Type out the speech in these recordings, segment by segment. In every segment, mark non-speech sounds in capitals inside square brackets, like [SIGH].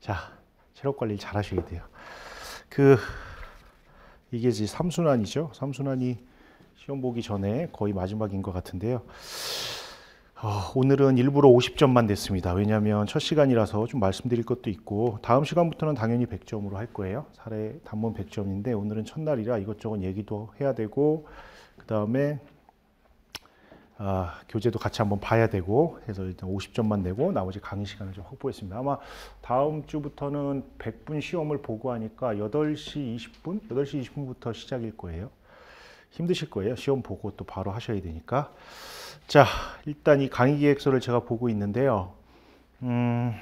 자, 체력 관리 잘 하셔야 돼요. 그 이게 이제 삼순환이죠삼순환이 시험 보기 전에 거의 마지막인 것 같은데요. 어, 오늘은 일부러 50점만 됐습니다 왜냐하면 첫 시간이라서 좀 말씀드릴 것도 있고 다음 시간부터는 당연히 100점으로 할 거예요. 사례 단문 100점인데 오늘은 첫날이라 이것저것 얘기도 해야 되고 그 다음에 아, 교재도 같이 한번 봐야 되고 해서 일단 50점만 내고 나머지 강의 시간을 좀 확보했습니다. 아마 다음 주부터는 100분 시험을 보고 하니까 8시 20분, 8시 20분부터 시작일 거예요. 힘드실 거예요. 시험 보고 또 바로 하셔야 되니까. 자, 일단 이 강의 계획서를 제가 보고 있는데요. 음,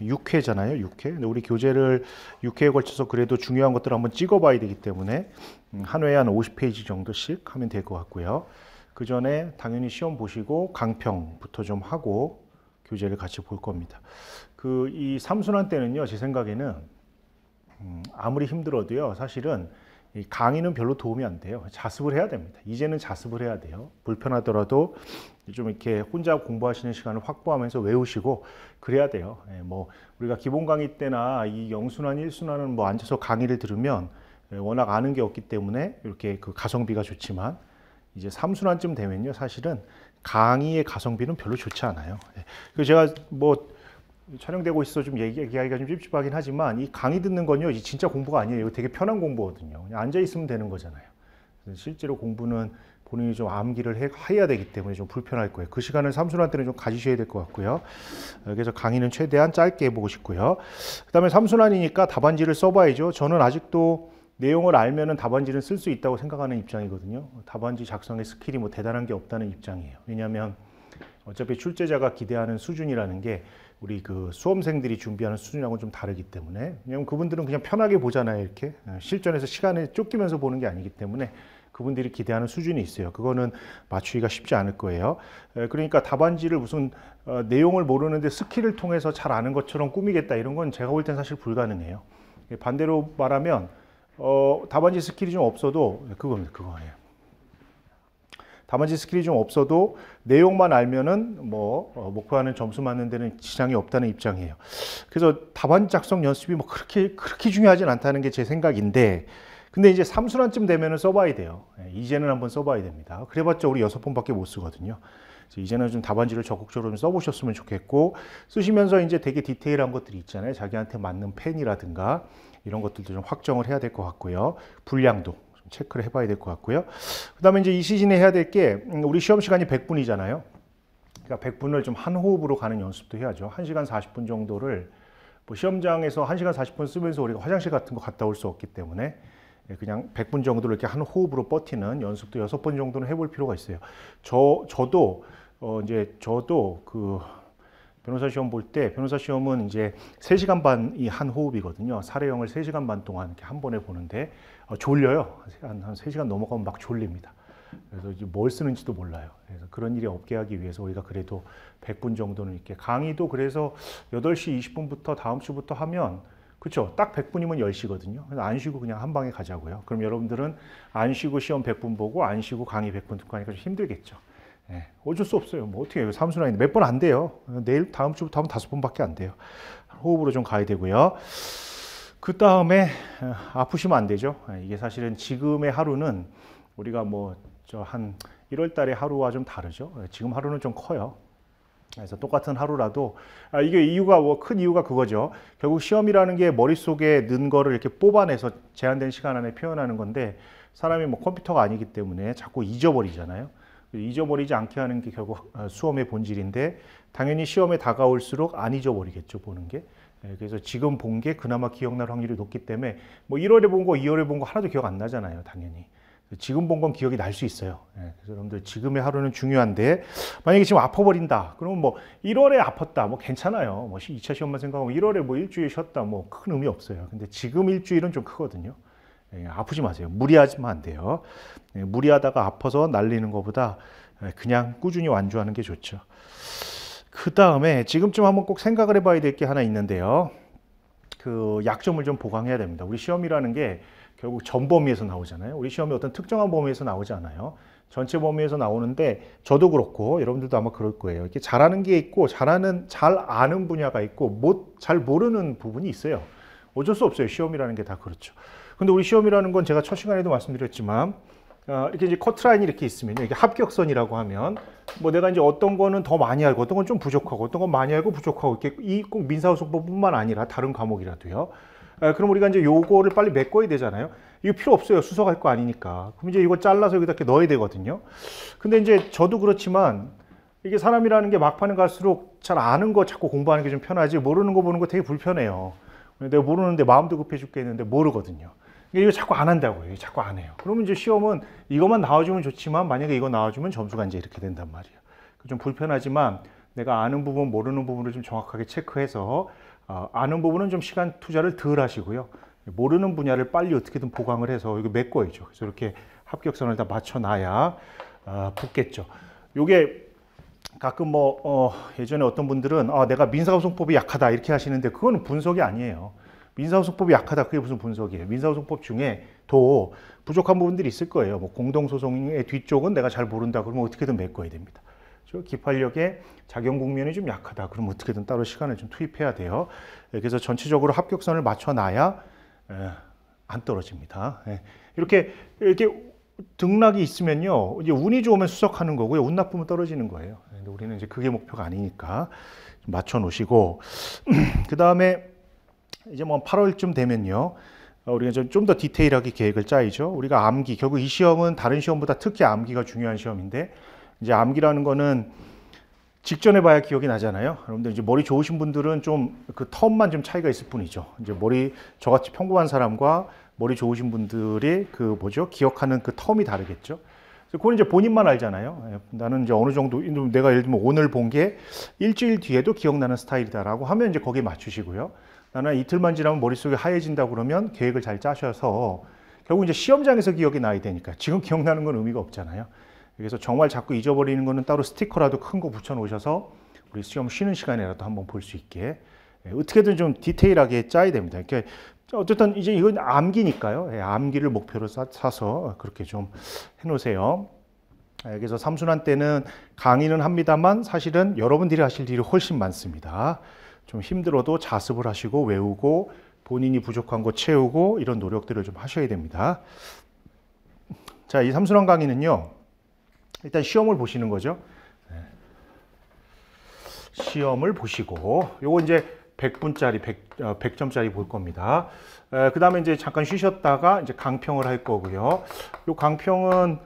6회잖아요, 6회. 근데 우리 교재를 6회에 걸쳐서 그래도 중요한 것들을 한번 찍어 봐야 되기 때문에 음, 한 회에 한 50페이지 정도씩 하면 될 것 같고요. 그 전에 당연히 시험 보시고 강평부터 좀 하고 교재를 같이 볼 겁니다. 그 이 3순환 때는요, 제 생각에는 음, 아무리 힘들어도요, 사실은 강의는 별로 도움이 안 돼요. 자습을 해야 됩니다. 이제는 자습을 해야 돼요. 불편하더라도 좀 이렇게 혼자 공부하시는 시간을 확보하면서 외우시고 그래야 돼요. 예, 뭐 우리가 기본 강의 때나 이 영순환, 일순환은 뭐 앉아서 강의를 들으면 예, 워낙 아는 게 없기 때문에 이렇게 그 가성비가 좋지만 이제 3순환쯤 되면요. 사실은 강의의 가성비는 별로 좋지 않아요. 예. 그 제가 뭐 촬영되고 있어 좀 얘기하기가 좀 찝찝하긴 하지만 이 강의 듣는 건요. 진짜 공부가 아니에요. 되게 편한 공부거든요. 앉아 있으면 되는 거잖아요. 실제로 공부는 본인이 좀 암기를 해, 야 되기 때문에 좀 불편할 거예요. 그 시간을 3순환 때는 좀 가지셔야 될 것 같고요. 어, 그래서 강의는 최대한 짧게 해보고 싶고요. 그 다음에 3순환이니까 답안지를 써봐야죠. 저는 아직도 내용을 알면은 답안지는 쓸 수 있다고 생각하는 입장이거든요. 답안지 작성의 스킬이 뭐 대단한 게 없다는 입장이에요. 왜냐하면 어차피 출제자가 기대하는 수준이라는 게 우리 그 수험생들이 준비하는 수준하고좀 다르기 때문에 왜냐면 그분들은 그냥 편하게 보잖아요 이렇게 어, 실전에서 시간에 쫓기면서 보는 게 아니기 때문에 그분들이 기대하는 수준이 있어요. 그거는 맞추기가 쉽지 않을 거예요. 그러니까 답안지를 무슨 어, 내용을 모르는데 스킬을 통해서 잘 아는 것처럼 꾸미겠다 이런 건 제가 볼 땐 사실 불가능해요. 예, 반대로 말하면 어, 다반지 스킬이 좀 없어도 네, 그겁니다. 그거예요. 다반지 스킬이 좀 없어도 내용만 알면은 뭐 어, 목표하는 점수 맞는 데는 지장이 없다는 입장이에요. 그래서 답안 작성 연습이 뭐 그렇게 그렇게 중요하진 않다는 게 제 생각인데 근데 이제 3순환쯤 되면은 써봐야 돼요. 예, 이제는 한번 써봐야 됩니다. 그래봤자 우리 여섯 번밖에 못 쓰거든요. 이제는 좀 답안지를 적극적으로 좀 써보셨으면 좋겠고 쓰시면서 이제 되게 디테일한 것들이 있잖아요. 자기한테 맞는 펜이라든가 이런 것들도 좀 확정을 해야 될 것 같고요. 분량도 체크를 해봐야 될 것 같고요. 그 다음에 이제 이 시즌에 해야 될게 음, 우리 시험 시간이 100분이잖아요. 그러니까 100분을 좀 한 호흡으로 가는 연습도 해야죠. 1시간 40분 정도를 뭐 시험장에서 1시간 40분 쓰면서 우리가 화장실 같은 거 갔다 올 수 없기 때문에 예, 그냥 100분 정도를 이렇게 한 호흡으로 버티는 연습도 6번 정도는 해볼 필요가 있어요. 저, 저도, 어, 이제 저도 그 변호사 시험 볼 때 변호사 시험은 이제 세시간 반이 한 호흡이거든요. 사례형을 세시간반 동안 이렇게 한 번에 보는데 어, 졸려요. 한, 한 3시간 넘어가면 막 졸립니다. 그래서 이제 뭘 쓰는지도 몰라요. 그래서 그런 일이 없게 하기 위해서 우리가 그래도 100분 정도는 이렇게 강의도 그래서 8시 20분부터 다음 주부터 하면 그렇죠. 딱 100분이면 10시거든요. 그래서 안 쉬고 그냥 한 방에 가자고요. 그럼 여러분들은 안 쉬고 시험 100분 보고 안 쉬고 강의 100분 듣고 하니까 좀 힘들겠죠. 예, 어쩔 수 없어요. 뭐 어떻게 해 삼순환인데 몇 번 안 돼요. 내일 다음 주부터 하면 다섯 번밖에 안 돼요. 호흡으로 좀 가야 되고요. 그 다음에 어, 아프시면 안 되죠. 예, 이게 사실은 지금의 하루는 우리가 뭐 저 한 1월 달의 하루와 좀 다르죠. 예, 지금 하루는 좀 커요. 그래서 똑같은 하루라도 아, 이게 이유가 뭐 큰 이유가 그거죠. 결국 시험이라는 게 머릿속에 는 거를 이렇게 뽑아내서 제한된 시간 안에 표현하는 건데 사람이 뭐 컴퓨터가 아니기 때문에 자꾸 잊어버리잖아요. 잊어버리지 않게 하는 게 결국 어, 수험의 본질인데 당연히 시험에 다가올수록 안 잊어버리겠죠 보는 게 예, 그래서 지금 본 게 그나마 기억날 확률이 높기 때문에 뭐 1월에 본 거 2월에 본 거 하나도 기억 안 나잖아요 당연히 지금 본 건 기억이 날 수 있어요 예, 그래서 여러분들 지금의 하루는 중요한데 만약에 지금 아파버린다 그러면 뭐 1월에 아팠다 뭐 괜찮아요 뭐 2차 시험만 생각하면 1월에 뭐 일주일 쉬었다 뭐 큰 의미 없어요 근데 지금 일주일은 좀 크거든요 예, 아프지 마세요. 무리하지만 안 돼요. 예, 무리하다가 아파서 날리는 것보다 예, 그냥 꾸준히 완주하는 게 좋죠. 그 다음에 지금쯤 한번 꼭 생각을 해봐야 될 게 하나 있는데요. 그 약점을 좀 보강해야 됩니다. 우리 시험이라는 게 결국 전 범위에서 나오잖아요. 우리 시험이 어떤 특정한 범위에서 나오지 않아요. 전체 범위에서 나오는데 저도 그렇고 여러분들도 아마 그럴 거예요. 이렇게 잘하는 게 있고 잘하는 잘 아는 분야가 있고 못 잘 모르는 부분이 있어요. 어쩔 수 없어요. 시험이라는 게 다 그렇죠. 근데 우리 시험이라는 건 제가 첫 시간에도 말씀드렸지만 어, 이렇게 이제 커트라인이 이렇게 있으면 이게 합격선이라고 하면 뭐 내가 이제 어떤 거는 더 많이 알고 어떤 건 좀 부족하고 어떤 건 많이 알고 부족하고 이렇게 이 꼭 민사소송법뿐만 아니라 다른 과목이라도요. 에, 그럼 우리가 이제 요거를 빨리 메꿔야 되잖아요. 이거 필요 없어요. 수석할 거 아니니까. 그럼 이제 이거 잘라서 여기다 이렇게 넣어야 되거든요. 근데 이제 저도 그렇지만 이게 사람이라는 게 막판에 갈수록 잘 아는 거 자꾸 공부하는 게 좀 편하지 모르는 거 보는 거 되게 불편해요. 내가 모르는데 마음도 급해 죽겠는데 모르거든요. 이거 자꾸 안 한다고요. 이거 자꾸 안 해요. 그러면 이제 시험은 이것만 나와주면 좋지만 만약에 이거 나와주면 점수가 이제 이렇게 된단 말이에요. 그 좀 불편하지만 내가 아는 부분 모르는 부분을 좀 정확하게 체크해서 어, 아는 부분은 좀 시간 투자를 덜 하시고요. 모르는 분야를 빨리 어떻게든 보강을 해서 이거 메꿔야죠. 그래서 이렇게 합격선을 다 맞춰놔야 어, 붙겠죠. 요게 가끔 뭐 어, 예전에 어떤 분들은 아, 내가 민사소송법이 약하다 이렇게 하시는데 그건 분석이 아니에요. 민사소송법이 약하다. 그게 무슨 분석이에요. 민사소송법 중에 더 부족한 부분들이 있을 거예요. 뭐 공동소송의 뒤쪽은 내가 잘 모른다. 그러면 어떻게든 메꿔야 됩니다. 기판력의 작용 국면이 좀 약하다. 그럼 어떻게든 따로 시간을 좀 투입해야 돼요. 예, 그래서 전체적으로 합격선을 맞춰놔야 예, 안 떨어집니다. 예. 이렇게 이렇게 등락이 있으면요, 이제 운이 좋으면 수석하는 거고요, 운 나쁘면 떨어지는 거예요. 근데 우리는 이제 그게 목표가 아니니까 맞춰 놓으시고 [CLEARS THROAT] 그 다음에 이제 뭐 8월쯤 되면요. 어, 우리가 좀 더 디테일하게 계획을 짜이죠. 우리가 암기, 결국 이 시험은 다른 시험보다 특히 암기가 중요한 시험인데, 이제 암기라는 거는 직전에 봐야 기억이 나잖아요. 여러분들 이제 머리 좋으신 분들은 좀 그 텀만 좀 차이가 있을 뿐이죠. 이제 머리 저같이 평범한 사람과 머리 좋으신 분들이 그 뭐죠? 기억하는 그 텀이 다르겠죠. 그건 이제 본인만 알잖아요. 예, 나는 이제 어느 정도 내가 예를 들면 오늘 본 게 일주일 뒤에도 기억나는 스타일이다라고 하면 이제 거기에 맞추시고요. 나는 이틀만 지나면 머릿속이 하얘진다 그러면 계획을 잘 짜셔서 결국 이제 시험장에서 기억이 나야 되니까 지금 기억나는 건 의미가 없잖아요. 그래서 정말 자꾸 잊어버리는 거는 따로 스티커라도 큰 거 붙여 놓으셔서 우리 시험 쉬는 시간이라도 한번 볼 수 있게 예, 어떻게든 좀 디테일하게 짜야 됩니다. 이렇게 어쨌든 이제 이건 암기니까요. 예, 암기를 목표로 사서 그렇게 좀 해놓으세요. 예, 그래서 삼순환 때는 강의는 합니다만 사실은 여러분들이 하실 일이 훨씬 많습니다. 좀 힘들어도 자습을 하시고 외우고 본인이 부족한 거 채우고 이런 노력들을 좀 하셔야 됩니다. 자, 이 삼순환 강의는요. 일단 시험을 보시는 거죠. 네. 시험을 보시고 요거 이제 100분짜리 100, 어, 점짜리볼 겁니다. 그 다음에 이제 잠깐 쉬셨다가 이제 강평을 할 거고요. 요 강평은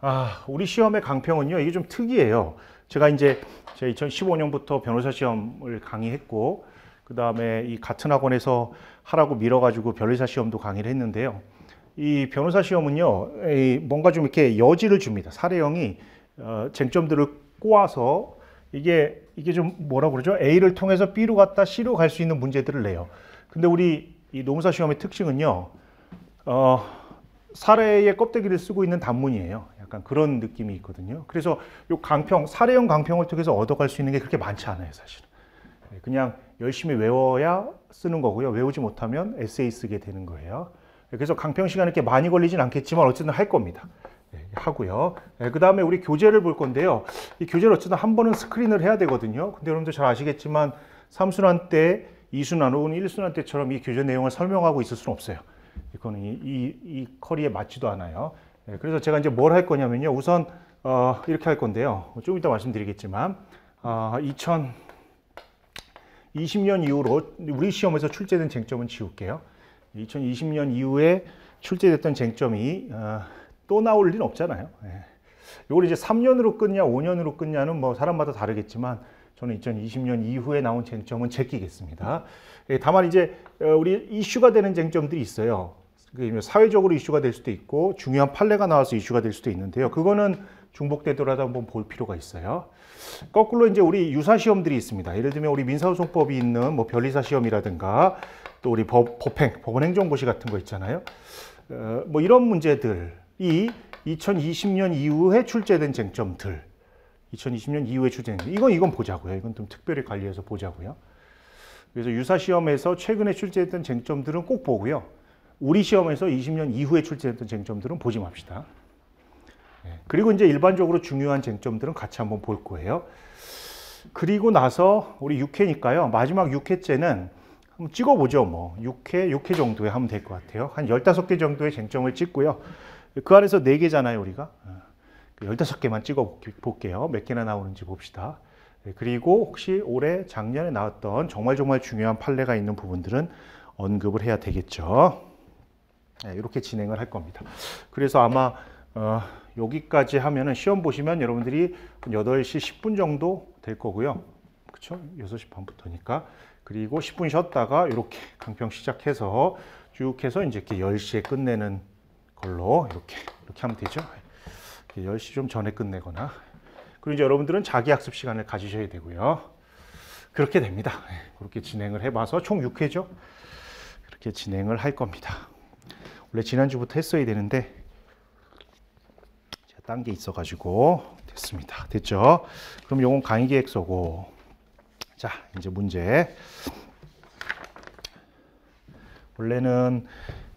아, 우리 시험의 강평은요. 이게 좀 특이해요. 제가 이제 제가 2015년부터 변호사 시험을 강의했고 그 다음에 이 같은 학원에서 하라고 밀어가지고 변호사 시험도 강의를 했는데요. 이 변호사 시험은요, 뭔가 좀 이렇게 여지를 줍니다. 사례형이 어, 쟁점들을 꼬아서 이게 이게 좀 뭐라 그러죠? A를 통해서 B로 갔다 C로 갈 수 있는 문제들을 내요. 근데 우리 이 노무사 시험의 특징은요, 어, 사례의 껍데기를 쓰고 있는 단문이에요. 약간 그런 느낌이 있거든요. 그래서 요 강평, 사례형 강평을 통해서 얻어갈 수 있는 게 그렇게 많지 않아요, 사실은. 네, 그냥 열심히 외워야 쓰는 거고요. 외우지 못하면 에세이 쓰게 되는 거예요. 네, 그래서 강평 시간 이렇게 많이 걸리진 않겠지만 어쨌든 할 겁니다. 네, 하고요. 그 다음에 우리 교재를 볼 건데요. 이 교재를 어쨌든 한 번은 스크린을 해야 되거든요. 근데 여러분들 잘 아시겠지만 3순환 때 2순환 혹은 1순환 때처럼 이 교재 내용을 설명하고 있을 수는 없어요. 이거는 이, 이, 이 커리에 맞지도 않아요. 네, 그래서 제가 이제 뭘 할 거냐면요. 우선 어, 이렇게 할 건데요. 조금 이따 말씀드리겠지만 어, 2020년 이후로 우리 시험에서 출제된 쟁점은 지울게요. 2020년 이후에 출제됐던 쟁점이 어, 또 나올 일은 없잖아요. 예. 이걸 이제 3년으로 끊냐 5년으로 끊냐는 뭐 사람마다 다르겠지만 저는 2020년 이후에 나온 쟁점은 제끼겠습니다. 예, 다만 이제 어, 우리 이슈가 되는 쟁점들이 있어요. 사회적으로 이슈가 될 수도 있고 중요한 판례가 나와서 이슈가 될 수도 있는데요. 그거는 중복되더라도 한번 볼 필요가 있어요. 거꾸로 이제 우리 유사 시험들이 있습니다. 예를 들면 우리 민사소송법이 있는 뭐 변리사 시험이라든가 또 우리 법, 법행, 법원 행정고시 같은 거 있잖아요. 어, 뭐 이런 문제들이 2020년 이후에 출제된 쟁점들 2020년 이후에 출제된 이건 이건 보자고요. 이건 좀 특별히 관리해서 보자고요. 그래서 유사 시험에서 최근에 출제했던 쟁점들은 꼭 보고요. 우리 시험에서 20년 이후에 출제했던 쟁점들은 보지 맙시다. 예. 그리고 이제 일반적으로 중요한 쟁점들은 같이 한번 볼 거예요. 그리고 나서 우리 6회니까요. 마지막 6회째는 한번 찍어보죠. 뭐 6회, 6회 정도에 하면 될 것 같아요. 한 15개 정도의 쟁점을 찍고요. 그 안에서 4개잖아요, 우리가. 15개만 예. 그 찍어볼게요. 몇 개나 나오는지 봅시다. 예, 그리고 혹시 올해 작년에 나왔던 정말 정말 중요한 판례가 있는 부분들은 언급을 해야 되겠죠. 네, 이렇게 진행을 할 겁니다. 그래서 아마 어, 여기까지 하면은 시험 보시면 여러분들이 8시 10분 정도 될 거고요. 그렇죠? 6시 반부터니까. 그리고 10분 쉬었다가 이렇게 강평 시작해서 쭉 해서 이제 이렇게 10시에 끝내는 걸로 이렇게 이렇게 하면 되죠. 10시 좀 전에 끝내거나 그리고 이제 여러분들은 자기 학습 시간을 가지셔야 되고요. 그렇게 됩니다. 네, 그렇게 진행을 해봐서 총 6회죠. 그렇게 진행을 할 겁니다. 원래 지난주부터 했어야 되는데 제가 딴게 있어가지고 됐습니다. 됐죠? 그럼 요건 강의 계획서고 자 이제 문제 원래는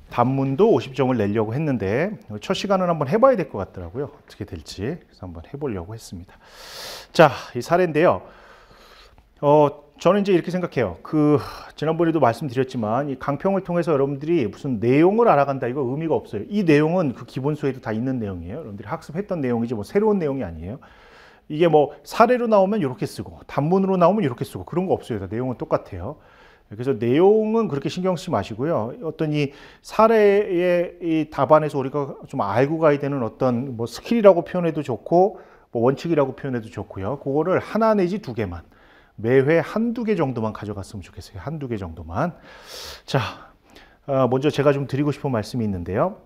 단문도 50점을 내려고 했는데 첫 시간은 한번 해봐야 될 것 같더라고요. 어떻게 될지 그래서 한번 해보려고 했습니다. 자 이 사례인데요. 어, 저는 이제 이렇게 생각해요. 그 지난번에도 말씀드렸지만 이 강평을 통해서 여러분들이 무슨 내용을 알아간다 이거 의미가 없어요. 이 내용은 그 기본서에도 다 있는 내용이에요. 여러분들이 학습했던 내용이지 뭐 새로운 내용이 아니에요. 이게 뭐 사례로 나오면 이렇게 쓰고 단문으로 나오면 이렇게 쓰고 그런 거 없어요. 다 내용은 똑같아요. 그래서 내용은 그렇게 신경 쓰지 마시고요. 어떤 이 사례의 이 답안에서 우리가 좀 알고 가야 되는 어떤 뭐 스킬이라고 표현해도 좋고 뭐 원칙이라고 표현해도 좋고요. 그거를 하나 내지 두 개만 매회 한두 개 정도만 가져갔으면 좋겠어요. 한두 개 정도만. 자, 어, 먼저 제가 좀 드리고 싶은 말씀이 있는데요.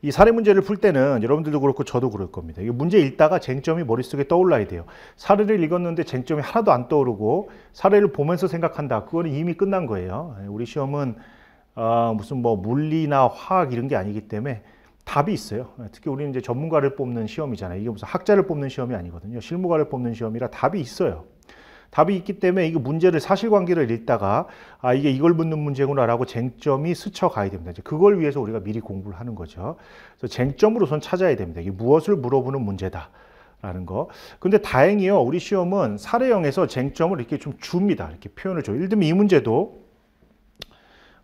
이 사례 문제를 풀 때는 여러분들도 그렇고 저도 그럴 겁니다. 이 문제 읽다가 쟁점이 머릿속에 떠올라야 돼요. 사례를 읽었는데 쟁점이 하나도 안 떠오르고 사례를 보면서 생각한다. 그거는 이미 끝난 거예요. 예, 우리 시험은 어, 무슨 뭐 물리나 화학 이런 게 아니기 때문에 답이 있어요. 예, 특히 우리는 이제 전문가를 뽑는 시험이잖아요. 이게 무슨 학자를 뽑는 시험이 아니거든요. 실무가를 뽑는 시험이라 답이 있어요. 답이 있기 때문에 이거 문제를 사실관계를 읽다가 아 이게 이걸 묻는 문제구나라고 쟁점이 스쳐가야 됩니다. 이제 그걸 위해서 우리가 미리 공부를 하는 거죠. 그래서 쟁점으로선 찾아야 됩니다. 이게 무엇을 물어보는 문제다. 라는 거. 근데 다행이요. 우리 시험은 사례형에서 쟁점을 이렇게 좀 줍니다. 이렇게 표현을 줘. 예를 들면 이 문제도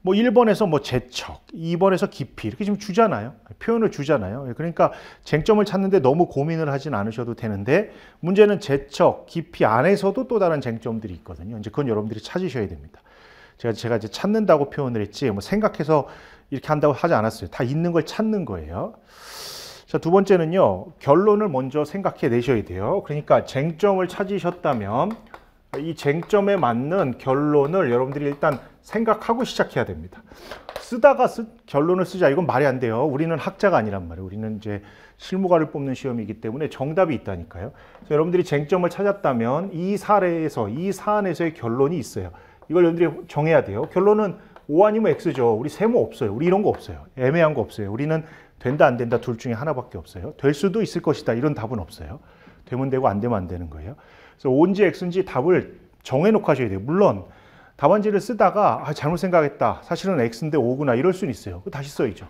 뭐 1번에서 뭐 재척, 2번에서 깊이 이렇게 지금 주잖아요. 표현을 주잖아요. 예, 그러니까 쟁점을 찾는데 너무 고민을 하진 않으셔도 되는데 문제는 재척, 깊이 안에서도 또 다른 쟁점들이 있거든요. 이제 그건 여러분들이 찾으셔야 됩니다. 제가 제가 이제 찾는다고 표현을 했지 뭐 생각해서 이렇게 한다고 하지 않았어요. 다 있는 걸 찾는 거예요. 자, 두 번째는요. 결론을 먼저 생각해 내셔야 돼요. 그러니까 쟁점을 찾으셨다면 이 쟁점에 맞는 결론을 여러분들이 일단 생각하고 시작해야 됩니다. 쓰다가 쓰, 결론을 쓰자 이건 말이 안 돼요. 우리는 학자가 아니란 말이에요. 우리는 이제 실무가를 뽑는 시험이기 때문에 정답이 있다니까요. 그래서 여러분들이 쟁점을 찾았다면 이 사례에서 이 사안에서의 결론이 있어요. 이걸 여러분들이 정해야 돼요. 결론은 O 아니면 X죠. 우리 세모 없어요. 우리 이런 거 없어요. 애매한 거 없어요. 우리는 된다 안 된다 둘 중에 하나밖에 없어요. 될 수도 있을 것이다 이런 답은 없어요. 되면 되고 안 되면 안 되는 거예요. 그래서 온지 X인지 답을 정해놓고 하셔야 돼요. 물론 답안지를 쓰다가 아, 잘못 생각했다. 사실은 X인데 오구나 이럴 수는 있어요. 다시 써야죠.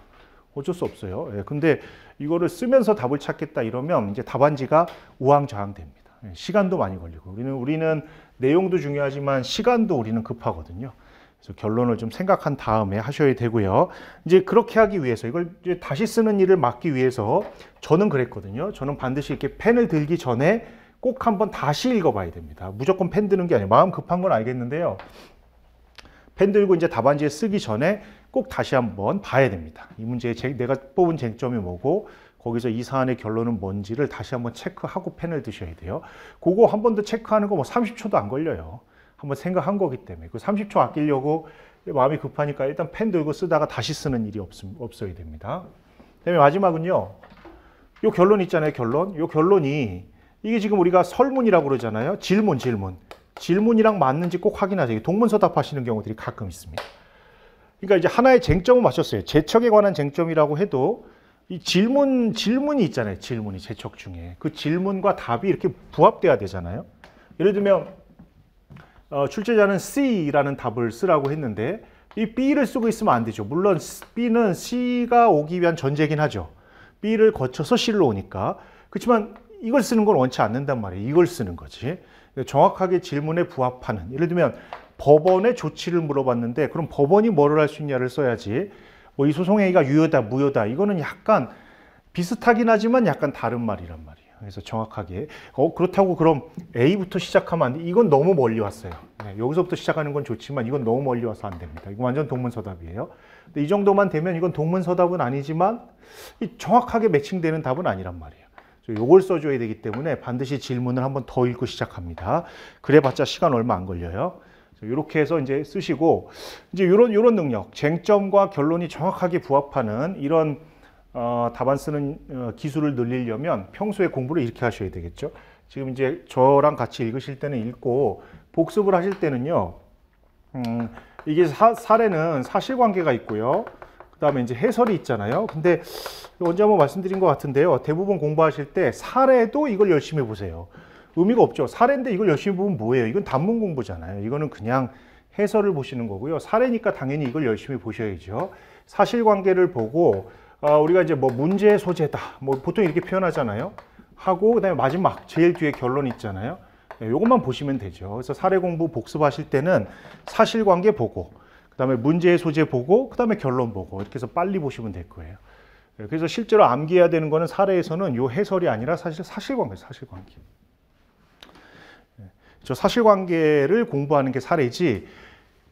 어쩔 수 없어요. 예, 근데 이거를 쓰면서 답을 찾겠다 이러면 이제 답안지가 우왕좌왕 됩니다. 예, 시간도 많이 걸리고 우리는, 우리는 내용도 중요하지만 시간도 우리는 급하거든요. 그래서 결론을 좀 생각한 다음에 하셔야 되고요. 이제 그렇게 하기 위해서 이걸 이제 다시 쓰는 일을 막기 위해서 저는 그랬거든요. 저는 반드시 이렇게 펜을 들기 전에 꼭 한번 다시 읽어봐야 됩니다. 무조건 펜 드는 게 아니에요. 마음 급한 건 알겠는데요. 펜 들고 이제 답안지에 쓰기 전에 꼭 다시 한번 봐야 됩니다. 이 문제의 제, 내가 뽑은 쟁점이 뭐고 거기서 이 사안의 결론은 뭔지를 다시 한번 체크하고 펜을 드셔야 돼요. 그거 한 번 더 체크하는 거 뭐 30초도 안 걸려요. 한번 생각한 거기 때문에 그 30초 아끼려고 마음이 급하니까 일단 펜 들고 쓰다가 다시 쓰는 일이 없, 없어야 됩니다. 그다음에 마지막은요. 요 결론 있잖아요. 결론. 요 결론이 이게 지금 우리가 설문이라고 그러잖아요. 질문, 질문. 질문이랑 맞는지 꼭 확인하세요. 동문서답 하시는 경우들이 가끔 있습니다. 그러니까 이제 하나의 쟁점을 맞췄어요. 재척에 관한 쟁점이라고 해도 이 질문, 질문이 있잖아요. 질문이 재척 중에. 그 질문과 답이 이렇게 부합돼야 되잖아요. 예를 들면 어, 출제자는 C라는 답을 쓰라고 했는데 이 B를 쓰고 있으면 안 되죠. 물론 B는 C가 오기 위한 전제긴 이 하죠. B를 거쳐서 C로 오니까. 그렇지만 이걸 쓰는 건 원치 않는단 말이에요. 이걸 쓰는 거지. 정확하게 질문에 부합하는. 예를 들면 법원의 조치를 물어봤는데 그럼 법원이 뭐를 할 수 있냐를 써야지. 뭐이 소송행위가 유효다, 무효다. 이거는 약간 비슷하긴 하지만 약간 다른 말이란 말이에요. 그래서 정확하게. 어, 그렇다고 그럼 A부터 시작하면 안 돼. 이건 너무 멀리 왔어요. 네, 여기서부터 시작하는 건 좋지만 이건 너무 멀리 와서 안 됩니다. 이건 완전 동문서답이에요. 근데 이 정도만 되면 이건 동문서답은 아니지만 정확하게 매칭되는 답은 아니란 말이에요. 그 요걸 써줘야 되기 때문에 반드시 질문을 한 번 더 읽고 시작합니다. 그래봤자 시간 얼마 안 걸려요. 이렇게 해서 이제 쓰시고 이제 이런 이런 능력, 쟁점과 결론이 정확하게 부합하는 이런 어, 답안 쓰는 어, 기술을 늘리려면 평소에 공부를 이렇게 하셔야 되겠죠. 지금 이제 저랑 같이 읽으실 때는 읽고 복습을 하실 때는요. 음, 이게 사, 사례는 사실관계가 있고요. 그 다음에 이제 해설이 있잖아요. 근데 언제 한번 말씀드린 것 같은데요. 대부분 공부하실 때 사례도 이걸 열심히 보세요. 의미가 없죠. 사례인데 이걸 열심히 보면 뭐예요? 이건 단문 공부잖아요. 이거는 그냥 해설을 보시는 거고요. 사례니까 당연히 이걸 열심히 보셔야죠. 사실관계를 보고 어, 우리가 이제 뭐 문제 소재다. 뭐 보통 이렇게 표현하잖아요. 하고 그다음에 마지막 제일 뒤에 결론 있잖아요. 이것만 네, 보시면 되죠. 그래서 사례 공부 복습하실 때는 사실관계 보고 다음에 문제의 소재 보고 그 다음에 결론 보고 이렇게 해서 빨리 보시면 될 거예요. 그래서 실제로 암기해야 되는 거는 사례에서는 요 해설이 아니라 사실 사실관계, 사실관계. 예. 저 사실관계를 공부하는 게 사례지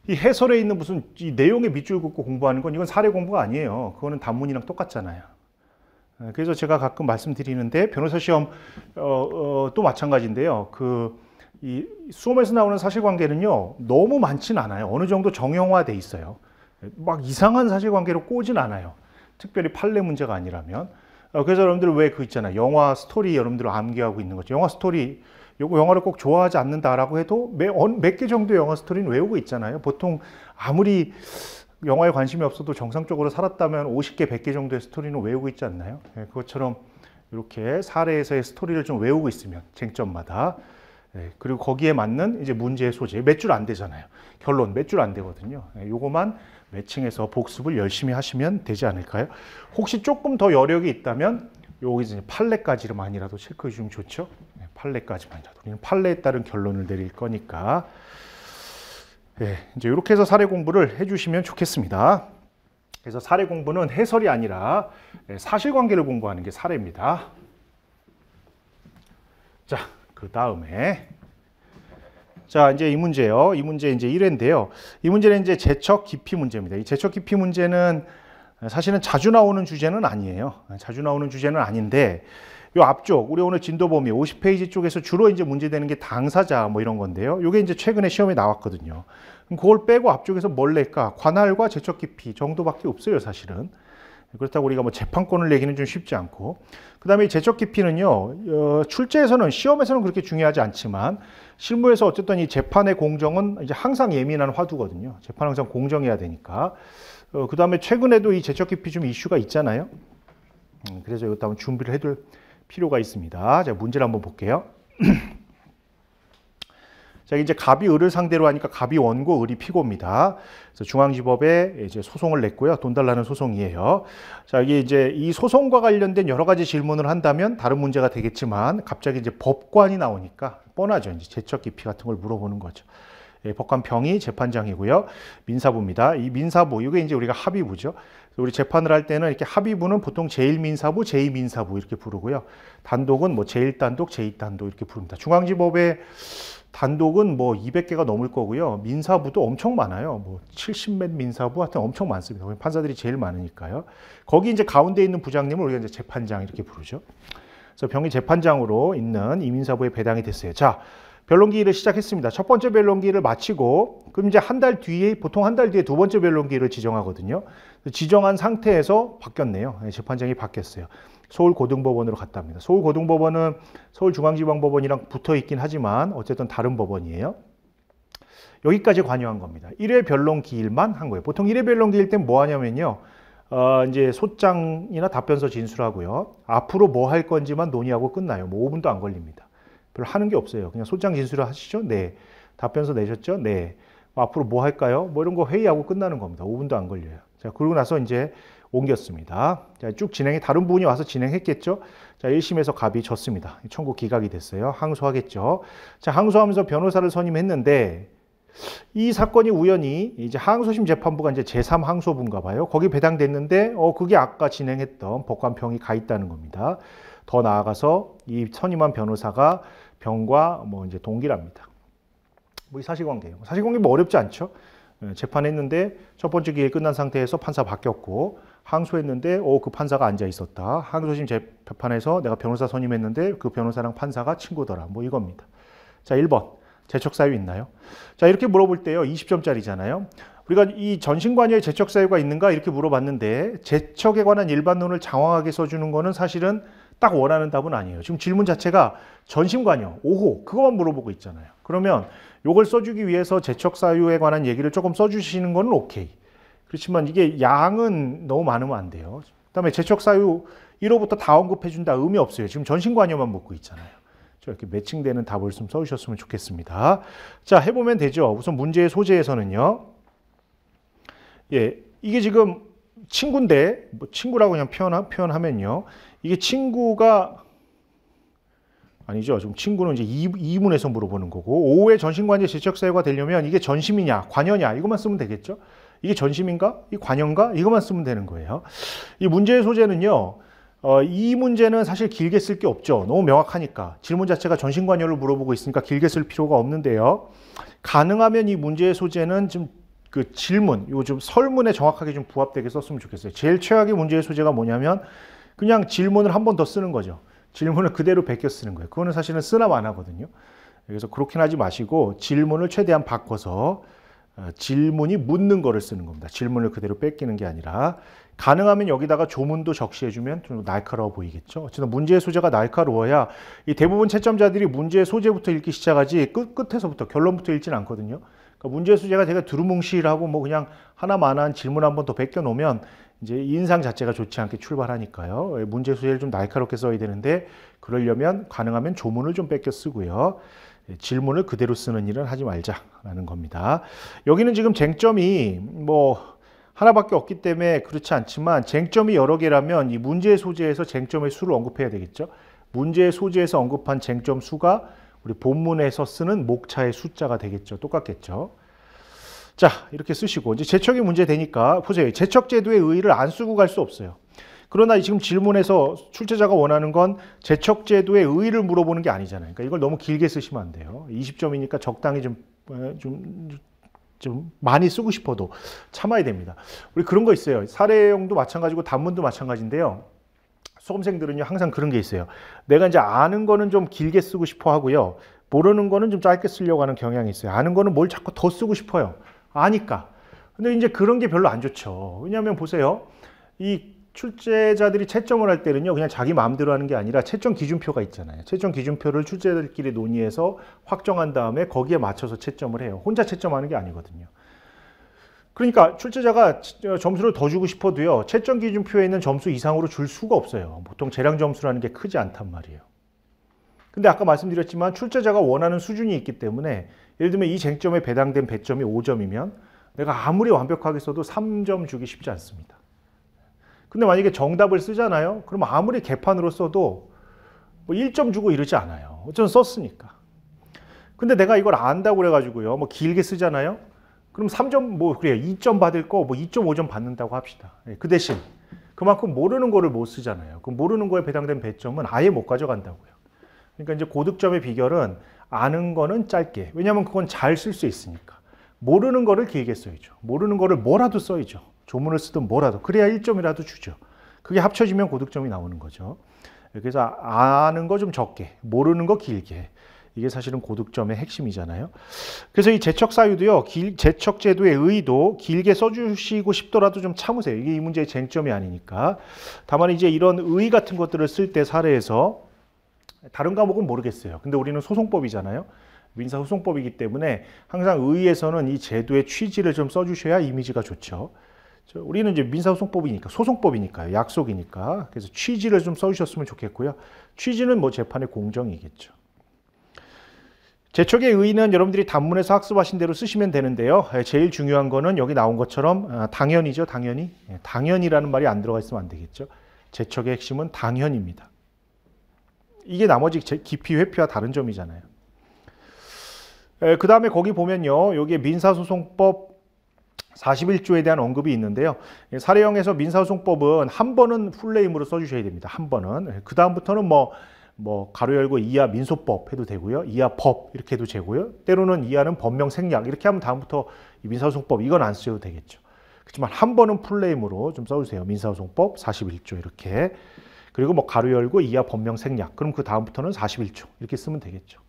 이 해설에 있는 무슨 이 내용에 밑줄 긋고 공부하는 건 이건 사례 공부가 아니에요. 그거는 단문이랑 똑같잖아요. 예. 그래서 제가 가끔 말씀드리는데 변호사 시험 어, 어, 또 마찬가지인데요. 그이 수험에서 나오는 사실관계는요 너무 많진 않아요. 어느 정도 정형화돼 있어요. 막 이상한 사실관계로 꼬진 않아요. 특별히 판례 문제가 아니라면. 어, 그래서 여러분들 왜 그 있잖아요. 영화 스토리 여러분들 암기하고 있는 거죠. 영화 스토리 요거 영화를 꼭 좋아하지 않는다라고 해도 몇 개 정도 영화 스토리는 외우고 있잖아요. 보통 아무리 영화에 관심이 없어도 정상적으로 살았다면 50개, 100개 정도의 스토리는 외우고 있지 않나요? 예, 그것처럼 이렇게 사례에서의 스토리를 좀 외우고 있으면 쟁점마다 예, 그리고 거기에 맞는 이제 문제의 소재 몇 줄 안 되잖아요. 결론 몇 줄 안 되거든요. 예, 요거만 매칭해서 복습을 열심히 하시면 되지 않을까요? 혹시 조금 더 여력이 있다면 여기 이제 판례까지만이라도 체크해 주면 좋죠. 예, 판례까지만이라도 우리는 판례에 따른 결론을 내릴 거니까 예, 이제 이렇게 해서 사례 공부를 해주시면 좋겠습니다. 그래서 사례 공부는 해설이 아니라 예, 사실관계를 공부하는 게 사례입니다. 자. 그 다음에 자 이제 이 문제요. 이 문제 이제 1회인데요. 이 문제는 이제 제척 깊이 문제입니다. 이제척 깊이 문제는 사실은 자주 나오는 주제는 아니에요. 자주 나오는 주제는 아닌데 이 앞쪽 우리 오늘 진도 범위 50페이지 쪽에서 주로 이제 문제되는 게 당사자 뭐 이런 건데요. 이게 이제 최근에 시험에 나왔거든요. 그걸 빼고 앞쪽에서 뭘 낼까? 관할과 제척 깊이 정도밖에 없어요, 사실은. 그렇다고 우리가 뭐 재판권을 내기는 좀 쉽지 않고 그다음에 재적 깊이는요 어, 출제에서는 시험에서는 그렇게 중요하지 않지만 실무에서 어쨌든 이 재판의 공정은 이제 항상 예민한 화두거든요 재판 항상 공정해야 되니까 어, 그다음에 최근에도 이 재적 깊이 좀 이슈가 있잖아요 음, 그래서 이것도 한번 준비를 해둘 필요가 있습니다 자 문제를 한번 볼게요. [CLEARS THROAT] 자, 이제 갑이 을을 상대로 하니까 갑이 원고, 을이 피고입니다. 그래서 중앙지법에 이제 소송을 냈고요. 돈 달라는 소송이에요. 자, 이게 이제 이 소송과 관련된 여러 가지 질문을 한다면 다른 문제가 되겠지만 갑자기 이제 법관이 나오니까 뻔하죠. 이제 재척 깊이 같은 걸 물어보는 거죠. 예, 법관병이 재판장이고요. 민사부입니다. 이 민사부, 이게 이제 우리가 합의부죠. 우리 재판을 할 때는 이렇게 합의부는 보통 제1민사부, 제2민사부 이렇게 부르고요. 단독은 뭐 제1단독, 제2단독 이렇게 부릅니다. 중앙지법에 단독은 뭐 200개가 넘을 거고요. 민사부도 엄청 많아요. 뭐 70몇 민사부 하여튼 엄청 많습니다. 판사들이 제일 많으니까요. 거기 이제 가운데 있는 부장님을 우리가 이제 재판장 이렇게 부르죠. 그래서 병이 재판장으로 있는 이민사부에 배당이 됐어요. 자, 변론기일을 시작했습니다. 첫 번째 변론기일을 마치고 그럼 이제 한 달 뒤에 보통 한 달 뒤에 두 번째 변론기일을 지정하거든요. 지정한 상태에서 바뀌었네요. 예, 재판장이 바뀌었어요. 서울고등법원으로 갔답니다. 서울고등법원은 서울중앙지방법원이랑 붙어 있긴 하지만 어쨌든 다른 법원이에요. 여기까지 관여한 겁니다. 1회 변론 기일만 한 거예요. 보통 1회 변론 기일 때뭐 하냐면요. 어, 이제 소장이나 답변서 진술하고요. 앞으로 뭐 할 건지만 논의하고 끝나요. 뭐 5분도 안 걸립니다. 별로 하는 게 없어요. 그냥 소장 진술을 하시죠? 네. 답변서 내셨죠? 네. 뭐 앞으로 뭐 할까요? 뭐 이런 거 회의하고 끝나는 겁니다. 5분도 안 걸려요. 자, 그러고 나서 이제 옮겼습니다. 자, 쭉 진행이 다른 부 분이 와서 진행했겠죠. 자, 1심에서 갑이 졌습니다. 청구 기각이 됐어요. 항소하겠죠. 자, 항소하면서 변호사를 선임했는데 이 사건이 우연히 이제 항소심 재판부가 이제 제3 항소부인가 봐요. 거기 배당됐는데 어 그게 아까 진행했던 법관평이 가 있다는 겁니다. 더 나아가서 이 선임한 변호사가 병과 뭐 이제 동기랍니다. 뭐 이 사실관계예요. 사실관계 뭐 어렵지 않죠. 예, 재판했는데 첫 번째 기일 끝난 상태에서 판사 바뀌었고 항소했는데 어, 그 판사가 앉아 있었다. 항소심 재판에서 내가 변호사 선임했는데 그 변호사랑 판사가 친구더라. 뭐 이겁니다. 자, 1번. 재촉 사유 있나요? 자, 이렇게 물어볼 때요. 20점짜리잖아요. 우리가 이 전신관여의 재척 사유가 있는가 이렇게 물어봤는데 재척에 관한 일반론을 장황하게 써주는 거는 사실은 딱 원하는 답은 아니에요. 지금 질문 자체가 전신관여 5호 그것만 물어보고 있잖아요. 그러면 이걸 써주기 위해서 재척 사유에 관한 얘기를 조금 써주시는 건 오케이. 그렇지만 이게 양은 너무 많으면 안 돼요. 그 다음에 재촉사유 1호부터 다 언급해준다 의미 없어요. 지금 전신관여만 먹고 있잖아요. 이렇게 매칭되는 답을 좀 써주셨으면 좋겠습니다. 자, 해보면 되죠. 우선 문제의 소재에서는요. 예, 이게 지금 친구인데, 뭐 친구라고 그냥 표현하, 표현하면요. 이게 친구가 아니죠. 지금 친구는 이제 이문에서 물어보는 거고, 오후에 전신관계 지적사유가 되려면 이게 전심이냐, 관여냐, 이것만 쓰면 되겠죠. 이게 전심인가? 이 관형가? 이것만 쓰면 되는 거예요. 이 문제의 소재는요. 어, 이 문제는 사실 길게 쓸 게 없죠. 너무 명확하니까. 질문 자체가 전신관여을 물어보고 있으니까 길게 쓸 필요가 없는데요. 가능하면 이 문제의 소재는 좀 그 질문, 요즘 설문에 정확하게 좀 부합되게 썼으면 좋겠어요. 제일 최악의 문제의 소재가 뭐냐면 그냥 질문을 한 번 더 쓰는 거죠. 질문을 그대로 베껴 쓰는 거예요. 그거는 사실은 쓰나 마나거든요. 그래서 그렇긴 하지 마시고 질문을 최대한 바꿔서 어, 질문이 묻는 거를 쓰는 겁니다. 질문을 그대로 뺏기는 게 아니라 가능하면 여기다가 조문도 적시해주면 좀 날카로워 보이겠죠. 어쨌든 문제의 소재가 날카로워야 이 대부분 채점자들이 문제의 소재부터 읽기 시작하지 끝, 끝에서부터 결론부터 읽진 않거든요. 그러니까 문제의 소재가 제가 두루뭉실하고 뭐 그냥 하나만한 질문 한번 더뺏겨놓으면 이제 인상 자체가 좋지 않게 출발하니까요. 예, 문제 의 소재를 좀 날카롭게 써야 되는데 그러려면 가능하면 조문을 좀 뺏겨 쓰고요. 예, 질문을 그대로 쓰는 일은 하지 말자라는 겁니다. 여기는 지금 쟁점이 뭐 하나밖에 없기 때문에 그렇지 않지만 쟁점이 여러 개라면 이 문제의 소재에서 쟁점의 수를 언급해야 되겠죠. 문제의 소재에서 언급한 쟁점 수가 우리 본문에서 쓰는 목차의 숫자가 되겠죠. 똑같겠죠. 자, 이렇게 쓰시고 이제 재척이 문제 되니까 보세요. 재척 제도의 의의를 안 쓰고 갈 수 없어요. 그러나 지금 질문에서 출제자가 원하는 건 재척제도의 의의를 물어보는 게 아니잖아요. 그러니까 이걸 너무 길게 쓰시면 안 돼요. 20점이니까 적당히 좀, 어, 좀, 좀 많이 쓰고 싶어도 참아야 됩니다. 우리 그런 거 있어요. 사례형도 마찬가지고 단문도 마찬가지인데요. 수험생들은요, 항상 그런 게 있어요. 내가 이제 아는 거는 좀 길게 쓰고 싶어 하고요. 모르는 거는 좀 짧게 쓰려고 하는 경향이 있어요. 아는 거는 뭘 자꾸 더 쓰고 싶어요. 아니까. 근데 이제 그런 게 별로 안 좋죠. 왜냐하면 보세요. 이 출제자들이 채점을 할 때는요 그냥 자기 마음대로 하는 게 아니라 채점 기준표가 있잖아요 채점 기준표를 출제자들끼리 논의해서 확정한 다음에 거기에 맞춰서 채점을 해요 혼자 채점하는 게 아니거든요 그러니까 출제자가 어, 점수를 더 주고 싶어도요 채점 기준표에 있는 점수 이상으로 줄 수가 없어요 보통 재량 점수라는 게 크지 않단 말이에요 근데 아까 말씀드렸지만 출제자가 원하는 수준이 있기 때문에 예를 들면 이 쟁점에 배당된 배점이 5점이면 내가 아무리 완벽하게 써도 3점 주기 쉽지 않습니다 근데 만약에 정답을 쓰잖아요. 그럼 아무리 개판으로 써도 뭐 1점 주고 이러지 않아요. 어쩌면 썼으니까. 근데 내가 이걸 안다고 그래가지고요. 뭐 길게 쓰잖아요. 그럼 3점 뭐 그래요. 2점 받을 거 뭐 2.5점 받는다고 합시다. 예, 그 대신 그만큼 모르는 거를 못 쓰잖아요. 그럼 모르는 거에 배당된 배점은 아예 못 가져간다고요. 그러니까 이제 고득점의 비결은 아는 거는 짧게. 왜냐면 그건 잘 쓸 수 있으니까. 모르는 거를 길게 써야죠. 모르는 거를 뭐라도 써야죠. 조문을 쓰든 뭐라도 그래야 1점이라도 주죠. 그게 합쳐지면 고득점이 나오는 거죠. 그래서 아는 거 좀 적게, 모르는 거 길게. 이게 사실은 고득점의 핵심이잖아요. 그래서 이제척 사유도요, 길, 재척 제도의 의도 길게 써주시고 싶더라도 좀 참으세요. 이게 이 문제의 쟁점이 아니니까. 다만 이제 이런 의 같은 것들을 쓸 때 사례에서 다른 과목은 모르겠어요. 근데 우리는 소송법이잖아요. 민사소송법이기 때문에 항상 의에서는 이 제도의 취지를 좀 써주셔야 이미지가 좋죠. 우리는 이제 민사소송법이니까 소송법이니까요. 약속이니까. 그래서 취지를 좀 써주셨으면 좋겠고요. 취지는 뭐 재판의 공정이겠죠. 제척의 의의는 여러분들이 단문에서 학습하신 대로 쓰시면 되는데요. 예, 제일 중요한 거는 여기 나온 것처럼 아, 당연이죠. 당연히. 예, 당연이라는 말이 안 들어가 있으면 안 되겠죠. 제척의 핵심은 당연입니다. 이게 나머지 깊이 회피와 다른 점이잖아요. 예, 그 다음에 거기 보면요. 여기에 민사소송법 41조에 대한 언급이 있는데요. 예, 사례형에서 민사소송법은 한 번은 풀네임으로 써주셔야 됩니다. 한 번은. 예, 그 다음부터는 뭐, 뭐, 가로 열고 이하 민소법 해도 되고요. 이하 법 이렇게 해도 되고요. 때로는 이하는 법명 생략 이렇게 하면 다음부터 민사소송법 이건 안 써도 되겠죠. 그렇지만 한 번은 풀네임으로 좀 써주세요. 민사소송법 41조 이렇게. 그리고 뭐 가로 열고 이하 법명 생략. 그럼 그 다음부터는 41조 이렇게 쓰면 되겠죠.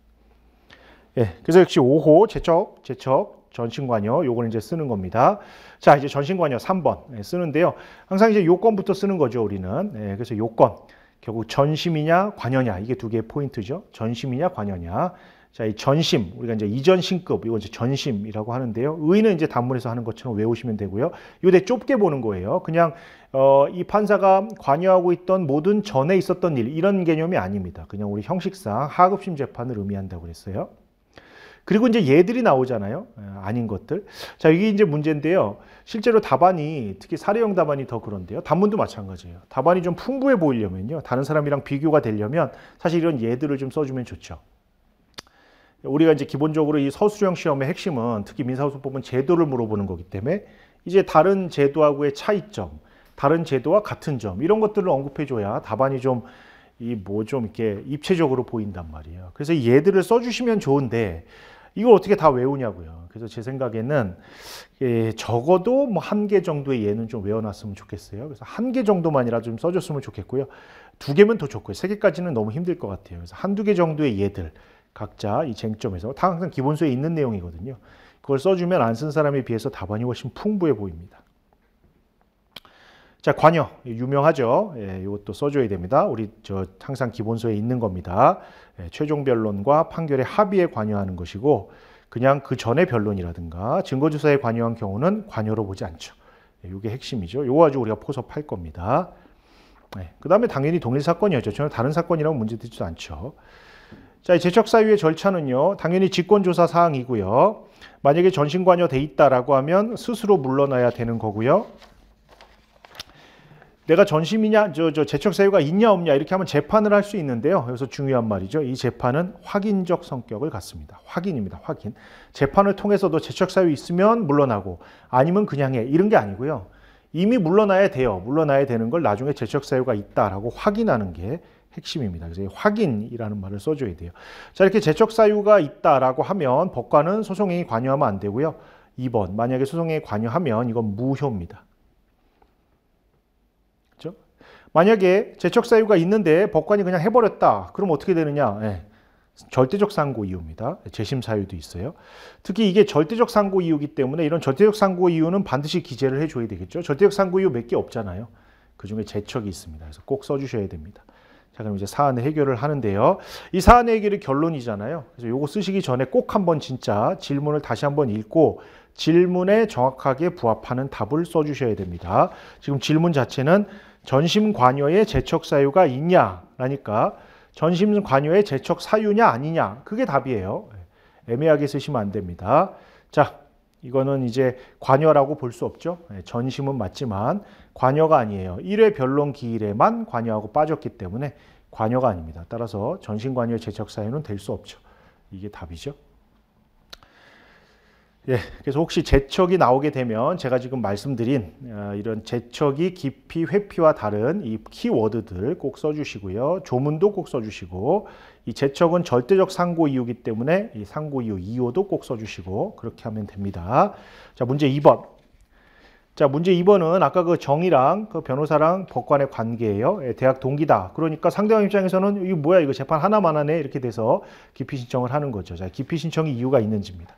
예, 그래서 역시 5호 제척제척 전신관여 요걸 이제 쓰는 겁니다. 자, 이제 전신관여 3번 예, 쓰는데요. 항상 이제 요건부터 쓰는 거죠, 우리는. 예, 그래서 요건. 결국 전심이냐 관여냐 이게 두 개의 포인트죠. 전심이냐 관여냐. 자, 이 전심 우리가 이제 이전신급 이건 이제 전심이라고 하는데요. 의는 이제 단문에서 하는 것처럼 외우시면 되고요. 요대 좁게 보는 거예요. 그냥 어, 이 판사가 관여하고 있던 모든 전에 있었던 일 이런 개념이 아닙니다. 그냥 우리 형식상 하급심 재판을 의미한다고 그랬어요. 그리고 이제 얘들이 나오잖아요. 예, 아닌 것들. 자, 이게 이제 문제인데요. 실제로 답안이 특히 사례형 답안이 더 그런데요. 단문도 마찬가지예요. 답안이 좀 풍부해 보이려면요. 다른 사람이랑 비교가 되려면 사실 이런 예들을 좀 써주면 좋죠. 우리가 이제 기본적으로 이 서술형 시험의 핵심은 특히 민사소송법은 제도를 물어보는 거기 때문에 이제 다른 제도하고의 차이점, 다른 제도와 같은 점 이런 것들을 언급해줘야 답안이 좀 이뭐좀 이렇게 입체적으로 보인단 말이에요. 그래서 얘들을 써주시면 좋은데 이걸 어떻게 다 외우냐고요. 그래서 제 생각에는 예, 적어도 뭐 한 개 정도의 얘는좀 외워놨으면 좋겠어요. 그래서 한 개 정도만이라 좀 써줬으면 좋겠고요. 두 개면 더 좋고요. 세 개까지는 너무 힘들 것 같아요. 그래서 한 두 개 정도의 얘들 각자 이 쟁점에서 다 항상 기본서에 있는 내용이거든요. 그걸 써주면 안 쓴 사람에 비해서 답안이 훨씬 풍부해 보입니다. 자, 관여 예, 유명하죠. 예, 이것도 써줘야 됩니다. 우리 저 항상 기본서에 있는 겁니다. 예, 최종 변론과 판결의 합의에 관여하는 것이고 그냥 그전에 변론이라든가 증거조사에 관여한 경우는 관여로 보지 않죠. 예, 이게 핵심이죠. 요거 아주 우리가 포섭할 겁니다. 예, 그 다음에 당연히 동일 사건이었죠. 전혀 다른 사건이라고 문제되지도 않죠. 자, 제척사유의 절차는요. 당연히 직권조사 사항이고요. 만약에 전신관여돼 있다라고 하면 스스로 물러나야 되는 거고요. 내가 전심이냐, 저, 저 재척 사유가 있냐 없냐 이렇게 하면 재판을 할 수 있는데요. 여기서 중요한 말이죠. 이 재판은 확인적 성격을 갖습니다. 확인입니다. 확인. 재판을 통해서도 재척 사유 있으면 물러나고 아니면 그냥 해 이런 게 아니고요. 이미 물러나야 돼요. 물러나야 되는 걸 나중에 재척 사유가 있다라고 확인하는 게 핵심입니다. 그래서 확인이라는 말을 써줘야 돼요. 자, 이렇게 재척 사유가 있다라고 하면 법관은 소송에 관여하면 안 되고요. 2번, 만약에 소송에 관여하면 이건 무효입니다. 만약에 재척 사유가 있는데 법관이 그냥 해버렸다. 그럼 어떻게 되느냐? 예. 절대적 상고 이유입니다. 재심 사유도 있어요. 특히 이게 절대적 상고 이유기 이 때문에 이런 절대적 상고 이유는 반드시 기재를 해줘야 되겠죠. 절대적 상고 이유 몇 개 없잖아요. 그 중에 재척이 있습니다. 그래서 꼭 써주셔야 됩니다. 자, 그럼 이제 사안의 해결을 하는데요. 이 사안의 해결이 결론이잖아요. 그래서 요거 쓰시기 전에 꼭 한번 진짜 질문을 다시 한번 읽고 질문에 정확하게 부합하는 답을 써주셔야 됩니다. 지금 질문 자체는 전심 관여의 재척 사유가 있냐라니까 전심 관여의 재척 사유냐 아니냐 그게 답이에요. 예, 애매하게 쓰시면 안 됩니다. 자, 이거는 이제 관여라고 볼 수 없죠. 예, 전심은 맞지만 관여가 아니에요. 1회 변론 기일에만 관여하고 빠졌기 때문에 관여가 아닙니다. 따라서 전심 관여의 재척 사유는 될 수 없죠. 이게 답이죠. 예, 그래서 혹시 재척이 나오게 되면 제가 지금 말씀드린 어, 이런 재척이 깊이 회피와 다른 이 키워드들 꼭 써주시고요. 조문도 꼭 써주시고 이 재척은 절대적 상고 이유이기 때문에 이 상고 이유 2호도 꼭 써주시고 그렇게 하면 됩니다. 자, 문제 2번. 자, 문제 2번은 아까 그 정이랑 그 변호사랑 법관의 관계예요. 예, 대학 동기다. 그러니까 상대방 입장에서는 이거 뭐야 이거 재판 하나만 하네 이렇게 돼서 기피 신청을 하는 거죠. 자, 기피 신청이 이유가 있는지입니다.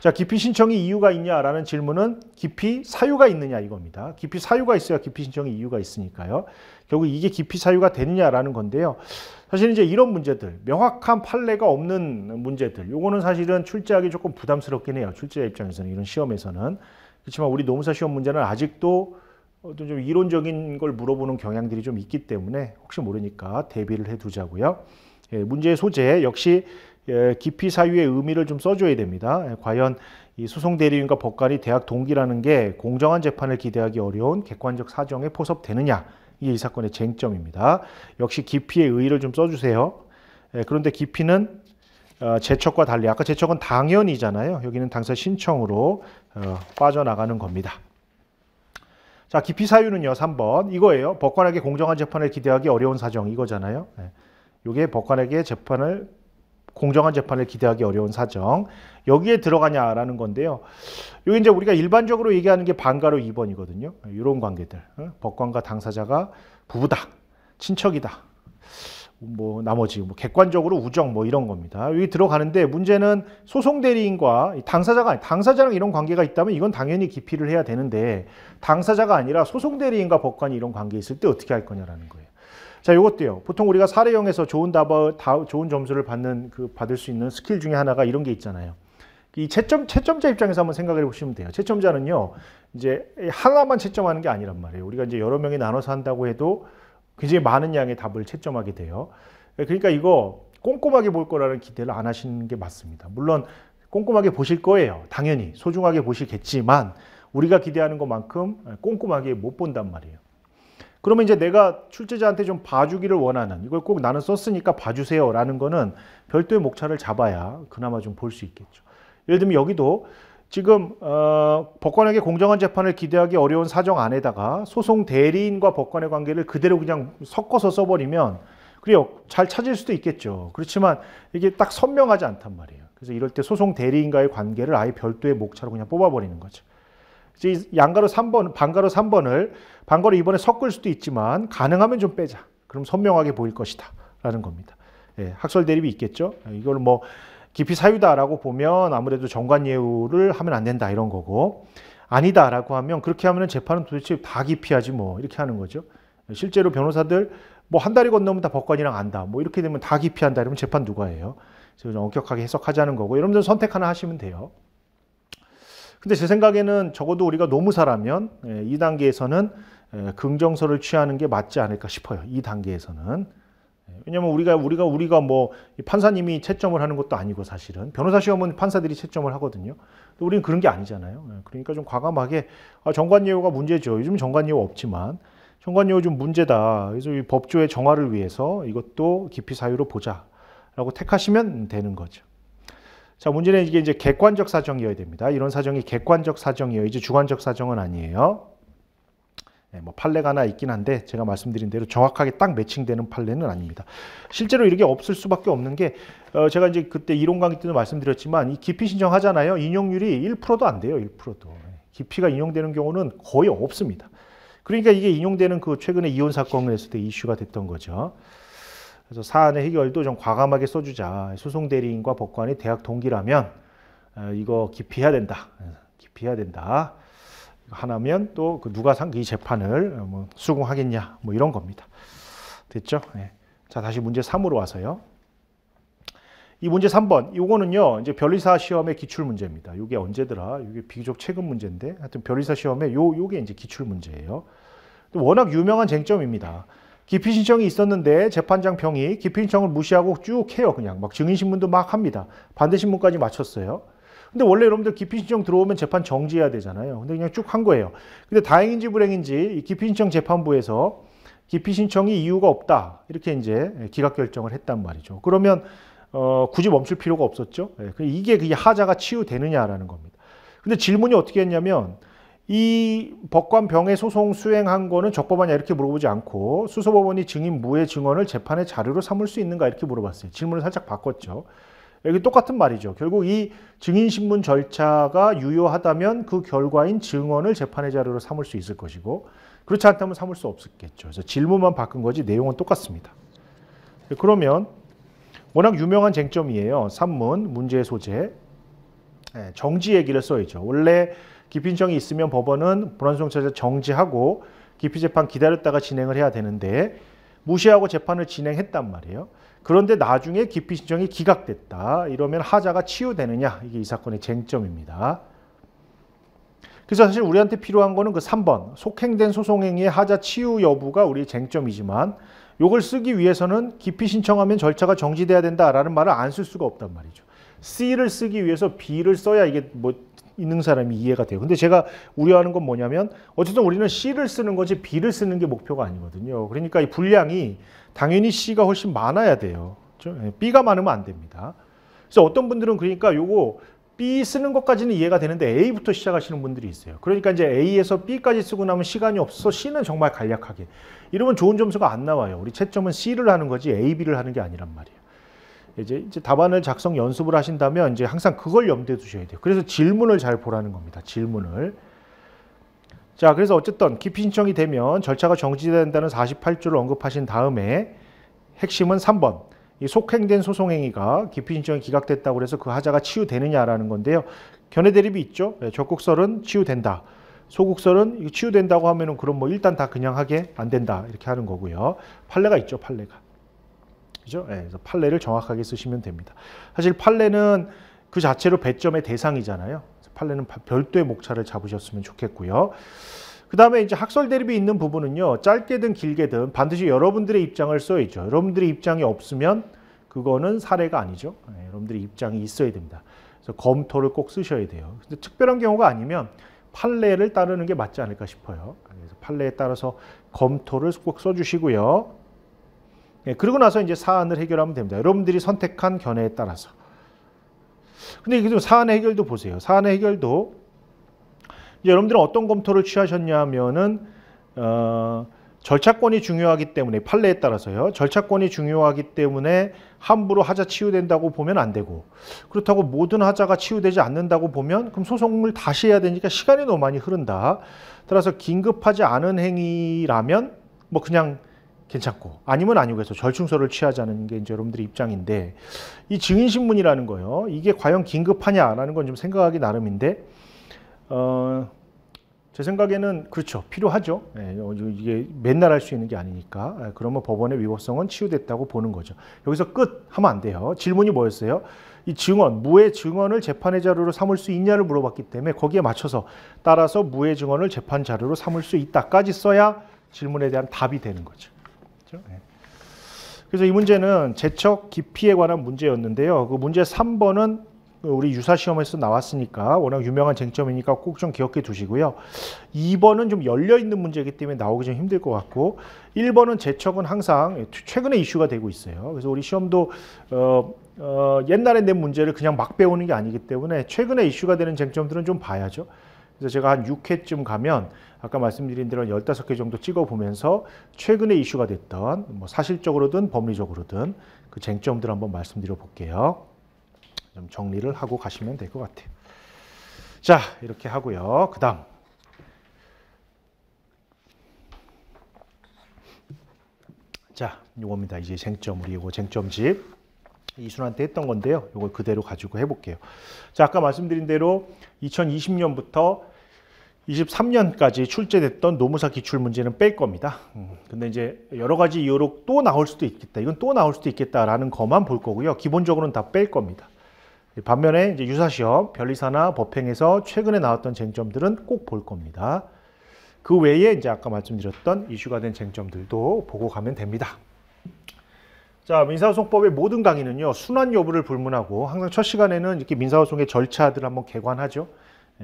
자, 기피 신청이 이유가 있냐라는 질문은 기피 사유가 있느냐 이겁니다. 기피 사유가 있어야 기피 신청이 이유가 있으니까요. 결국 이게 기피 사유가 되느냐라는 건데요. 사실 이제 이런 문제들, 명확한 판례가 없는 문제들, 요거는 사실은 출제하기 조금 부담스럽긴 해요. 출제자 입장에서는 이런 시험에서는. 그렇지만 우리 노무사 시험 문제는 아직도 어떤 좀 이론적인 걸 물어보는 경향들이 좀 있기 때문에 혹시 모르니까 대비를 해두자고요. 예, 문제의 소재 역시 예, 기피 사유의 의미를 좀 써줘야 됩니다. 예, 과연 이 수송 대리인과 법관이 대학 동기라는 게 공정한 재판을 기대하기 어려운 객관적 사정에 포섭되느냐 이게 이 사건의 쟁점입니다. 역시 기피의 의의를 좀 써주세요. 예, 그런데 기피는 어, 아, 제척과 달리 아까 제척은 당연이잖아요. 여기는 당사 신청으로 어, 빠져나가는 겁니다. 자, 기피 사유는요. 3번. 이거예요. 법관에게 공정한 재판을 기대하기 어려운 사정 이거잖아요. 이게 네. 법관에게 재판을 공정한 재판을 기대하기 어려운 사정 여기에 들어가냐라는 건데요. 이 이제 우리가 일반적으로 얘기하는 게 반가로 2번이거든요. 이런 관계들. 어? 법관과 당사자가 부부다. 친척이다. 뭐 나머지 뭐 객관적으로 우정 뭐 이런 겁니다. 여기 들어가는데 문제는 소송 대리인과 당사자가 아니 당사자랑 이런 관계가 있다면 이건 당연히 기피를 해야 되는데 당사자가 아니라 소송 대리인과 법관이 이런 관계 있을 때 어떻게 할 거냐라는 거예요. 자, 이것도요. 보통 우리가 사례형에서 좋은 답을 다, 좋은 점수를 받는 그 받을 수 있는 스킬 중에 하나가 이런 게 있잖아요. 이 채점 채점자 입장에서 한번 생각해 보시면 돼요. 채점자는요, 이제 하나만 채점하는 게 아니란 말이에요. 우리가 이제 여러 명이 나눠서 한다고 해도 굉장히 많은 양의 답을 채점하게 돼요. 그러니까 이거 꼼꼼하게 볼 거라는 기대를 안 하시는 게 맞습니다. 물론 꼼꼼하게 보실 거예요. 당연히 소중하게 보시겠지만 우리가 기대하는 것만큼 꼼꼼하게 못 본단 말이에요. 그러면 이제 내가 출제자한테 좀 봐주기를 원하는 이걸 꼭 나는 썼으니까 봐주세요라는 거는 별도의 목차를 잡아야 그나마 좀 볼 수 있겠죠. 예를 들면 여기도 지금 어, 법관에게 공정한 재판을 기대하기 어려운 사정 안에다가 소송 대리인과 법관의 관계를 그대로 그냥 섞어서 써버리면 그래요 잘 찾을 수도 있겠죠 그렇지만 이게 딱 선명하지 않단 말이에요 그래서 이럴 때 소송 대리인과의 관계를 아예 별도의 목차로 그냥 뽑아버리는 거죠 이제 양가로 3번 반가로 3번을 반가로 이번에 섞을 수도 있지만 가능하면 좀 빼자 그럼 선명하게 보일 것이다 라는 겁니다 예, 학설 대립이 있겠죠 이걸 뭐 깊이 사유다라고 보면 아무래도 정관예우를 하면 안 된다 이런 거고 아니다라고 하면 그렇게 하면 재판은 도대체 다 기피하지 뭐 이렇게 하는 거죠. 실제로 변호사들 뭐 한 달이 건너면 다 법관이랑 안다 뭐 이렇게 되면 다 기피한다 이러면 재판 누가 해요. 그래서 엄격하게 해석하자는 거고 여러분들 선택 하나 하시면 돼요. 근데 제 생각에는 적어도 우리가 노무사라면 예, 이 단계에서는 예, 긍정서를 취하는 게 맞지 않을까 싶어요. 이 단계에서는. 예, 왜냐면 우리가 우리가 우리가 뭐 판사님이 채점을 하는 것도 아니고 사실은 변호사 시험은 판사들이 채점을 하거든요. 또 우리는 그런 게 아니잖아요. 예, 그러니까 좀 과감하게 아, 정관예우가 문제죠. 요즘 정관예우 없지만 정관예우 좀 문제다. 그래서 이 법조의 정화를 위해서 이것도 기피 사유로 보자라고 택하시면 되는 거죠. 자, 문제는 이게 이제 객관적 사정이어야 됩니다. 이런 사정이 객관적 사정이어 이제 주관적 사정은 아니에요. 예, 뭐 판례가 하나 있긴 한데 제가 말씀드린 대로 정확하게 딱 매칭되는 판례는 아닙니다. 실제로 이렇게 없을 수밖에 없는 게 어 제가 이제 그때 이론 강의 때도 말씀드렸지만 이 깊이 신청하잖아요. 인용률이 1%도 안 돼요. 1%도. 예, 깊이가 인용되는 경우는 거의 없습니다. 그러니까 이게 인용되는 그 최근에 이혼 사건을 했을 때 이슈가 됐던 거죠. 그래서 사안의 해결도 좀 과감하게 써주자. 소송 대리인과 법관이 대학 동기라면 어, 이거 기피해야 된다. 기피해야 예, 된다. 하나면 또그 누가 상이 그 재판을 뭐 수긍하겠냐 뭐 이런 겁니다. 됐죠? 예. 자 다시 문제 3으로 와서요. 이 문제 3번 이거는요 이제 변리사 시험의 기출 문제입니다. 이게 언제더라? 이게 비교적 최근 문제인데 하여튼 변리사 시험의 요 요게 이제 기출 문제예요. 워낙 유명한 쟁점입니다. 기피 신청이 있었는데 재판장 평이 기피 신청을 무시하고 쭉 해요 그냥 막 증인 신문도 막 합니다. 반대 신문까지 마쳤어요. 근데 원래 여러분들 기피 신청 들어오면 재판 정지해야 되잖아요. 근데 그냥 쭉 한 거예요. 근데 다행인지 불행인지 기피 신청 재판부에서 기피 신청이 이유가 없다 이렇게 이제 기각 결정을 했단 말이죠. 그러면 어, 굳이 멈출 필요가 없었죠. 예, 그 이게 그게 하자가 치유되느냐라는 겁니다. 근데 질문이 어떻게 했냐면 이 법관병의 소송 수행한 거는 적법하냐 이렇게 물어보지 않고 수소법원이 증인 무의 증언을 재판의 자료로 삼을 수 있는가 이렇게 물어봤어요. 질문을 살짝 바꿨죠. 여기 똑같은 말이죠. 결국 이 증인신문 절차가 유효하다면 그 결과인 증언을 재판의 자료로 삼을 수 있을 것이고 그렇지 않다면 삼을 수 없겠죠. 그래서 질문만 바꾼 거지 내용은 똑같습니다. 그러면 워낙 유명한 쟁점이에요. 3문 문제의 소재 예, 정지 얘기를 써야죠. 원래 기피신청이 있으면 법원은 불완성 처자 정지하고 기피재판 기다렸다가 진행을 해야 되는데 무시하고 재판을 진행했단 말이에요. 그런데 나중에 기피 신청이 기각됐다. 이러면 하자가 치유되느냐? 이게 이 사건의 쟁점입니다. 그래서 사실 우리한테 필요한 거는 그 3번 속행된 소송행위의 하자 치유 여부가 우리의 쟁점이지만 요걸 쓰기 위해서는 기피 신청하면 절차가 정지돼야 된다라는 말을 안 쓸 수가 없단 말이죠. C를 쓰기 위해서 B를 써야 이게 뭐 있는 사람이 이해가 돼요. 근데 제가 우려하는 건 뭐냐면 어쨌든 우리는 C를 쓰는 거지 B를 쓰는 게 목표가 아니거든요. 그러니까 이 분량이 당연히 C가 훨씬 많아야 돼요. 그렇죠? 예, B가 많으면 안 됩니다. 그래서 어떤 분들은 그러니까 요거 B 쓰는 것까지는 이해가 되는데 A부터 시작하시는 분들이 있어요. 그러니까 이제 A에서 B까지 쓰고 나면 시간이 없어 C는 정말 간략하게. 이러면 좋은 점수가 안 나와요. 우리 채점은 C를 하는 거지 A, B를 하는 게 아니란 말이에요. 이제, 이제 답안을 작성 연습을 하신다면 이제 항상 그걸 염두에 두셔야 돼요. 그래서 질문을 잘 보라는 겁니다. 질문을. 자, 그래서 어쨌든 기피 신청이 되면 절차가 정지된다는 48조를 언급하신 다음에 핵심은 3번. 이 속행된 소송 행위가 기피 신청이 기각됐다고 해서 그 하자가 치유되느냐라는 건데요. 견해 대립이 있죠. 예, 적국설은 치유된다. 소국설은 치유된다고 하면은 그럼 뭐 일단 다 그냥 하게 안 된다. 이렇게 하는 거고요. 판례가 있죠, 판례가. 그죠? 네, 그래서 판례를 정확하게 쓰시면 됩니다. 사실 판례는 그 자체로 배점의 대상이잖아요. 팔레는 별도의 목차를 잡으셨으면 좋겠고요. 그 다음에 이제 학설 대립이 있는 부분은요. 짧게든 길게든 반드시 여러분들의 입장을 써야죠. 여러분들의 입장이 없으면 그거는 사례가 아니죠. 네, 여러분들의 입장이 있어야 됩니다. 그래서 검토를 꼭 쓰셔야 돼요. 근데 특별한 경우가 아니면 판례를 따르는 게 맞지 않을까 싶어요. 그래서 판례에 따라서 검토를 꼭 써주시고요. 네, 그리고 나서 이제 사안을 해결하면 됩니다. 여러분들이 선택한 견해에 따라서. 근데 이게 좀 사안의 해결도 보세요. 사안의 해결도 여러분들은 어떤 검토를 취하셨냐 면은 어, 절차권이 중요하기 때문에 판례에 따라서요. 절차권이 중요하기 때문에 함부로 하자 치유된다고 보면 안 되고 그렇다고 모든 하자가 치유되지 않는다고 보면 그럼 소송을 다시 해야 되니까 시간이 너무 많이 흐른다. 따라서 긴급하지 않은 행위라면 뭐 그냥 괜찮고 아니면 아니고 해서 절충서를 취하자는 게 이제 여러분들의 입장인데 이 증인신문이라는 거요 이게 과연 긴급하냐라는 건 좀 생각하기 나름인데 어, 제 생각에는 그렇죠 필요하죠 예, 어, 이게 맨날 할 수 있는 게 아니니까 아, 그러면 법원의 위법성은 치유됐다고 보는 거죠 여기서 끝 하면 안 돼요 질문이 뭐였어요 이 증언 무의 증언을 재판의 자료로 삼을 수 있냐를 물어봤기 때문에 거기에 맞춰서 따라서 무의 증언을 재판 자료로 삼을 수 있다까지 써야 질문에 대한 답이 되는 거죠. 그렇죠? 예. 그래서 이 문제는 재척 깊이에 관한 문제였는데요. 그 문제 3번은 우리 유사 시험에서 나왔으니까 워낙 유명한 쟁점이니까 꼭 좀 기억해 두시고요. 2번은 좀 열려 있는 문제이기 때문에 나오기 좀 힘들 것 같고 1번은 재척은 항상 최근에 이슈가 되고 있어요. 그래서 우리 시험도 어, 어, 옛날에 낸 문제를 그냥 막 배우는 게 아니기 때문에 최근에 이슈가 되는 쟁점들은 좀 봐야죠. 그래서 제가 한 6회쯤 가면 아까 말씀드린 대로 15개 정도 찍어보면서 최근에 이슈가 됐던 뭐 사실적으로든 법리적으로든 그 쟁점들 한번 말씀드려 볼게요. 좀 정리를 하고 가시면 될 것 같아요. 자, 이렇게 하고요. 그 다음. 자, 이겁니다 이제 쟁점, 우리 고 쟁점집. 이순한테 했던 건데요. 이걸 그대로 가지고 해볼게요. 자, 아까 말씀드린 대로 2020년부터 23년까지 출제됐던 노무사 기출문제는 뺄 겁니다. 음, 근데 이제 여러 가지 이유로 또 나올 수도 있겠다. 이건 또 나올 수도 있겠다라는 것만 볼 거고요. 기본적으로는 다 뺄 겁니다. 반면에 이제 유사시험, 변리사나 법행에서 최근에 나왔던 쟁점들은 꼭 볼 겁니다. 그 외에 이제 아까 말씀드렸던 이슈가 된 쟁점들도 보고 가면 됩니다. 자, 민사소송법의 모든 강의는요, 순환 여부를 불문하고 항상 첫 시간에는 이렇게 민사소송의 절차들을 한번 개관하죠.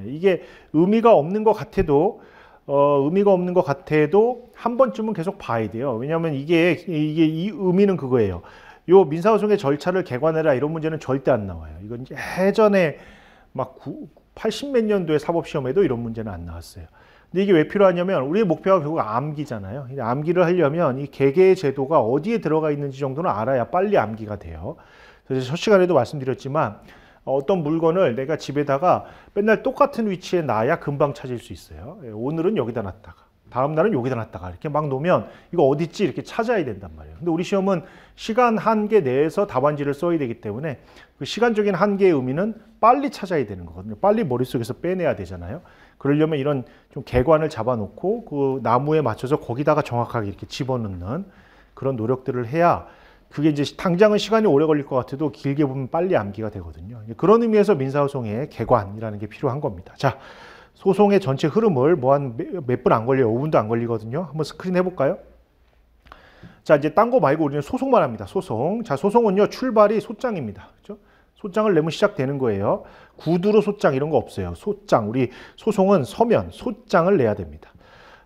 예, 이게 의미가 없는 것 같아도 어, 의미가 없는 것 같아도 한 번쯤은 계속 봐야 돼요. 왜냐하면 이게 이게 이 의미는 그거예요. 요 민사소송의 절차를 개관해라 이런 문제는 절대 안 나와요. 이건 예전에 막 80 몇 년도에 사법시험에도 이런 문제는 안 나왔어요. 근데 이게 왜 필요하냐면 우리의 목표가 결국 암기잖아요. 암기를 하려면 이 개개의 제도가 어디에 들어가 있는지 정도는 알아야 빨리 암기가 돼요. 그래서 첫 시간에도 말씀드렸지만 어떤 물건을 내가 집에다가 맨날 똑같은 위치에 놔야 금방 찾을 수 있어요. 예, 오늘은 여기다 놨다가 다음 날은 여기다 놨다가 이렇게 막 놓으면 이거 어딨지 이렇게 찾아야 된단 말이에요. 근데 우리 시험은 시간 한계 내에서 답안지를 써야 되기 때문에 그 시간적인 한계의 의미는 빨리 찾아야 되는 거거든요. 빨리 머릿속에서 빼내야 되잖아요. 그러려면 이런 좀 개관을 잡아놓고 그 나무에 맞춰서 거기다가 정확하게 이렇게 집어넣는 그런 노력들을 해야 그게 이제 당장은 시간이 오래 걸릴 것 같아도 길게 보면 빨리 암기가 되거든요. 그런 의미에서 민사소송의 개관이라는 게 필요한 겁니다. 자, 소송의 전체 흐름을 뭐 한 몇 분 안 걸려요. 5분도 안 걸리거든요. 한번 스크린 해볼까요? 자, 이제 딴거 말고 우리는 소송만 합니다. 소송. 자, 소송은요, 출발이 소장입니다. 그죠? 소장을 내면 시작되는 거예요. 구두로 소장 이런 거 없어요. 소장. 우리 소송은 서면, 소장을 내야 됩니다.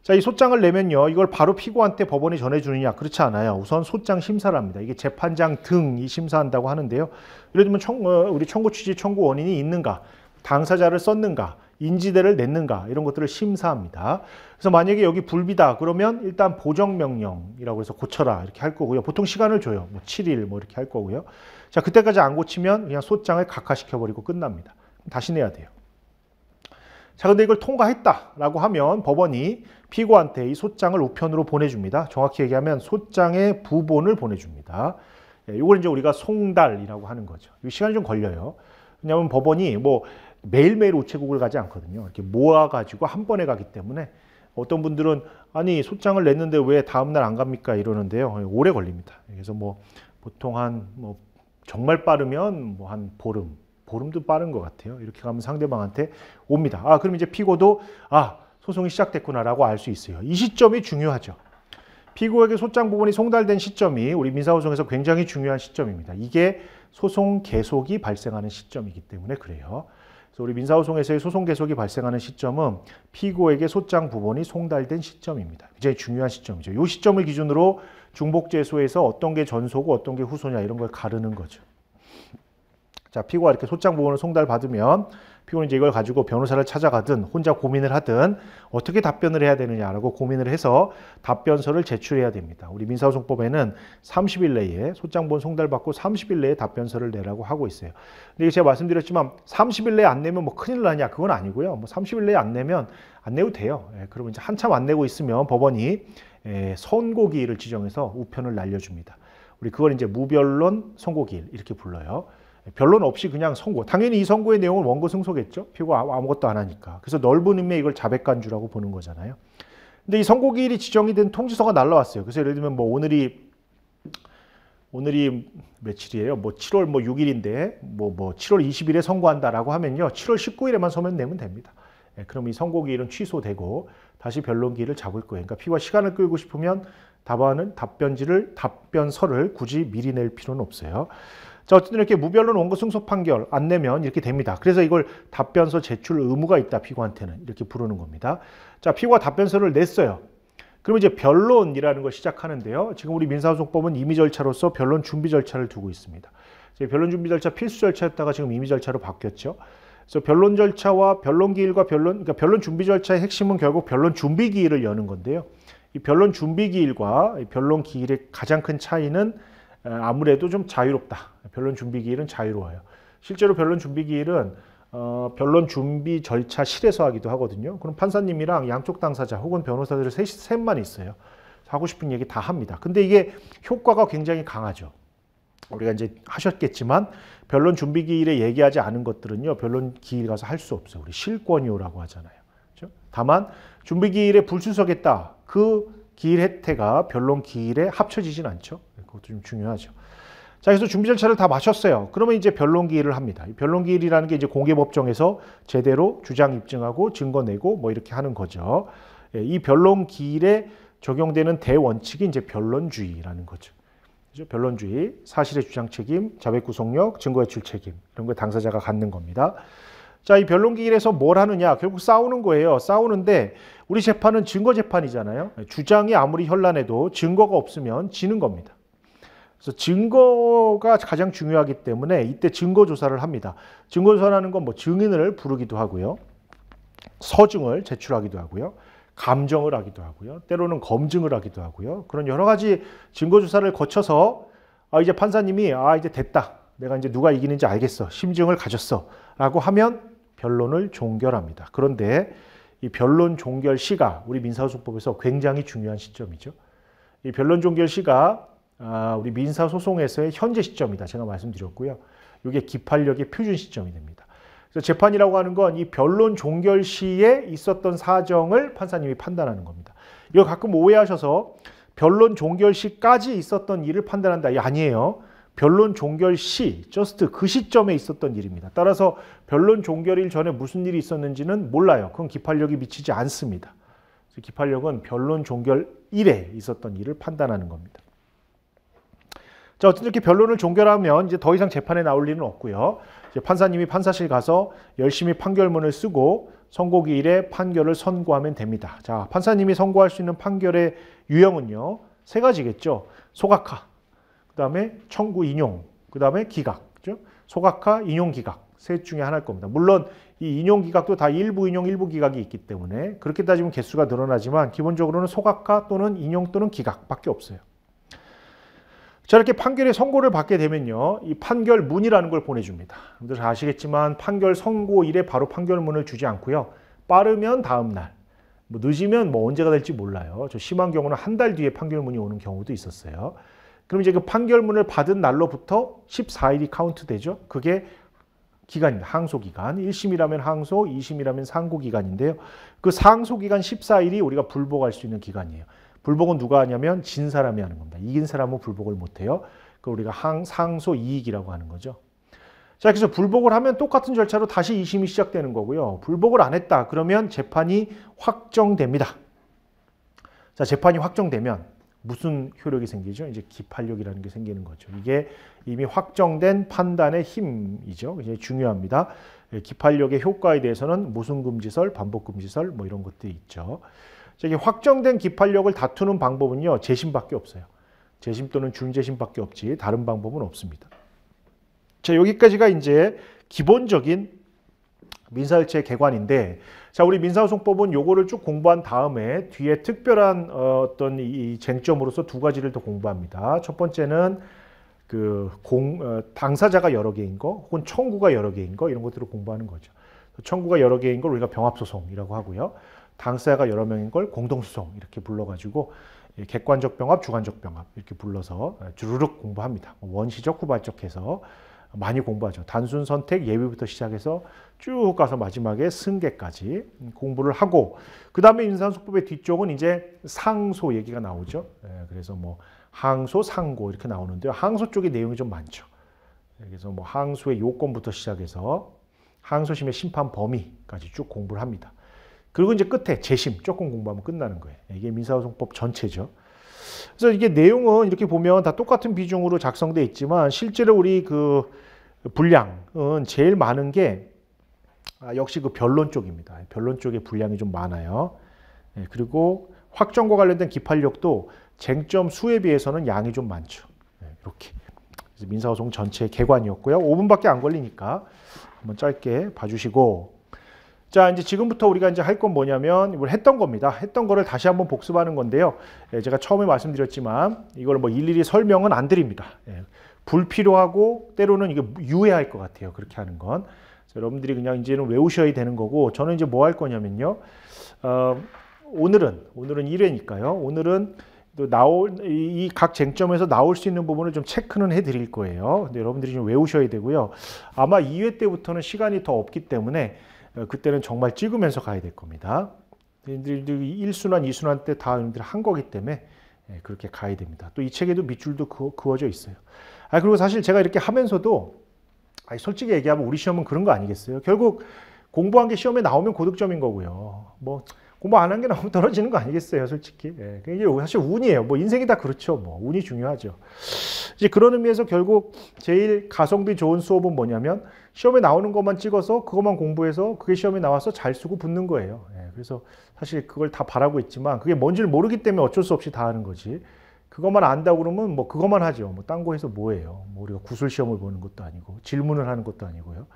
자, 이 소장을 내면요. 이걸 바로 피고한테 법원이 전해주느냐. 그렇지 않아요. 우선 소장 심사를 합니다. 이게 재판장 등이 심사한다고 하는데요. 예를 들면 청, 어, 우리 청구 취지 청구 원인이 있는가, 당사자를 썼는가, 인지대를 냈는가 이런 것들을 심사합니다. 그래서 만약에 여기 불비다 그러면 일단 보정명령이라고 해서 고쳐라 이렇게 할 거고요. 보통 시간을 줘요. 뭐 7일 뭐 이렇게 할 거고요. 자 그때까지 안 고치면 그냥 소장을 각하시켜버리고 끝납니다. 다시 내야 돼요. 자 근데 이걸 통과했다라고 하면 법원이 피고한테 이 소장을 우편으로 보내줍니다. 정확히 얘기하면 소장의 부본을 보내줍니다. 이걸 예, 이제 우리가 송달이라고 하는 거죠. 이 시간이 좀 걸려요. 왜냐하면 법원이 뭐 매일매일 우체국을 가지 않거든요. 이렇게 모아가지고 한 번에 가기 때문에 어떤 분들은 아니 소장을 냈는데 왜 다음날 안 갑니까 이러는데요. 예, 오래 걸립니다. 그래서 뭐 보통 한 뭐 정말 빠르면 뭐 한 보름, 보름도 빠른 것 같아요. 이렇게 가면 상대방한테 옵니다. 아 그럼 이제 피고도 아 소송이 시작됐구나라고 알 수 있어요. 이 시점이 중요하죠. 피고에게 소장 부분이 송달된 시점이 우리 민사소송에서 굉장히 중요한 시점입니다. 이게 소송 계속이 발생하는 시점이기 때문에 그래요. 그래서 우리 민사소송에서의 소송 계속이 발생하는 시점은 피고에게 소장 부분이 송달된 시점입니다. 굉장히 중요한 시점이죠. 이 시점을 기준으로 중복제소에서 어떤 게 전소고 어떤 게 후소냐 이런 걸 가르는 거죠. 자, 피고가 이렇게 소장 부분을 송달받으면 피고는 이제 이걸 가지고 변호사를 찾아가든 혼자 고민을 하든 어떻게 답변을 해야 되느냐라고 고민을 해서 답변서를 제출해야 됩니다. 우리 민사소송법에는 30일 내에 소장본 송달받고 30일 내에 답변서를 내라고 하고 있어요. 근데 제가 말씀드렸지만 30일 내에 안 내면 뭐 큰일 나냐 그건 아니고요. 뭐 30일 내에 안 내면 안 내도 돼요. 예, 그러면 이제 한참 안 내고 있으면 법원이 예, 선고기일을 지정해서 우편을 날려줍니다. 우리 그걸 이제 무별론 선고기일 이렇게 불러요. 변론 없이 그냥 선고. 당연히 이 선고의 내용은 원고 승소겠죠. 피고 아무것도 안 하니까. 그래서 넓은 의미의 이걸 자백간주라고 보는 거잖아요. 근데 이 선고기일이 지정이 된 통지서가 날라왔어요. 그래서 예를 들면 뭐 오늘이 오늘이 며칠이에요? 뭐 7월 뭐 6일인데 뭐뭐 뭐 7월 뭐 20일에 선고한다라고 하면요. 7월 19일에만 서면 내면 됩니다. 예, 그럼 이 선고기일은 취소되고 다시 변론기일을 잡을 거예요. 그러니까 피고가 시간을 끌고 싶으면 답안은 답변지를 답변서를 굳이 미리 낼 필요는 없어요. 자, 어쨌든 이렇게 무별로 원고 승소 판결 안 내면 이렇게 됩니다. 그래서 이걸 답변서 제출 의무가 있다, 피고한테는. 이렇게 부르는 겁니다. 자, 피고가 답변서를 냈어요. 그럼 이제 변론이라는 걸 시작하는데요. 지금 우리 민사소송법은 임의 절차로서 변론 준비 절차를 두고 있습니다. 이제 변론 준비 절차 필수 절차였다가 지금 임의 절차로 바뀌었죠. 그래서 변론 절차와 변론 기일과 변론 그러니까 변론 준비 절차의 핵심은 결국 변론 준비 기일을 여는 건데요. 이 변론 준비 기일과 변론 기일의 가장 큰 차이는 아무래도 좀 자유롭다. 변론 준비 기일은 자유로워요. 실제로 변론 준비 기일은 어, 변론 준비 절차 실에서 하기도 하거든요. 그럼 판사님이랑 양쪽 당사자 혹은 변호사들 셋, 셋만 있어요. 하고 싶은 얘기 다 합니다. 근데 이게 효과가 굉장히 강하죠. 우리가 이제 하셨겠지만 변론 준비 기일에 얘기하지 않은 것들은요. 변론 기일 가서 할 수 없어요. 우리 실권이오라고 하잖아요. 그렇죠? 다만 준비 기일에 불출석했다. 그 기일 혜태가 변론 기일에 합쳐지진 않죠. 그것도 좀 중요하죠. 자, 그래서 준비 절차를 다 마쳤어요. 그러면 이제 변론 기일을 합니다. 변론 기일이라는 게 이제 공개 법정에서 제대로 주장 입증하고 증거 내고 뭐 이렇게 하는 거죠. 예, 이 변론 기일에 적용되는 대원칙이 이제 변론주의라는 거죠. 그죠? 변론주의, 사실의 주장 책임, 자백 구속력, 증거 해출 책임 이런 거 당사자가 갖는 겁니다. 자, 이 변론기일에서 뭘 하느냐? 결국 싸우는 거예요. 싸우는데 우리 재판은 증거 재판이잖아요. 주장이 아무리 현란해도 증거가 없으면 지는 겁니다. 그래서 증거가 가장 중요하기 때문에 이때 증거 조사를 합니다. 증거 조사라는 건 뭐 증인을 부르기도 하고요. 서증을 제출하기도 하고요. 감정을 하기도 하고요. 때로는 검증을 하기도 하고요. 그런 여러 가지 증거 조사를 거쳐서 아 이제 판사님이 아 이제 됐다. 내가 이제 누가 이기는지 알겠어. 심증을 가졌어. 라고 하면 변론을 종결합니다. 그런데 이 변론 종결 시가 우리 민사소송법에서 굉장히 중요한 시점이죠. 이 변론 종결 시가 아, 우리 민사소송에서의 현재 시점이다. 제가 말씀드렸고요. 이게 기판력의 표준 시점이 됩니다. 그래서 재판이라고 하는 건 이 변론 종결 시에 있었던 사정을 판사님이 판단하는 겁니다. 이거 가끔 오해하셔서 변론 종결 시까지 있었던 일을 판단한다. 이 아니에요. 변론 종결 시, 저스트 그 시점에 있었던 일입니다. 따라서 변론 종결일 전에 무슨 일이 있었는지는 몰라요. 그건 기판력이 미치지 않습니다. 기판력은 변론 종결 일에 있었던 일을 판단하는 겁니다. 자, 어쨌든 이렇게 변론을 종결하면 이제 더 이상 재판에 나올 일은 없고요. 이제 판사님이 판사실 가서 열심히 판결문을 쓰고 선고기일에 판결을 선고하면 됩니다. 자, 판사님이 선고할 수 있는 판결의 유형은요. 세 가지겠죠. 소각화, 그 다음에 청구 인용, 그 다음에 기각, 그죠? 소각화, 인용 기각 셋 중에 하나일 겁니다. 물론 이 인용 기각도 다 일부 인용, 일부 기각이 있기 때문에 그렇게 따지면 개수가 늘어나지만 기본적으로는 소각화 또는 인용 또는 기각밖에 없어요. 자 이렇게 판결의 선고를 받게 되면요 이 판결문이라는 걸 보내줍니다 여러분들 아시겠지만 판결 선고일에 바로 판결문을 주지 않고요 빠르면 다음날 뭐 늦으면 뭐 언제가 될지 몰라요 저 심한 경우는 한 달 뒤에 판결문이 오는 경우도 있었어요 그럼 이제 그 판결문을 받은 날로부터 14일이 카운트 되죠. 그게 기간입니다. 항소 기간. 1심이라면 항소, 2심이라면 상고 기간인데요. 그 상소 기간 14일이 우리가 불복할 수 있는 기간이에요. 불복은 누가 하냐면 진 사람이 하는 겁니다. 이긴 사람은 불복을 못 해요. 그 우리가 항, 상소 이익이라고 하는 거죠. 자, 그래서 불복을 하면 똑같은 절차로 다시 2심이 시작되는 거고요. 불복을 안 했다. 그러면 재판이 확정됩니다. 자, 재판이 확정되면 무슨 효력이 생기죠? 이제 기판력이라는 게 생기는 거죠. 이게 이미 확정된 판단의 힘이죠. 굉장히 중요합니다. 예, 기판력의 효과에 대해서는 모순금지설, 반복금지설 뭐 이런 것들이 있죠. 이게 확정된 기판력을 다투는 방법은요. 재심밖에 없어요. 재심 또는 준재심밖에 없지 다른 방법은 없습니다. 자 여기까지가 이제 기본적인 민사일체 개관인데 자 우리 민사소송법은 요거를 쭉 공부한 다음에 뒤에 특별한 어, 어떤 이 쟁점으로서 두 가지를 더 공부합니다. 첫 번째는 그 공, 어, 당사자가 여러 개인 거 혹은 청구가 여러 개인 거 이런 것들을 공부하는 거죠. 청구가 여러 개인 걸 우리가 병합소송이라고 하고요. 당사자가 여러 명인 걸 공동소송 이렇게 불러가지고 예, 객관적 병합, 주관적 병합 이렇게 불러서 예, 주르륵 공부합니다. 원시적, 후발적해서 많이 공부하죠. 단순 선택 예비부터 시작해서 쭉 가서 마지막에 승계까지 공부를 하고 그 다음에 인산수법의 뒤쪽은 이제 상소 얘기가 나오죠. 예, 그래서 뭐 항소, 상고 이렇게 나오는데요. 항소 쪽에 내용이 좀 많죠. 예, 그래서 뭐 항소의 요건부터 시작해서 항소심의 심판 범위까지 쭉 공부를 합니다. 그리고 이제 끝에 재심 조금 공부하면 끝나는 거예요. 이게 민사소송법 전체죠. 그래서 이게 내용은 이렇게 보면 다 똑같은 비중으로 작성돼 있지만 실제로 우리 그 분량은 제일 많은 게 아, 역시 그 변론 쪽입니다. 변론 쪽에 분량이 좀 많아요. 네, 그리고 확정과 관련된 기판력도 쟁점 수에 비해서는 양이 좀 많죠. 네, 이렇게 민사소송 전체 개관이었고요. 5분밖에 안 걸리니까 한번 짧게 봐주시고 자 이제 지금부터 우리가 이제 할 건 뭐냐면 이걸 했던 겁니다. 했던 거를 다시 한번 복습하는 건데요. 예, 제가 처음에 말씀드렸지만 이걸 뭐 일일이 설명은 안 드립니다. 예, 불필요하고 때로는 이게 유해할 것 같아요. 그렇게 하는 건. 여러분들이 그냥 이제는 외우셔야 되는 거고 저는 이제 뭐 할 거냐면요. 어, 오늘은 오늘은 1회니까요. 오늘은 또 나올 이 각 쟁점에서 나올 수 있는 부분을 좀 체크는 해 드릴 거예요. 근데 여러분들이 좀 외우셔야 되고요. 아마 2회 때부터는 시간이 더 없기 때문에 어, 그때는 정말 찍으면서 가야 될 겁니다. 1순환, 2순환 때 다 여러분들 한 거기 때문에 예, 그렇게 가야 됩니다. 또 이 책에도 밑줄도 그어져 있어요. 아, 그리고 사실 제가 이렇게 하면서도 아니, 솔직히 얘기하면 우리 시험은 그런 거 아니겠어요? 결국 공부한 게 시험에 나오면 고득점인 거고요. 뭐 공부 안 한 게 나오면 [LAUGHS] 떨어지는 거 아니겠어요, 솔직히. 예, 이게 사실 운이에요. 뭐 인생이 다 그렇죠. 뭐 운이 중요하죠. 이제 그런 의미에서 결국 제일 가성비 좋은 수업은 뭐냐면 시험에 나오는 것만 찍어서 그것만 공부해서 그게 시험에 나와서 잘 쓰고 붙는 거예요. 예, 그래서 사실 그걸 다 바라고 있지만 그게 뭔지를 모르기 때문에 어쩔 수 없이 다 하는 거지. 그것만 안다고 그러면 뭐 그것만 하죠. 뭐 딴 거 해서 뭐예요. 뭐 우리가 구술 시험을 보는 것도 아니고 질문을 하는 것도 아니고요.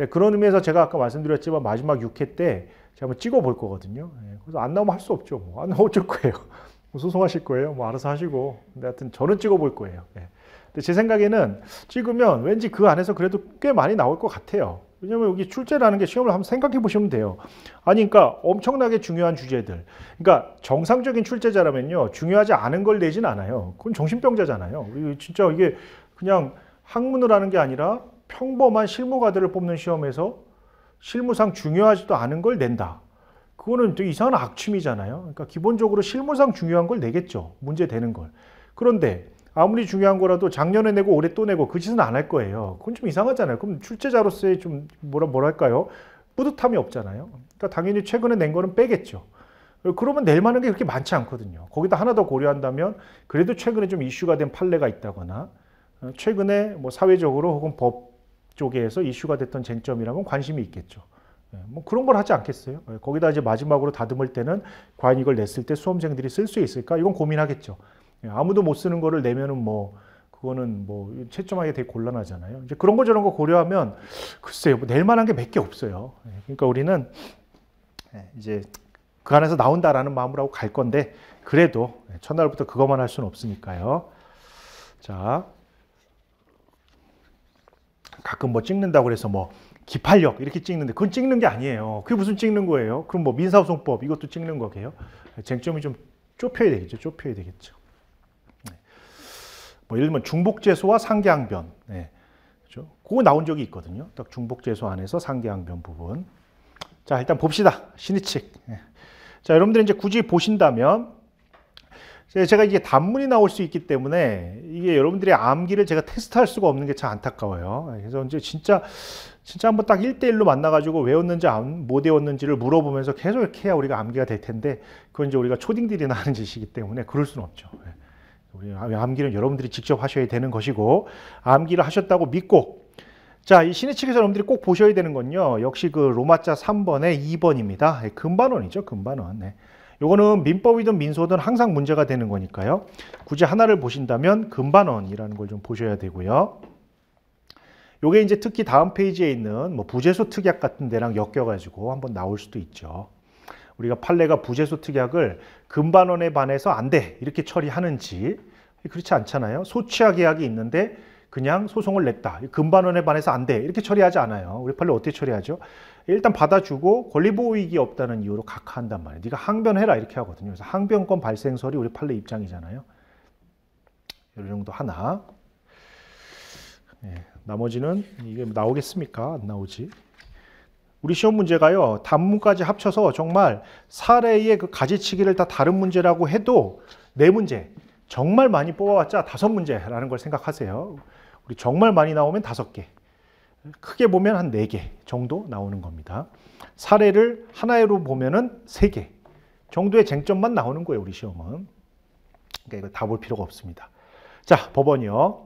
예, 그런 의미에서 제가 아까 말씀드렸지만 마지막 6회 때 제가 한번 찍어 볼 거거든요. 예, 그래서 안 나오면 할 수 없죠. 뭐 안 나오면 어쩔 거예요. [LAUGHS] 뭐 소송하실 거예요. 뭐 알아서 하시고. 근데 하여튼 저는 찍어 볼 거예요. 예. 근데 제 생각에는 찍으면 왠지 그 안에서 그래도 꽤 많이 나올 것 같아요. 왜냐면 여기 출제라는 게 시험을 한번 생각해 보시면 돼요. 아니, 그러니까 엄청나게 중요한 주제들. 그러니까 정상적인 출제자라면요. 중요하지 않은 걸 내진 않아요. 그건 정신병자잖아요. 진짜 이게 그냥 학문을 하는 게 아니라 평범한 실무가들을 뽑는 시험에서 실무상 중요하지도 않은 걸 낸다. 그거는 되 이상한 악취미잖아요. 그러니까 기본적으로 실무상 중요한 걸 내겠죠. 문제 되는 걸. 그런데 아무리 중요한 거라도 작년에 내고 올해 또 내고 그 짓은 안 할 거예요. 그건 좀 이상하잖아요. 그럼 출제자로서의 좀 뭐라 뭐랄까요? 뿌듯함이 없잖아요. 그러니까 당연히 최근에 낸 거는 빼겠죠. 그러면 낼 만한 게 그렇게 많지 않거든요. 거기다 하나 더 고려한다면 그래도 최근에 좀 이슈가 된 판례가 있다거나 어, 최근에 뭐 사회적으로 혹은 법 쪽에서 이슈가 됐던 쟁점이라면 관심이 있겠죠. 예, 뭐 그런 걸 하지 않겠어요? 예, 거기다 이제 마지막으로 다듬을 때는 과연 이걸 냈을 때 수험생들이 쓸 수 있을까? 이건 고민하겠죠. 예, 아무도 못 쓰는 거를 내면은 뭐 그거는 뭐 채점하기 되게 곤란하잖아요. 이제 그런 거 저런 거 고려하면 글쎄요, 뭐낼 만한 게 몇 개 없어요. 예, 그러니까 우리는 예, 이제 그 안에서 나온다라는 마음으로 하고 갈 건데 그래도 첫날부터 그것만 할 수는 없으니까요. 자, 가끔 뭐찍는다 그래서 뭐 기팔력 이렇게 찍는데 그건 찍는 게 아니에요. 그게 무슨 찍는 거예요? 그럼 뭐 민사소송법 이것도 찍는 거게요. 쟁점이 좀 좁혀야 되겠죠. 좁혀야 되겠죠. 뭐 예를 들면 중복재소와 상계항변. 예. 그죠? 그거 나온 적이 있거든요. 딱 중복재소 안에서 상계항변 부분. 자, 일단 봅시다. 신의칙. 예. 자, 여러분들 이제 이 굳이 보신다면 제가 이게 단문이 나올 수 있기 때문에 이게 여러분들의 암기를 제가 테스트할 수가 없는 게 참 안타까워요. 그래서 이제 진짜 진짜 한번 딱 1대1로 만나가지고 외웠는지 못 외웠는지를 물어보면서 계속 이렇게 해야 우리가 암기가 될 텐데 그건 이제 우리가 초딩들이나 하는 짓이기 때문에 그럴 수는 없죠. 네. 우리 암기는 여러분들이 직접 하셔야 되는 것이고 암기를 하셨다고 믿고 자, 이 신의 측에서 여러분들이 꼭 보셔야 되는 건요. 역시 그 로마자 3번에 2번입니다. 예, 금반원이죠, 금반원. 네. 요거는 민법이든 민소든 항상 문제가 되는 거니까요. 굳이 하나를 보신다면 금반원이라는 걸 좀 보셔야 되고요. 요게 이제 특히 다음 페이지에 있는 뭐 부재소 특약 같은 데랑 엮여가지고 한번 나올 수도 있죠. 우리가 판례가 부재소 특약을 금반원에 반해서 안 돼 이렇게 처리하는지 그렇지 않잖아요. 소취하 계약이 있는데 그냥 소송을 냈다. 금반원에 반해서 안 돼. 이렇게 처리하지 않아요. 우리 판례 어떻게 처리하죠? 일단 받아주고 권리보호이익이 없다는 이유로 각하한단 말이에요. 네가 항변해라 이렇게 하거든요. 그래서 항변권 발생설이 우리 판례 입장이잖아요. 이런 정도 하나. 네, 나머지는 이게 나오겠습니까? 안 나오지. 우리 시험 문제가요. 단문까지 합쳐서 정말 사례의 그 가지치기를 다 다른 문제라고 해도 네 문제 정말 많이 뽑아왔자 다섯 문제라는 걸 생각하세요. 우리 정말 많이 나오면 다섯 개. 크게 보면 한 네 개 정도 나오는 겁니다. 사례를 하나로 보면은 세 개 정도의 쟁점만 나오는 거예요, 우리 시험은. 그러니까 이거 다 볼 필요가 없습니다. 자, 법원이요.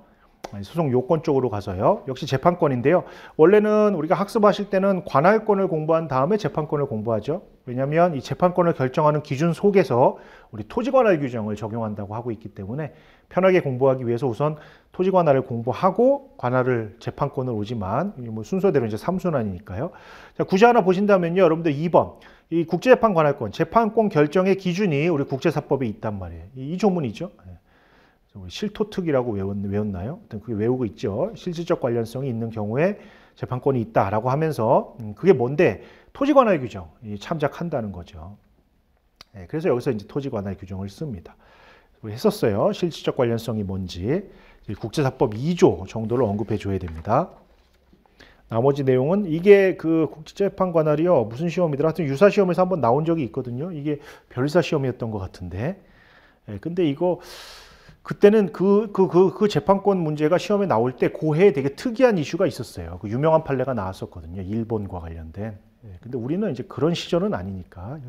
소송 요건 쪽으로 가서요. 역시 재판권인데요. 원래는 우리가 학습하실 때는 관할권을 공부한 다음에 재판권을 공부하죠. 왜냐하면 이 재판권을 결정하는 기준 속에서 우리 토지관할 규정을 적용한다고 하고 있기 때문에 편하게 공부하기 위해서 우선 토지관할을 공부하고 관할을 재판권을 오지만 뭐 순서대로 이제 삼순환이니까요. 자, 구제 하나 보신다면요. 여러분들 2번. 이 국제재판 관할권, 재판권 결정의 기준이 우리 국제사법에 있단 말이에요. 이, 이 조문이죠. 네. 실토특이라고 외웠나요? 그게 외우고 있죠. 실질적 관련성이 있는 경우에 재판권이 있다라고 하면서 음, 그게 뭔데 토지 관할 규정 참작한다는 거죠. 네, 그래서 여기서 이제 토지 관할 규정을 씁니다. 했었어요. 실질적 관련성이 뭔지 국제사법 2조 정도를 언급해 줘야 됩니다. 나머지 내용은 이게 그 국제재판 관할이요 무슨 시험이더라 하여튼 유사 시험에서 한번 나온 적이 있거든요 이게 별사 시험이었던 것 같은데 예, 근데 이거 그때는 그, 그, 그, 그 재판권 문제가 시험에 나올 때 고해에 그 되게 특이한 이슈가 있었어요. 그 유명한 판례가 나왔었거든요. 일본과 관련된. 예, 근데 우리는 이제 그런 시절은 아니니까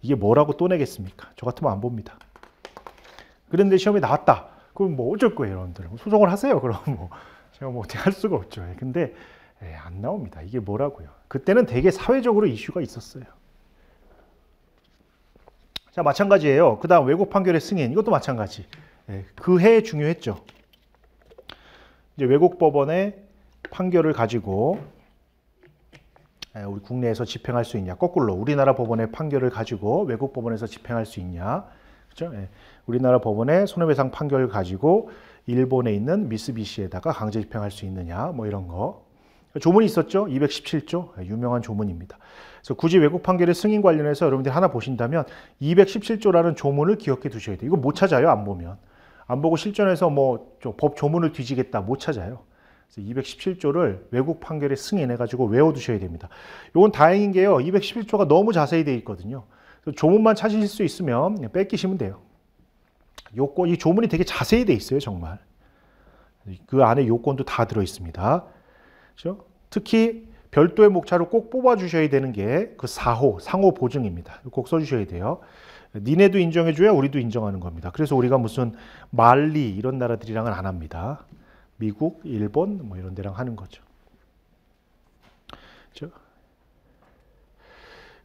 이게 뭐라고 또 내겠습니까? 저 같으면 안 봅니다. 그런데 시험에 나왔다. 그럼 뭐 어쩔 거예요, 여러분들. 뭐 소송을 하세요. 그럼 뭐 제가 뭐 어떻게 할 수가 없죠. 예, 근데 예, 안 나옵니다. 이게 뭐라고요? 그때는 되게 사회적으로 이슈가 있었어요. 자, 마찬가지예요. 그다음 외국 판결의 승인 이것도 마찬가지. 예, 그해에 중요했죠. 이제 외국 법원의 판결을 가지고 예, 우리 국내에서 집행할 수 있냐 거꾸로 우리나라 법원의 판결을 가지고 외국 법원에서 집행할 수 있냐 그렇죠? 예, 우리나라 법원의 손해배상 판결을 가지고 일본에 있는 미쓰비시에다가 강제 집행할 수 있느냐 뭐 이런 거 조문이 있었죠 217조 유명한 조문입니다 그래서 굳이 외국 판결의 승인 관련해서 여러분들이 하나 보신다면 217조라는 조문을 기억해 두셔야 돼요 이거 못 찾아요 안 보면 안 보고 실전에서 뭐 법 조문을 뒤지겠다 못 찾아요. 217조를 외국 판결에 승인해 가지고 외워 두셔야 됩니다. 이건 다행인 게요. 211조가 너무 자세히 되어 있거든요. 조문만 찾으실 수 있으면 뺏기시면 돼요. 요건 이 조문이 되게 자세히 돼 있어요, 정말. 그 안에 요건도 다 들어 있습니다. 그렇죠? 특히 별도의 목차를꼭 뽑아 주셔야 되는 게 그 4호 상호 보증입니다. 꼭써 주셔야 돼요. 니네도 인정해줘야 우리도 인정하는 겁니다. 그래서 우리가 무슨 말리 이런 나라들이랑은 안 합니다. 미국, 일본 뭐 이런 데랑 하는 거죠.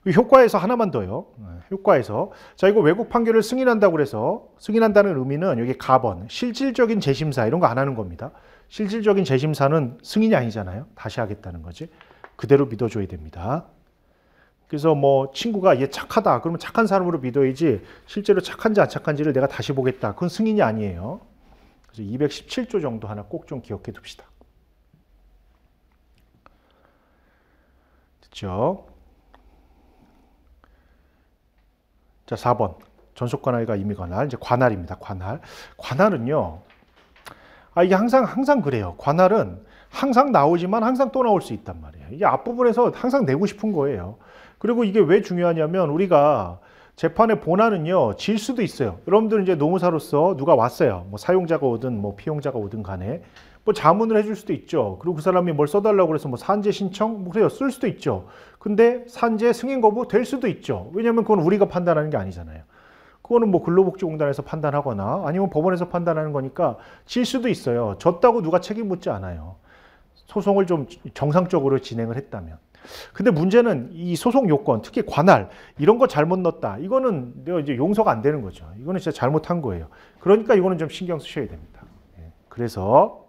효과에서 하나만 더요. 네, 효과에서 자 이거 외국 판결을 승인한다고 그래서 승인한다는 의미는 여기 가번 실질적인 재심사 이런 거 안 하는 겁니다. 실질적인 재심사는 승인이 아니잖아요. 다시 하겠다는 거지. 그대로 믿어줘야 됩니다. 그래서 뭐 친구가 얘 착하다 그러면 착한 사람으로 믿어야지 실제로 착한지 안 착한지를 내가 다시 보겠다 그건 승인이 아니에요. 그래서 217조 정도 하나 꼭 좀 기억해 둡시다. 됐죠? 자, 4번. 전속 관할과 임의 관할. 이제 관할입니다. 관할. 관할은요. 아, 이게 항상 항상 그래요. 관할은 항상 나오지만 항상 또 나올 수 있단 말이에요. 이게 앞부분에서 항상 내고 싶은 거예요. 그리고 이게 왜 중요하냐면 우리가 재판의 본안은요 질 수도 있어요 여러분들은 이제 노무사로서 누가 왔어요 뭐 사용자가 오든 뭐 피용자가 오든 간에 뭐 자문을 해줄 수도 있죠 그리고 그 사람이 뭘 써달라고 그래서 뭐 산재 신청 뭐 그래요 쓸 수도 있죠 근데 산재 승인 거부 될 수도 있죠 왜냐면 그건 우리가 판단하는 게 아니잖아요 그거는 뭐 근로복지공단에서 판단하거나 아니면 법원에서 판단하는 거니까 질 수도 있어요 졌다고 누가 책임 묻지 않아요 소송을 좀 정상적으로 진행을 했다면 근데 문제는 이 소송 요건, 특히 관할 이런 거 잘못 넣었다. 이거는 내가 이제 용서가 안 되는 거죠. 이거는 진짜 잘못한 거예요. 그러니까 이거는 좀 신경 쓰셔야 됩니다. 예. 그래서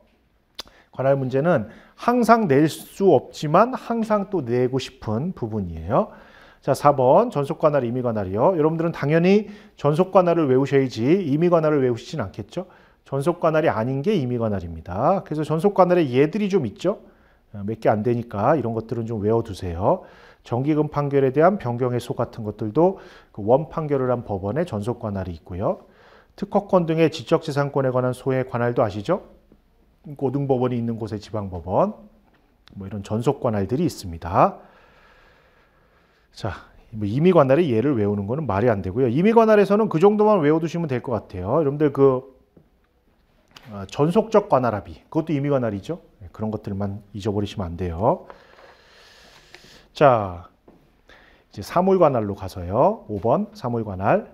관할 문제는 항상 낼 수 없지만 항상 또 내고 싶은 부분이에요. 자, 4번 전속관할, 임의관할이요. 여러분들은 당연히 전속관할을 외우셔야지 임의관할을 외우시진 않겠죠. 전속관할이 아닌 게 임의관할입니다. 그래서 전속관할에 예들이 좀 있죠. 어, 몇개 안 되니까 이런 것들은 좀 외워두세요. 정기금 판결에 대한 변경 해소 같은 것들도 그원 판결을 한 법원의 전속 관할이 있고요. 특허권 등의 지적재산권에 관한 소의 관할도 아시죠? 고등법원이 있는 곳에 지방법원, 뭐 이런 전속 관할들이 있습니다. 자, 뭐 임의 관할의 예를 외우는 거는 말이 안 되고요. 임의 관할에서는 그 정도만 외워두시면 될 것 같아요. 여러분들 그 어, 전속적 관할 합의, 그것도 임의 관할이죠. 그런 것들만 잊어버리시면 안 돼요. 자, 이제 사물관할로 가서요. 5번 사물관할.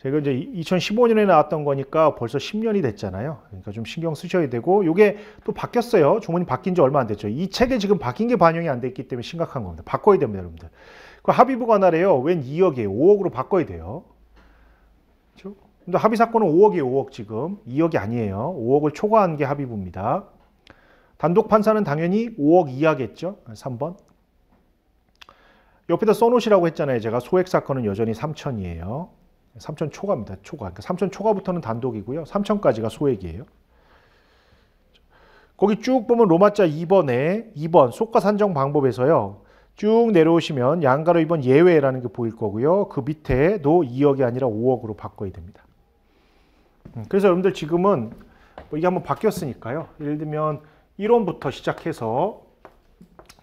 제가 이제 2015년에 나왔던 거니까 벌써 10년이 됐잖아요. 그러니까 좀 신경 쓰셔야 되고 이게 또 바뀌었어요. 조문이 바뀐 지 얼마 안 됐죠. 이 책에 지금 바뀐 게 반영이 안 됐기 때문에 심각한 겁니다. 바꿔야 됩니다, 여러분들. 그 합의부 관할에요. 웬 2억이에요. 5억으로 바꿔야 돼요. 그렇죠? 근데 합의 사건은 5억이에요. 5억 지금. 2억이 아니에요. 5억을 초과한 게 합의부입니다. 단독 판사는 당연히 5억 이하겠죠. 3번. 옆에다 써놓으시라고 했잖아요. 제가 소액 사건은 여전히 3천이에요. 3천 초과입니다. 초과. 그러니까 3천 초과부터는 단독이고요. 3천까지가 소액이에요. 거기 쭉 보면 로마자 2번에 2번 속과 산정 방법에서요. 쭉 내려오시면 양가로 2번 예외라는 게 보일 거고요. 그 밑에도 2억이 아니라 5억으로 바꿔야 됩니다. 음, 그래서 여러분들 지금은 뭐 이게 한번 바뀌었으니까요. 예를 들면 1원부터 시작해서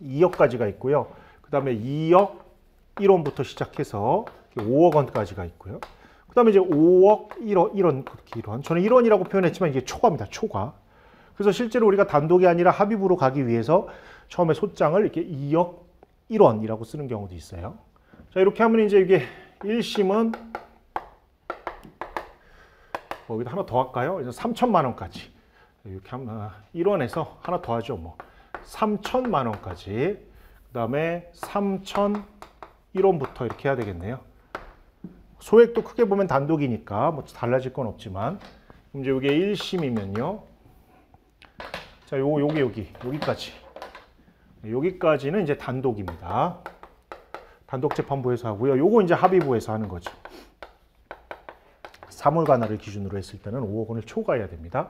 2억까지가 있고요. 그 다음에 2억 1원부터 시작해서 5억 원까지가 있고요. 그 다음에 이제 5억 1원, 1원, 그렇게 1원. 저는 1원이라고 표현했지만 이게 초과입니다. 초과. 그래서 실제로 우리가 단독이 아니라 합의부로 가기 위해서 처음에 소장을 이렇게 2억 1원이라고 쓰는 경우도 있어요. 자, 이렇게 하면 이제 이게 1심은 뭐 여기다 하나 더 할까요? 이제 3천만 원까지. 이렇게 하면 1원에서 아, 하나 더 하죠. 뭐 3천만 원까지. 그 다음에 3천 1원부터 이렇게 해야 되겠네요. 소액도 크게 보면 단독이니까 뭐 달라질 건 없지만 이제 이게 1심이면요. 자, 요거 여기 여기 여기까지. 여기까지는 이제 단독입니다. 단독 재판부에서 하고요. 요거 이제 합의부에서 하는 거죠. 사물관할을 기준으로 했을 때는 5억 원을 초과해야 됩니다.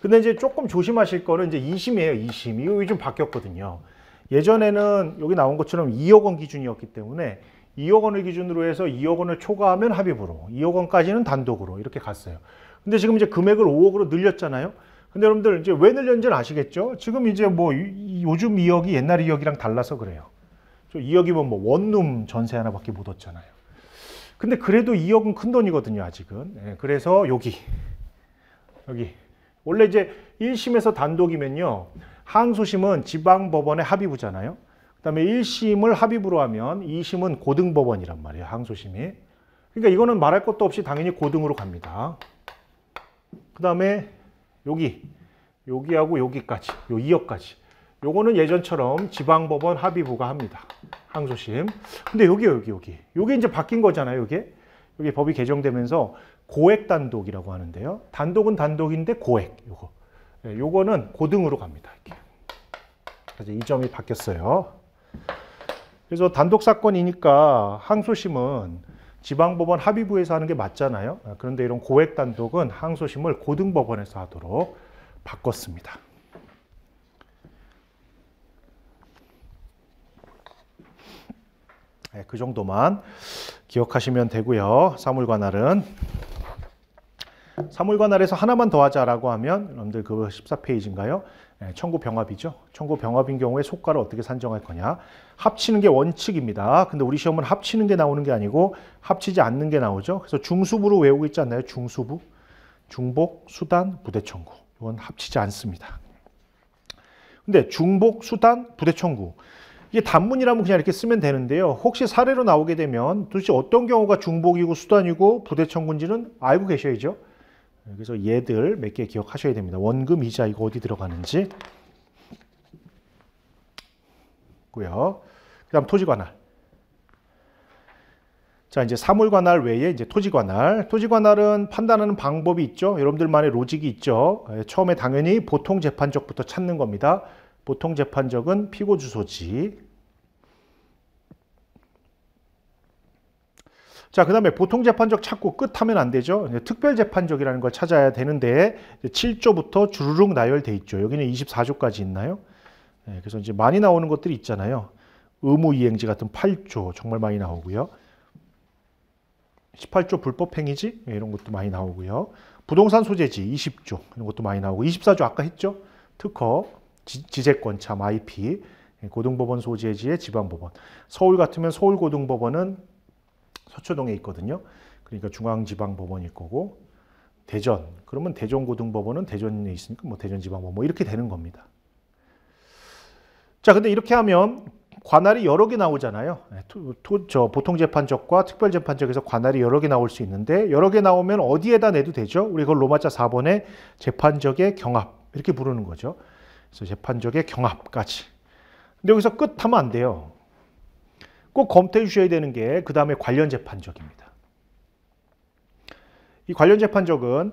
근데 이제 조금 조심하실 거는 이제 2심이에요. 2심. 이거 요즘 바뀌었거든요. 예전에는 여기 나온 것처럼 2억 원 기준이었기 때문에 2억 원을 기준으로 해서 2억 원을 초과하면 합의부로, 2억 원까지는 단독으로 이렇게 갔어요. 근데 지금 이제 금액을 5억으로 늘렸잖아요. 근데 여러분들 이제 왜 늘렸는지는 아시겠죠? 지금 이제 뭐 요즘 2억이 옛날 2억이랑 달라서 그래요. 2억이면 뭐, 뭐 원룸 전세 하나밖에 못 얻잖아요. 근데 그래도 2억은 큰 돈이거든요, 아직은. 예, 그래서 여기, 여기 원래 이제 1심에서 단독이면요. 항소심은 지방법원의 합의부잖아요. 그 다음에 1심을 합의부로 하면 2심은 고등법원이란 말이에요. 항소심이. 그러니까 이거는 말할 것도 없이 당연히 고등으로 갑니다. 그 다음에 여기, 여기하고 여기까지, 요 2억까지. 요거는 예전처럼 지방법원 합의부가 합니다. 항소심. 근데 여기, 여기, 여기. 요게 이제 바뀐 거잖아요, 요게. 여기 법이 개정되면서 고액 단독이라고 하는데요. 단독은 단독인데 고액 요거. 예, 요거는 고등으로 갑니다. 이제 이 점이 바뀌었어요. 그래서 단독 사건이니까 항소심은 지방법원 합의부에서 하는 게 맞잖아요. 아, 그런데 이런 고액 단독은 항소심을 고등법원에서 하도록 바꿨습니다. 네, 그 정도만 기억하시면 되고요. 사물관할은 사물관 아래서 하나만 더 하자라고 하면 여러분들 그 14페이지인가요? 예, 청구 병합이죠. 청구 병합인 경우에 속가를 어떻게 산정할 거냐. 합치는 게 원칙입니다. 근데 우리 시험은 합치는 게 나오는 게 아니고 합치지 않는 게 나오죠. 그래서 중수부로 외우고 있지 않나요? 중수부, 중복, 수단, 부대 청구. 이건 합치지 않습니다. 근데 중복, 수단, 부대 청구. 이게 단문이라면 그냥 이렇게 쓰면 되는데요. 혹시 사례로 나오게 되면 도대체 어떤 경우가 중복이고 수단이고 부대 청구인지는 알고 계셔야죠. 여기서 얘들 몇 개 기억하셔야 됩니다. 원금 이자 이거 어디 들어가는지. 고요. 그다음 토지 관할. 자, 이제 사물 관할 외에 이제 토지 관할. 토지 관할은 판단하는 방법이 있죠. 여러분들만의 로직이 있죠. 예, 처음에 당연히 보통 재판적부터 찾는 겁니다. 보통 재판적은 피고 주소지. 자, 그 다음에 보통 재판적 찾고 끝하면 안 되죠. 특별 재판적이라는 걸 찾아야 되는데 7조부터 주르륵 나열돼 있죠. 여기는 24조까지 있나요? 네, 그래서 이제 많이 나오는 것들이 있잖아요. 의무 이행지 같은 8조 정말 많이 나오고요. 18조 불법 행위지 네, 이런 것도 많이 나오고요. 부동산 소재지 20조 이런 것도 많이 나오고 24조 아까 했죠. 특허 지, 재권참 IP 네, 고등법원 소재지의 지방법원 서울 같으면 서울고등법원은 서초동에 있거든요. 그러니까 중앙지방법원이 거고 대전 그러면 대전고등법원은 대전에 있으니까 뭐 대전지방법원 뭐 이렇게 되는 겁니다. 자, 근데 이렇게 하면 관할이 여러 개 나오잖아요. 예, 토, 토, 저 보통 재판적과 특별 재판적에서 관할이 여러 개 나올 수 있는데 여러 개 나오면 어디에다 내도 되죠. 우리 그 로마자 4번에 재판적의 경합 이렇게 부르는 거죠. 그래서 재판적의 경합까지. 근데 여기서 끝하면 안 돼요. 꼭 검토해 주셔야 되는 게 그 다음에 관련 재판적입니다. 이 관련 재판적은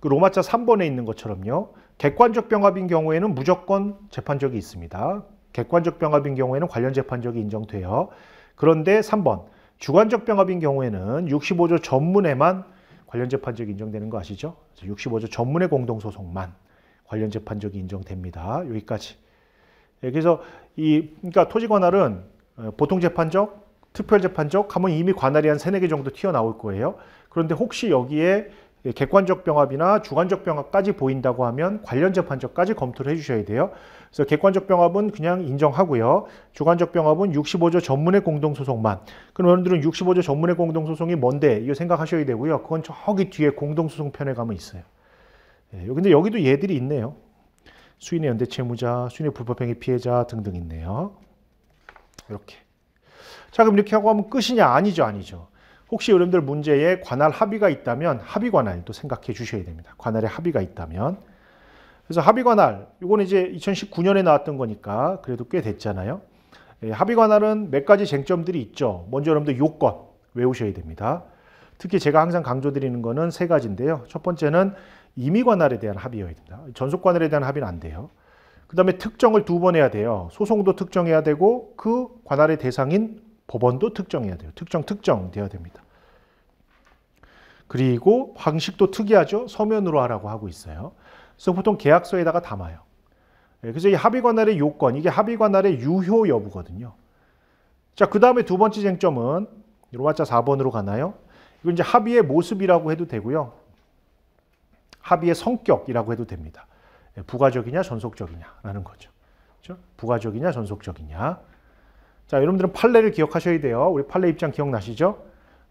그 로마자 3번에 있는 것처럼요. 객관적 병합인 경우에는 무조건 재판적이 있습니다. 객관적 병합인 경우에는 관련 재판적이 인정돼요. 그런데 3번 주관적 병합인 경우에는 65조 전문에만 관련 재판적이 인정되는 거 아시죠? 65조 전문의 공동소송만 관련 재판적이 인정됩니다. 여기까지. 예, 그래서 이 그러니까 토지 관할은 어, 보통 재판적, 특별 재판적 하면 이미 관할이 한 세 네 개 정도 튀어나올 거예요. 그런데 혹시 여기에 객관적 병합이나 주관적 병합까지 보인다고 하면 관련 재판적까지 검토를 해주셔야 돼요. 그래서 객관적 병합은 그냥 인정하고요. 주관적 병합은 65조 전문의 공동소송만. 그럼 여러분들은 65조 전문의 공동소송이 뭔데? 이거 생각하셔야 되고요. 그건 저기 뒤에 공동소송 편에 가면 있어요. 예, 근데 여기도 얘들이 있네요. 수인의 연대 채무자, 수인의 불법행위 피해자 등등 있네요. 이렇게. 자 그럼 이렇게 하고 하면 끝이냐? 아니죠. 아니죠. 혹시 여러분들 문제에 관할 합의가 있다면 합의 관할또 생각해 주셔야 됩니다. 관할에 합의가 있다면. 그래서 합의 관할, 이거는 이제 2019년에 나왔던 거니까 그래도 꽤 됐잖아요. 예, 합의 관할은 몇 가지 쟁점들이 있죠. 먼저 여러분들 요건 외우셔야 됩니다. 특히 제가 항상 강조드리는 거는 세 가지인데요. 첫 번째는 임의 관할에 대한 합의여야 됩니다. 전속 관할에 대한 합의는 안 돼요. 그 다음에 특정을 두 번 해야 돼요. 소송도 특정해야 되고 그 관할의 대상인 법원도 특정해야 돼요. 특정 특정 돼야 됩니다. 그리고 방식도 특이하죠. 서면으로 하라고 하고 있어요. 그래서 보통 계약서에다가 담아요. 예, 그래서 이 합의 관할의 요건, 이게 합의 관할의 유효 여부거든요. 자, 그 다음에 두 번째 쟁점은 로마자 4번으로 가나요? 이건 이제 합의의 모습이라고 해도 되고요. 합의의 성격이라고 해도 됩니다. 예, 부가적이냐 전속적이냐라는 거죠. 그렇죠? 부가적이냐 전속적이냐. 자, 여러분들은 판례를 기억하셔야 돼요. 우리 판례 입장 기억나시죠?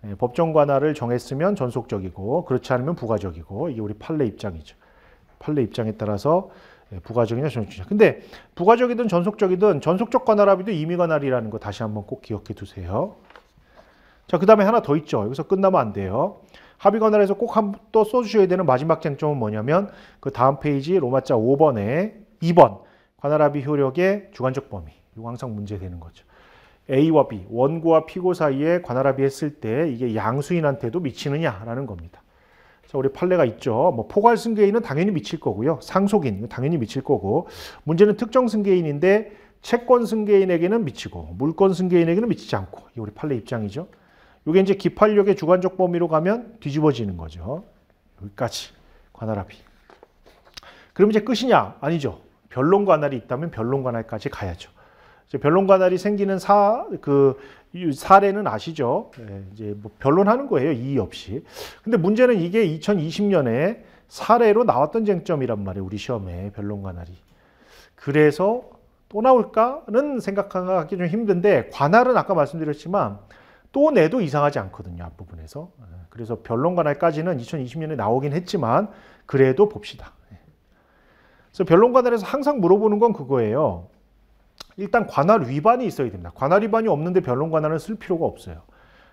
예, 법정 관할을 정했으면 전속적이고 그렇지 않으면 부가적이고 이게 우리 판례 입장이죠. 판례 입장에 따라서 예, 부가적이냐 전속적이냐. 근데 부가적이든 전속적이든 전속적 관할합의도 임의 관할이라는 거 다시 한번 꼭 기억해 두세요. 자, 그 다음에 하나 더 있죠. 여기서 끝나면 안 돼요. 합의 관할에서 꼭한또 써주셔야 되는 마지막 쟁점은 뭐냐면 그 다음 페이지 로마자 5번에 2번 관할합의 효력의 주관적 범위. 이거 항상 문제되는 거죠. A와 B, 원고와 피고 사이에 관할합의 했을 때 이게 양수인한테도 미치느냐라는 겁니다. 자, 우리 판례가 있죠. 뭐 포괄 승계인은 당연히 미칠 거고요. 상속인, 당연히 미칠 거고. 문제는 특정 승계인인데 채권 승계인에게는 미치고 물권 승계인에게는 미치지 않고. 이 우리 판례 입장이죠. 이게 이제 기팔력의 주관적 범위로 가면 뒤집어지는 거죠. 여기까지 관할합이. 그럼 이제 끝이냐? 아니죠. 변론 관할이 있다면 변론 관할까지 가야죠. 변론 관할이 생기는 사, 그, 사례는 아시죠? 예, 이제 뭐 변론하는 거예요. 이의 없이. 근데 문제는 이게 2020년에 사례로 나왔던 쟁점이란 말이에요. 우리 시험에 변론 관할이. 그래서 또 나올까는 생각하기 좀 힘든데, 관할은 아까 말씀드렸지만 또 내도 이상하지 않거든요. 앞부분에서. 예, 그래서 변론관할까지는 2020년에 나오긴 했지만 그래도 봅시다. 예. 그래서 변론관할에서 항상 물어보는 건 그거예요. 일단 관할 위반이 있어야 됩니다. 관할 위반이 없는데 변론관할을쓸 필요가 없어요.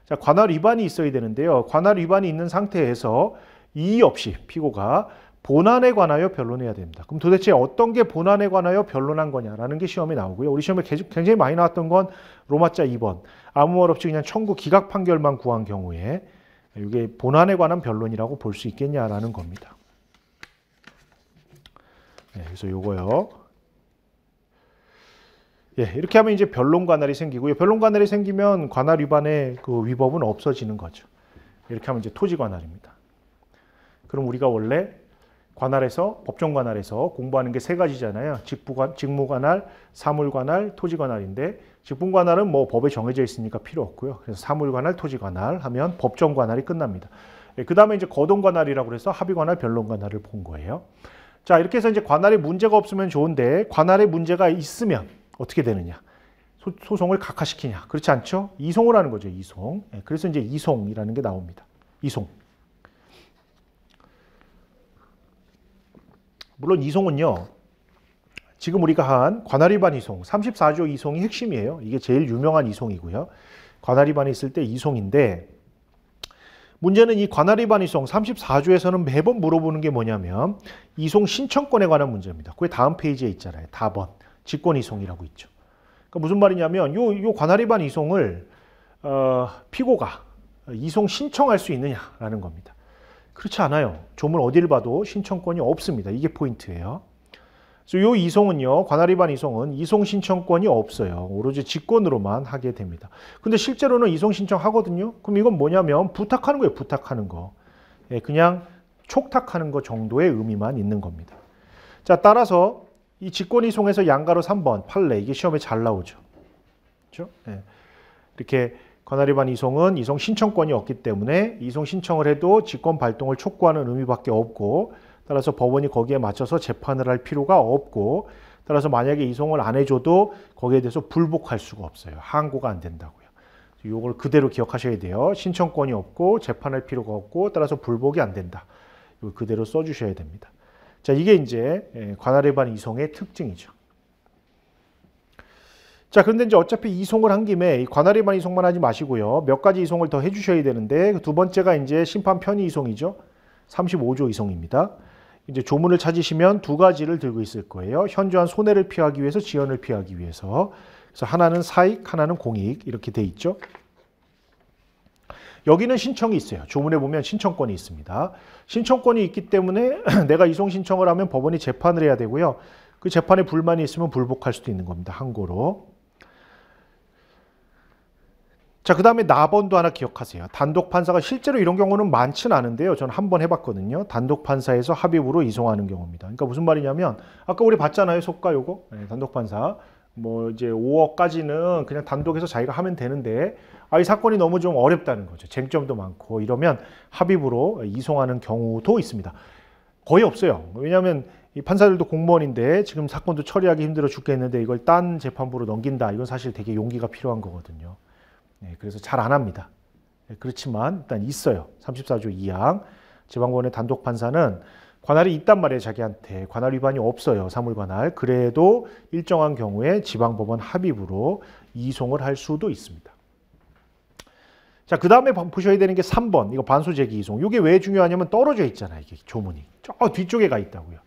자, 관할 위반이 있어야 되는데요. 관할 위반이 있는 상태에서 이의 없이 피고가 본안에 관하여 변론해야 됩니다. 그럼 도대체 어떤 게 본안에 관하여 변론한 거냐라는 게 시험에 나오고요. 우리 시험에 굉장히 많이 나왔던 건 로마자 2번. 아무 말 없이 그냥 청구 기각 판결만 구한 경우에 이게 본안에 관한 변론이라고 볼 수 있겠냐라는 겁니다. 네, 그래서 요거요. 예, 이렇게 하면 이제 변론 관할이 생기고요. 변론 관할이 생기면 관할 위반의 그 위법은 없어지는 거죠. 이렇게 하면 이제 토지 관할입니다. 그럼 우리가 원래 관할에서 법정 관할에서 공부하는 게 세 가지잖아요. 직부관, 직무 관할, 사물 관할, 토지 관할인데 직분 관할은 뭐 법에 정해져 있으니까 필요 없고요. 그래서 사물 관할, 토지 관할 하면 법정 관할이 끝납니다. 예, 그다음에 이제 거동 관할이라고 해서 합의 관할, 변론 관할을 본 거예요. 자, 이렇게 해서 이제 관할에 문제가 없으면 좋은데 관할에 문제가 있으면 어떻게 되느냐? 소, 송을 각하시키냐? 그렇지 않죠? 이송을 하는 거죠, 이송. 예, 그래서 이제 이송이라는 게 나옵니다. 이송. 물론 이송은요. 지금 우리가 한 관할위반 이송, 34조 이송이 핵심이에요. 이게 제일 유명한 이송이고요. 관할위반이 있을 때 이송인데 문제는 이 관할위반 이송 34조에서는 매번 물어보는 게 뭐냐면 이송 신청권에 관한 문제입니다. 그게 다음 페이지에 있잖아요. 다번 직권 이송이라고 있죠. 그러니까 무슨 말이냐면 요, 요 관할위반 이송을 어, 피고가 이송 신청할 수 있느냐라는 겁니다. 그렇지 않아요. 조문 어딜 봐도 신청권이 없습니다. 이게 포인트예요. 그래서 이 이송은요. 관할 위반 이송은 이송 신청권이 없어요. 오로지 직권으로만 하게 됩니다. 근데 실제로는 이송 신청하거든요. 그럼 이건 뭐냐면 부탁하는 거예요. 부탁하는 거. 예, 그냥 촉탁하는 거 정도의 의미만 있는 겁니다. 자, 따라서 이 직권 이송에서 양가로 3번, 판례 이게 시험에 잘 나오죠. 그렇죠? 예, 이렇게 관할위반 이송은 이송 신청권이 없기 때문에 이송 신청을 해도 직권 발동을 촉구하는 의미밖에 없고 따라서 법원이 거기에 맞춰서 재판을 할 필요가 없고 따라서 만약에 이송을 안 해줘도 거기에 대해서 불복할 수가 없어요. 항고가 안 된다고요. 이걸 그대로 기억하셔야 돼요. 신청권이 없고 재판할 필요가 없고 따라서 불복이 안 된다. 이걸 그대로 써주셔야 됩니다. 자, 이게 이제 예, 관할위반 이송의 특징이죠. 자, 그런데 이제 어차피 이송을 한 김에 관할에만 이송만 하지 마시고요. 몇 가지 이송을 더 해주셔야 되는데 그 두 번째가 이제 심판 편의 이송이죠. 35조 이송입니다. 이제 조문을 찾으시면 두 가지를 들고 있을 거예요. 현저한 손해를 피하기 위해서 지연을 피하기 위해서. 그래서 하나는 사익, 하나는 공익 이렇게 돼 있죠. 여기는 신청이 있어요. 조문에 보면 신청권이 있습니다. 신청권이 있기 때문에 [CLEARS THROAT] 내가 이송 신청을 하면 법원이 재판을 해야 되고요. 그 재판에 불만이 있으면 불복할 수도 있는 겁니다. 항고로. 자, 그 다음에 나번도 하나 기억하세요. 단독 판사가 실제로 이런 경우는 많진 않은데요. 저는 한번 해봤거든요. 단독 판사에서 합의부로 이송하는 경우입니다. 그러니까 무슨 말이냐면, 아까 우리 봤잖아요. 속가 요거. 네, 단독 판사. 뭐 이제 5억까지는 그냥 단독에서 자기가 하면 되는데, 아, 이 사건이 너무 좀 어렵다는 거죠. 쟁점도 많고 이러면 합의부로 이송하는 경우도 있습니다. 거의 없어요. 왜냐하면 이 판사들도 공무원인데 지금 사건도 처리하기 힘들어 죽겠는데 이걸 딴 재판부로 넘긴다. 이건 사실 되게 용기가 필요한 거거든요. 네, 그래서 잘 안 합니다. 네, 그렇지만 일단 있어요. 34조 2항. 지방공원의 단독 판사는 관할이 있단 말이에요, 자기한테. 관할 위반이 없어요, 사물관할. 그래도 일정한 경우에 지방법원 합의부로 이송을 할 수도 있습니다. 자, 그 다음에 보셔야 되는 게 3번. 이거 반소제기 이송. 이게 왜 중요하냐면 떨어져 있잖아요, 이게 조문이. 저 어, 뒤쪽에 가 있다고요.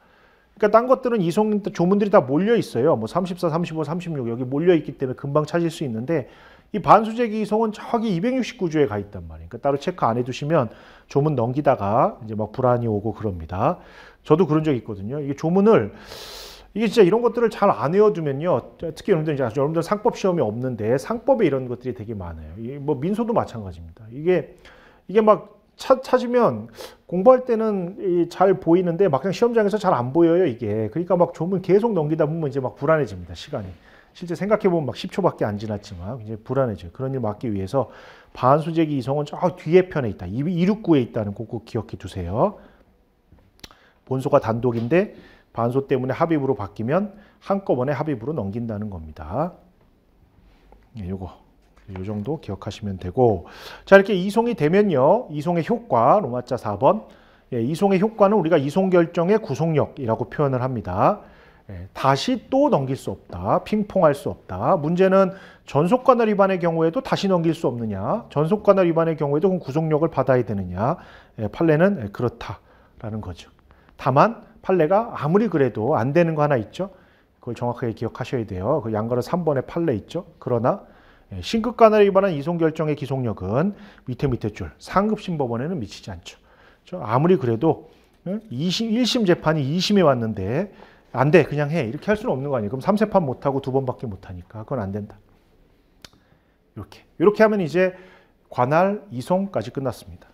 그러니까 딴 것들은 이송 조문들이 다 몰려 있어요. 뭐 34, 35, 36 여기 몰려 있기 때문에 금방 찾을 수 있는데 이 반수제기속은 저기 269조에 가 있단 말이에요. 그러니까 따로 체크 안 해두시면 조문 넘기다가 이제 막 불안이 오고 그럽니다. 저도 그런 적이 있거든요. 이게 조문을 이게 진짜 이런 것들을 잘 안 외워두면요. 특히 여러분들 이제 여러분들 상법 시험이 없는데 상법에 이런 것들이 되게 많아요. 뭐 민소도 마찬가지입니다. 이게 이게 막 찾, 찾으면 공부할 때는 잘 보이는데 막상 시험장에서 잘 안 보여요 이게 그러니까 막 조문 계속 넘기다 보면 이제 막 불안해집니다 시간이 실제 생각해보면 막 10초밖에 안 지났지만 이제 불안해져요. 그런 일 막기 위해서 반수제기 이성은 저 뒤에 편에 있다. 269에 있다는 거 꼭 기억해 두세요. 본소가 단독인데 반소 때문에 합입으로 바뀌면 한꺼번에 합입으로 넘긴다는 겁니다. 예, 요거. 요 정도 기억하시면 되고 자 이렇게 이송이 되면요 이송의 효과 로마자 4번 예, 이송의 효과는 우리가 이송 결정의 구속력이라고 표현을 합니다 예, 다시 또 넘길 수 없다. 핑퐁할 수 없다. 문제는 전속관을 위반의 경우에도 다시 넘길 수 없느냐. 전속관을 위반의 경우에도 그럼 구속력을 받아야 되느냐. 예, 판례는 예, 그렇다라는 거죠. 다만 판례가 아무리 그래도 안 되는 거 하나 있죠. 그걸 정확하게 기억하셔야 돼요. 그 양가로 3번의 판례 있죠. 그러나 신급관을 위반한 이송결정의 기속력은 밑에 밑에 줄 상급심법원에는 미치지 않죠. 그렇죠? 아무리 그래도 2심, 1심 재판이 2심에 왔는데 안 돼, 그냥 해. 이렇게 할 수는 없는 거 아니에요. 그럼 3세판 못하고 두 번밖에 못하니까 그건 안 된다. 이렇게. 이렇게 하면 이제 관할 이송까지 끝났습니다.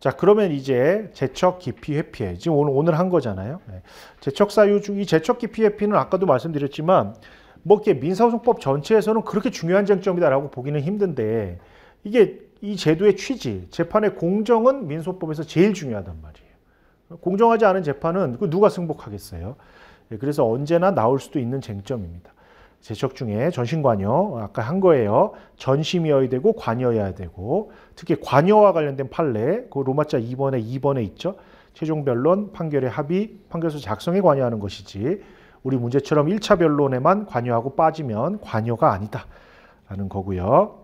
자, 그러면 이제 재척 기피 회피해. 지금 오늘, 오늘 한 거잖아요. 네. 재척 사유 중, 이 재척 기피 회피는 아까도 말씀드렸지만, 뭐, 이게 민사소송법 전체에서는 그렇게 중요한 쟁점이다라고 보기는 힘든데, 이게 이 제도의 취지, 재판의 공정은 민소법에서 제일 중요하단 말이에요. 공정하지 않은 재판은 그 누가 승복하겠어요. 예, 그래서 언제나 나올 수도 있는 쟁점입니다. 제척 중에 전신관여 아까 한 거예요. 전심이어야 되고 관여여야 되고 특히 관여와 관련된 판례 그 로마자 2번에 2번에 있죠. 최종 변론 판결의 합의 판결서 작성에 관여하는 것이지 우리 문제처럼 1차 변론에만 관여하고 빠지면 관여가 아니다 라는 거고요.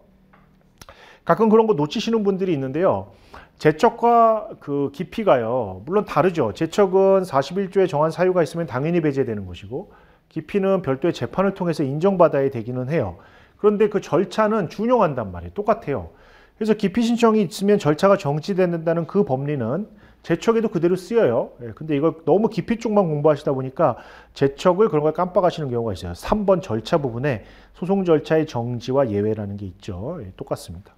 가끔 그런 거 놓치시는 분들이 있는데요. 제척과 그기피가요 물론 다르죠. 제척은 41조에 정한 사유가 있으면 당연히 배제되는 것이고 기피는 별도의 재판을 통해서 인정받아야 되기는 해요. 그런데 그 절차는 준용한단 말이에요. 똑같아요. 그래서 기피 신청이 있으면 절차가 정지된다는 그 법리는 재척에도 그대로 쓰여요. 예, 근데 이걸 너무 깊이 쪽만 공부하시다 보니까 재척을 그런 걸 깜빡하시는 경우가 있어요. 3번 절차 부분에 소송 절차의 정지와 예외라는 게 있죠. 예, 똑같습니다.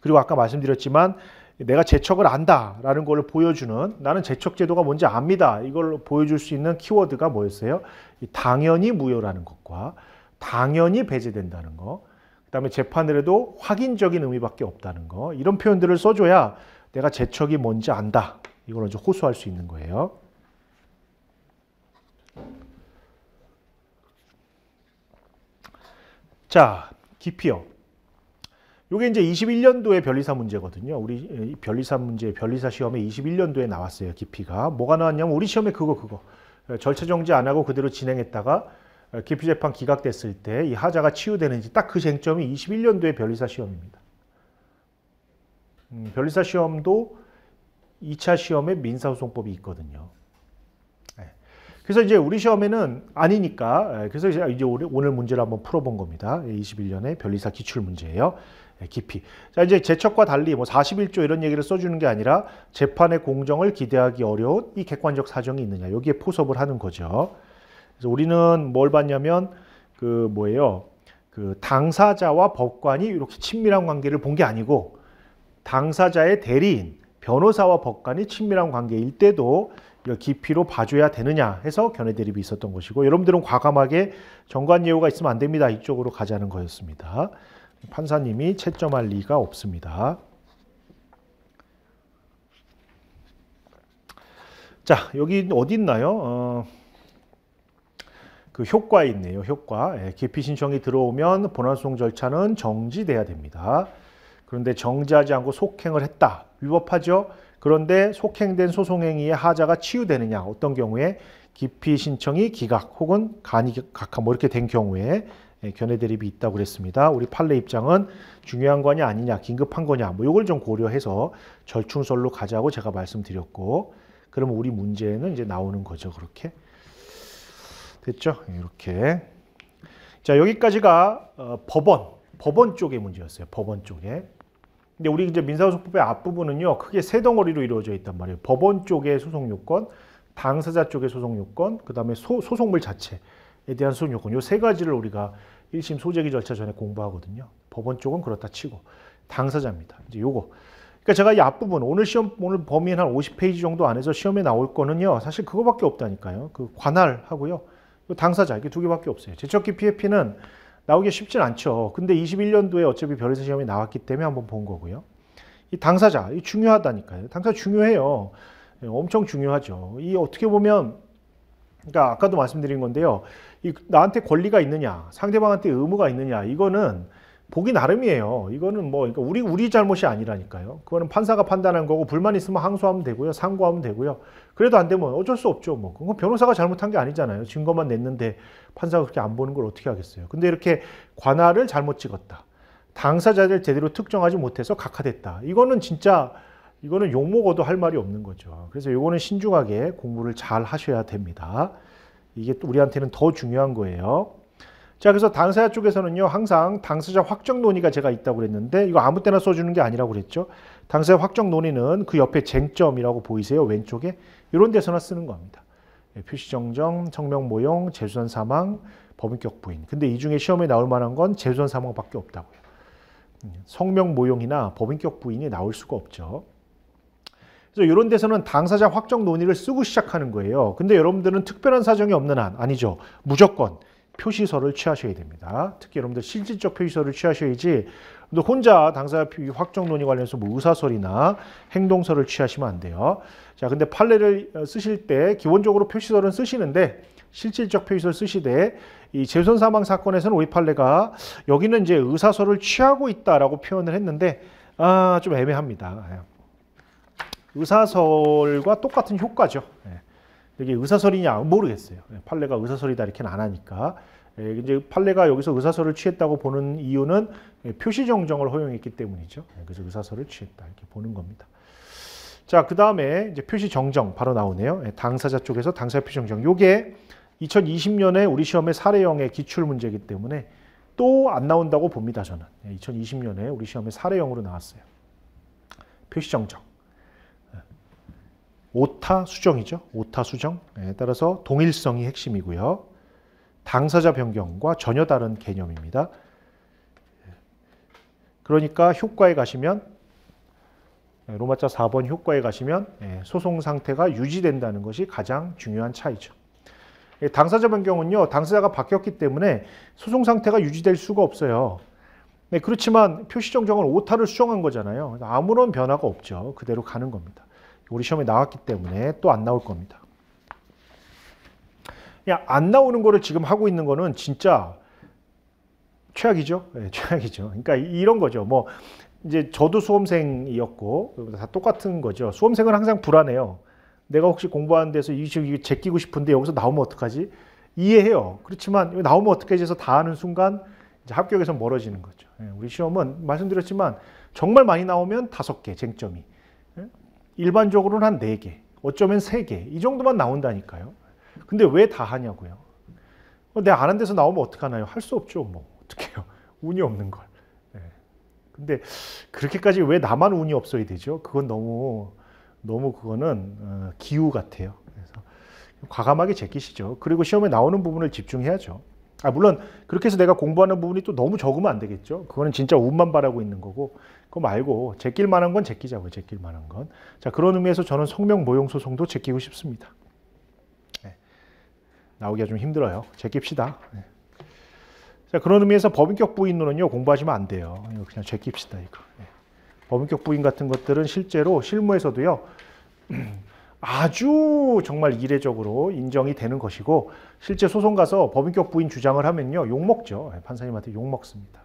그리고 아까 말씀드렸지만 내가 재척을 안다라는 걸 보여주는 나는 재척 제도가 뭔지 압니다. 이걸 보여줄 수 있는 키워드가 뭐였어요? 당연히 무효라는 것과 당연히 배제된다는 거. 그다음에 재판을 해도 확인적인 의미밖에 없다는 거. 이런 표현들을 써줘야 내가 재척이 뭔지 안다. 이걸 이제 호소할 수 있는 거예요. 자, 깊이요. 요게 이제 21년도에 변리사 문제거든요. 우리 변리사 문제, 변리사 시험에 21년도에 나왔어요. 깊이가. 뭐가 나왔냐면 우리 시험에 그거 그거. 예, 절차 정지 안 하고 그대로 진행했다가 예, 기피 재판 기각됐을 때 이 하자가 치유되는지 딱 그 쟁점이 21년도에 변리사 시험입니다. 음, 변리사 시험도 2차 시험에 민사소송법이 있거든요. 예. 그래서 이제 우리 시험에는 아니니까 그래서 이제 오늘 문제를 한번 풀어본 겁니다. 21년의 변리사 기출 문제예요. 예, 깊이. 자, 이제 제척과 달리 뭐 41조 이런 얘기를 써주는 게 아니라 재판의 공정을 기대하기 어려운 이 객관적 사정이 있느냐. 여기에 포섭을 하는 거죠. 그래서 우리는 뭘 봤냐면 그 뭐예요. 그 당사자와 법관이 이렇게 친밀한 관계를 본 게 아니고 당사자의 대리인, 변호사와 법관이 친밀한 관계일 때도 이걸 깊이로 봐줘야 되느냐 해서 견해 대립이 있었던 것이고 여러분들은 과감하게 정관 예우가 있으면 안 됩니다. 이쪽으로 가자는 거였습니다. 판사님이 채점할 리가 없습니다. 자, 여기 어디 있나요? 어, 그 효과 있네요. 효과. 예, 기피 신청이 들어오면 본안송 절차는 정지돼야 됩니다. 그런데 정지하지 않고 속행을 했다. 위법하죠? 그런데 속행된 소송행위의 하자가 치유되느냐 어떤 경우에 기피 신청이 기각 혹은 간이 각하 뭐 이렇게 된 경우에 예, 견해 대립이 있다고 그랬습니다. 우리 판례 입장은 중요한 거냐 아니냐 긴급한 거냐 뭐 이걸 좀 고려해서 절충설로 가자고 제가 말씀드렸고 그러 우리 문제는 이제 나오는 거죠 그렇게 됐죠 이렇게 자 여기까지가 어, 법원 법원 쪽의 문제였어요 법원 쪽에 근데 우리 이제 민사소송법의 앞부분은요 크게 세 덩어리로 이루어져 있단 말이에요 법원 쪽의 소송 요건 당사자 쪽의 소송 요건 그 다음에 소송물 자체 대한 소유권 요세 가지를 우리가 1심 소재기 절차 전에 공부하거든요. 법원 쪽은 그렇다 치고 당사자입니다. 이제 요거 그러니까 제가 이 앞부분 오늘 시험 오늘 범인 위한 50페이지 정도 안에서 시험에 나올 거는요. 사실 그거밖에 없다니까요. 그 관할하고요. 그 당사자 이게 두 개밖에 없어요. 재척기 PFP는 나오기 쉽진 않죠. 근데 21년도에 어차피 별의사 시험이 나왔기 때문에 한번 본 거고요. 이 당사자 이 중요하다니까요. 당사자 중요해요. 예, 엄청 중요하죠. 이 어떻게 보면 그러니까 아까도 말씀드린 건데요. 이, 나한테 권리가 있느냐, 상대방한테 의무가 있느냐, 이거는 보기 나름이에요. 이거는 뭐 그러니까 우리 우리 잘못이 아니라니까요. 그거는 판사가 판단한 거고 불만 있으면 항소하면 되고요, 상고하면 되고요. 그래도 안 되면 어쩔 수 없죠. 뭐 그건 변호사가 잘못한 게 아니잖아요. 증거만 냈는데 판사가 그렇게 안 보는 걸 어떻게 하겠어요. 근데 이렇게 관할을 잘못 찍었다. 당사자를 제대로 특정하지 못해서 각하됐다. 이거는 진짜 이거는 욕먹어도 할 말이 없는 거죠. 그래서 이거는 신중하게 공부를 잘 하셔야 됩니다. 이게 또 우리한테는 더 중요한 거예요. 자, 그래서 당사자 쪽에서는요, 항상 당사자 확정 논의가 제가 있다고 그랬는데, 이거 아무 때나 써주는 게 아니라고 그랬죠. 당사자 확정 논의는 그 옆에 쟁점이라고 보이세요, 왼쪽에. 이런 데서나 쓰는 겁니다. 예, 표시정정, 성명모용, 재수산 사망, 법인격 부인. 근데 이 중에 시험에 나올 만한 건재수산 사망밖에 없다고요. 음, 성명모형이나법인격 부인이 나올 수가 없죠. 그래서 이런 데서는 당사자 확정 논의를 쓰고 시작하는 거예요. 근데 여러분들은 특별한 사정이 없는 한 아니죠. 무조건 표시서를 취하셔야 됩니다. 특히 여러분들 실질적 표시서를 취하셔야지 너 혼자 당사자 확정 논의 관련해서 뭐 의사서나 행동서를 취하시면 안 돼요. 자, 근데 판례를 어, 쓰실 때 기본적으로 표시서는 쓰시는데 실질적 표시서를 쓰시되 이 재선 사망 사건에서는 우리 판례가 여기는 이제 의사서를 취하고 있다라고 표현을 했는데 아, 좀 애매합니다. 예. 의사설과 똑같은 효과죠. 예. 이게 의사설이냐 모르겠어요. 예, 판례가 의사설이다 이렇게는 안 하니까. 예, 이제 판례가 여기서 의사설을 취했다고 보는 이유는 표시 정정을 허용했기 때문이죠. 그래서 의사설을 취했다 이렇게 보는 겁니다. 자, 그 다음에 이제 표시 정정 바로 나오네요. 당사자 쪽에서 당사자 표시 정정. 요게 2020년에 우리 시험의 사례형의 기출 문제이기 때문에 또 안 나온다고 봅니다, 저는. 2020년에 우리 시험의 사례형으로 나왔어요. 표시 정정. 오타 수정이죠. 오타 수정. 에 예, 따라서 동일성이 핵심이고요. 당사자 변경과 전혀 다른 개념입니다. 그러니까 효과에 가시면 예, 로마자 4번 효과에 가시면 예, 소송 상태가 유지된다는 것이 가장 중요한 차이죠. 당사자 변경은요. 당사자가 바뀌었기 때문에 소송 상태가 유지될 수가 없어요. 네, 그렇지만 표시 정정은 오타를 수정한 거잖아요. 아무런 변화가 없죠. 그대로 가는 겁니다. 우리 시험에 나왔기 때문에 또 안 나올 겁니다. 그냥 안 나오는 거를 지금 하고 있는 거는 진짜 최악이죠. 네, 최악이죠. 그러니까 이런 거죠. 뭐 이제 저도 수험생이었고 다 똑같은 거죠. 수험생은 항상 불안해요. 내가 혹시 공부하는 데서 이거 제끼고 싶은데 여기서 나오면 어떡하지? 이해해요. 그렇지만 나오면 어떡하지 해서 다 하는 순간 이제 합격에서 멀어지는 거죠. 예, 우리 시험은 말씀드렸지만 정말 많이 나오면 다섯 개 쟁점이 일반적으로는 한 4개, 어쩌면 3개 이 정도만 나온다니까요. 근데 왜 다 하냐고요. 어, 내가 아는 데서 나오면 어떡하나요? 할 수 없죠. 뭐 어떡해요. [LAUGHS] 운이 없는 걸. 네. 근데 그렇게까지 왜 나만 운이 없어야 되죠? 그건 너무 너무 그거는 어, 기우 같아요. 그래서 과감하게 제끼시죠. 그리고 시험에 나오는 부분을 집중해야죠. 아 물론 그렇게 해서 내가 공부하는 부분이 또 너무 적으면 안 되겠죠. 그거는 진짜 운만 바라고 있는 거고 그거 말고 제낄 만한 건 제끼자고요. 제낄 만한 건. 자, 그런 의미에서 저는 성명 모용 소송도 제끼고 싶습니다. 네. 나오기가 좀 힘들어요. 제낍시다. 네. 자, 그런 의미에서 법인격 부인론은요, 공부하시면 안 돼요. 이거 그냥 제낍시다, 이거. 네. 법인격 부인 같은 것들은 실제로 실무에서도요, [CLEARS THROAT] 아주 정말 이례적으로 인정이 되는 것이고, 실제 소송 가서 법인격 부인 주장을 하면요, 욕먹죠. 판사님한테 욕먹습니다.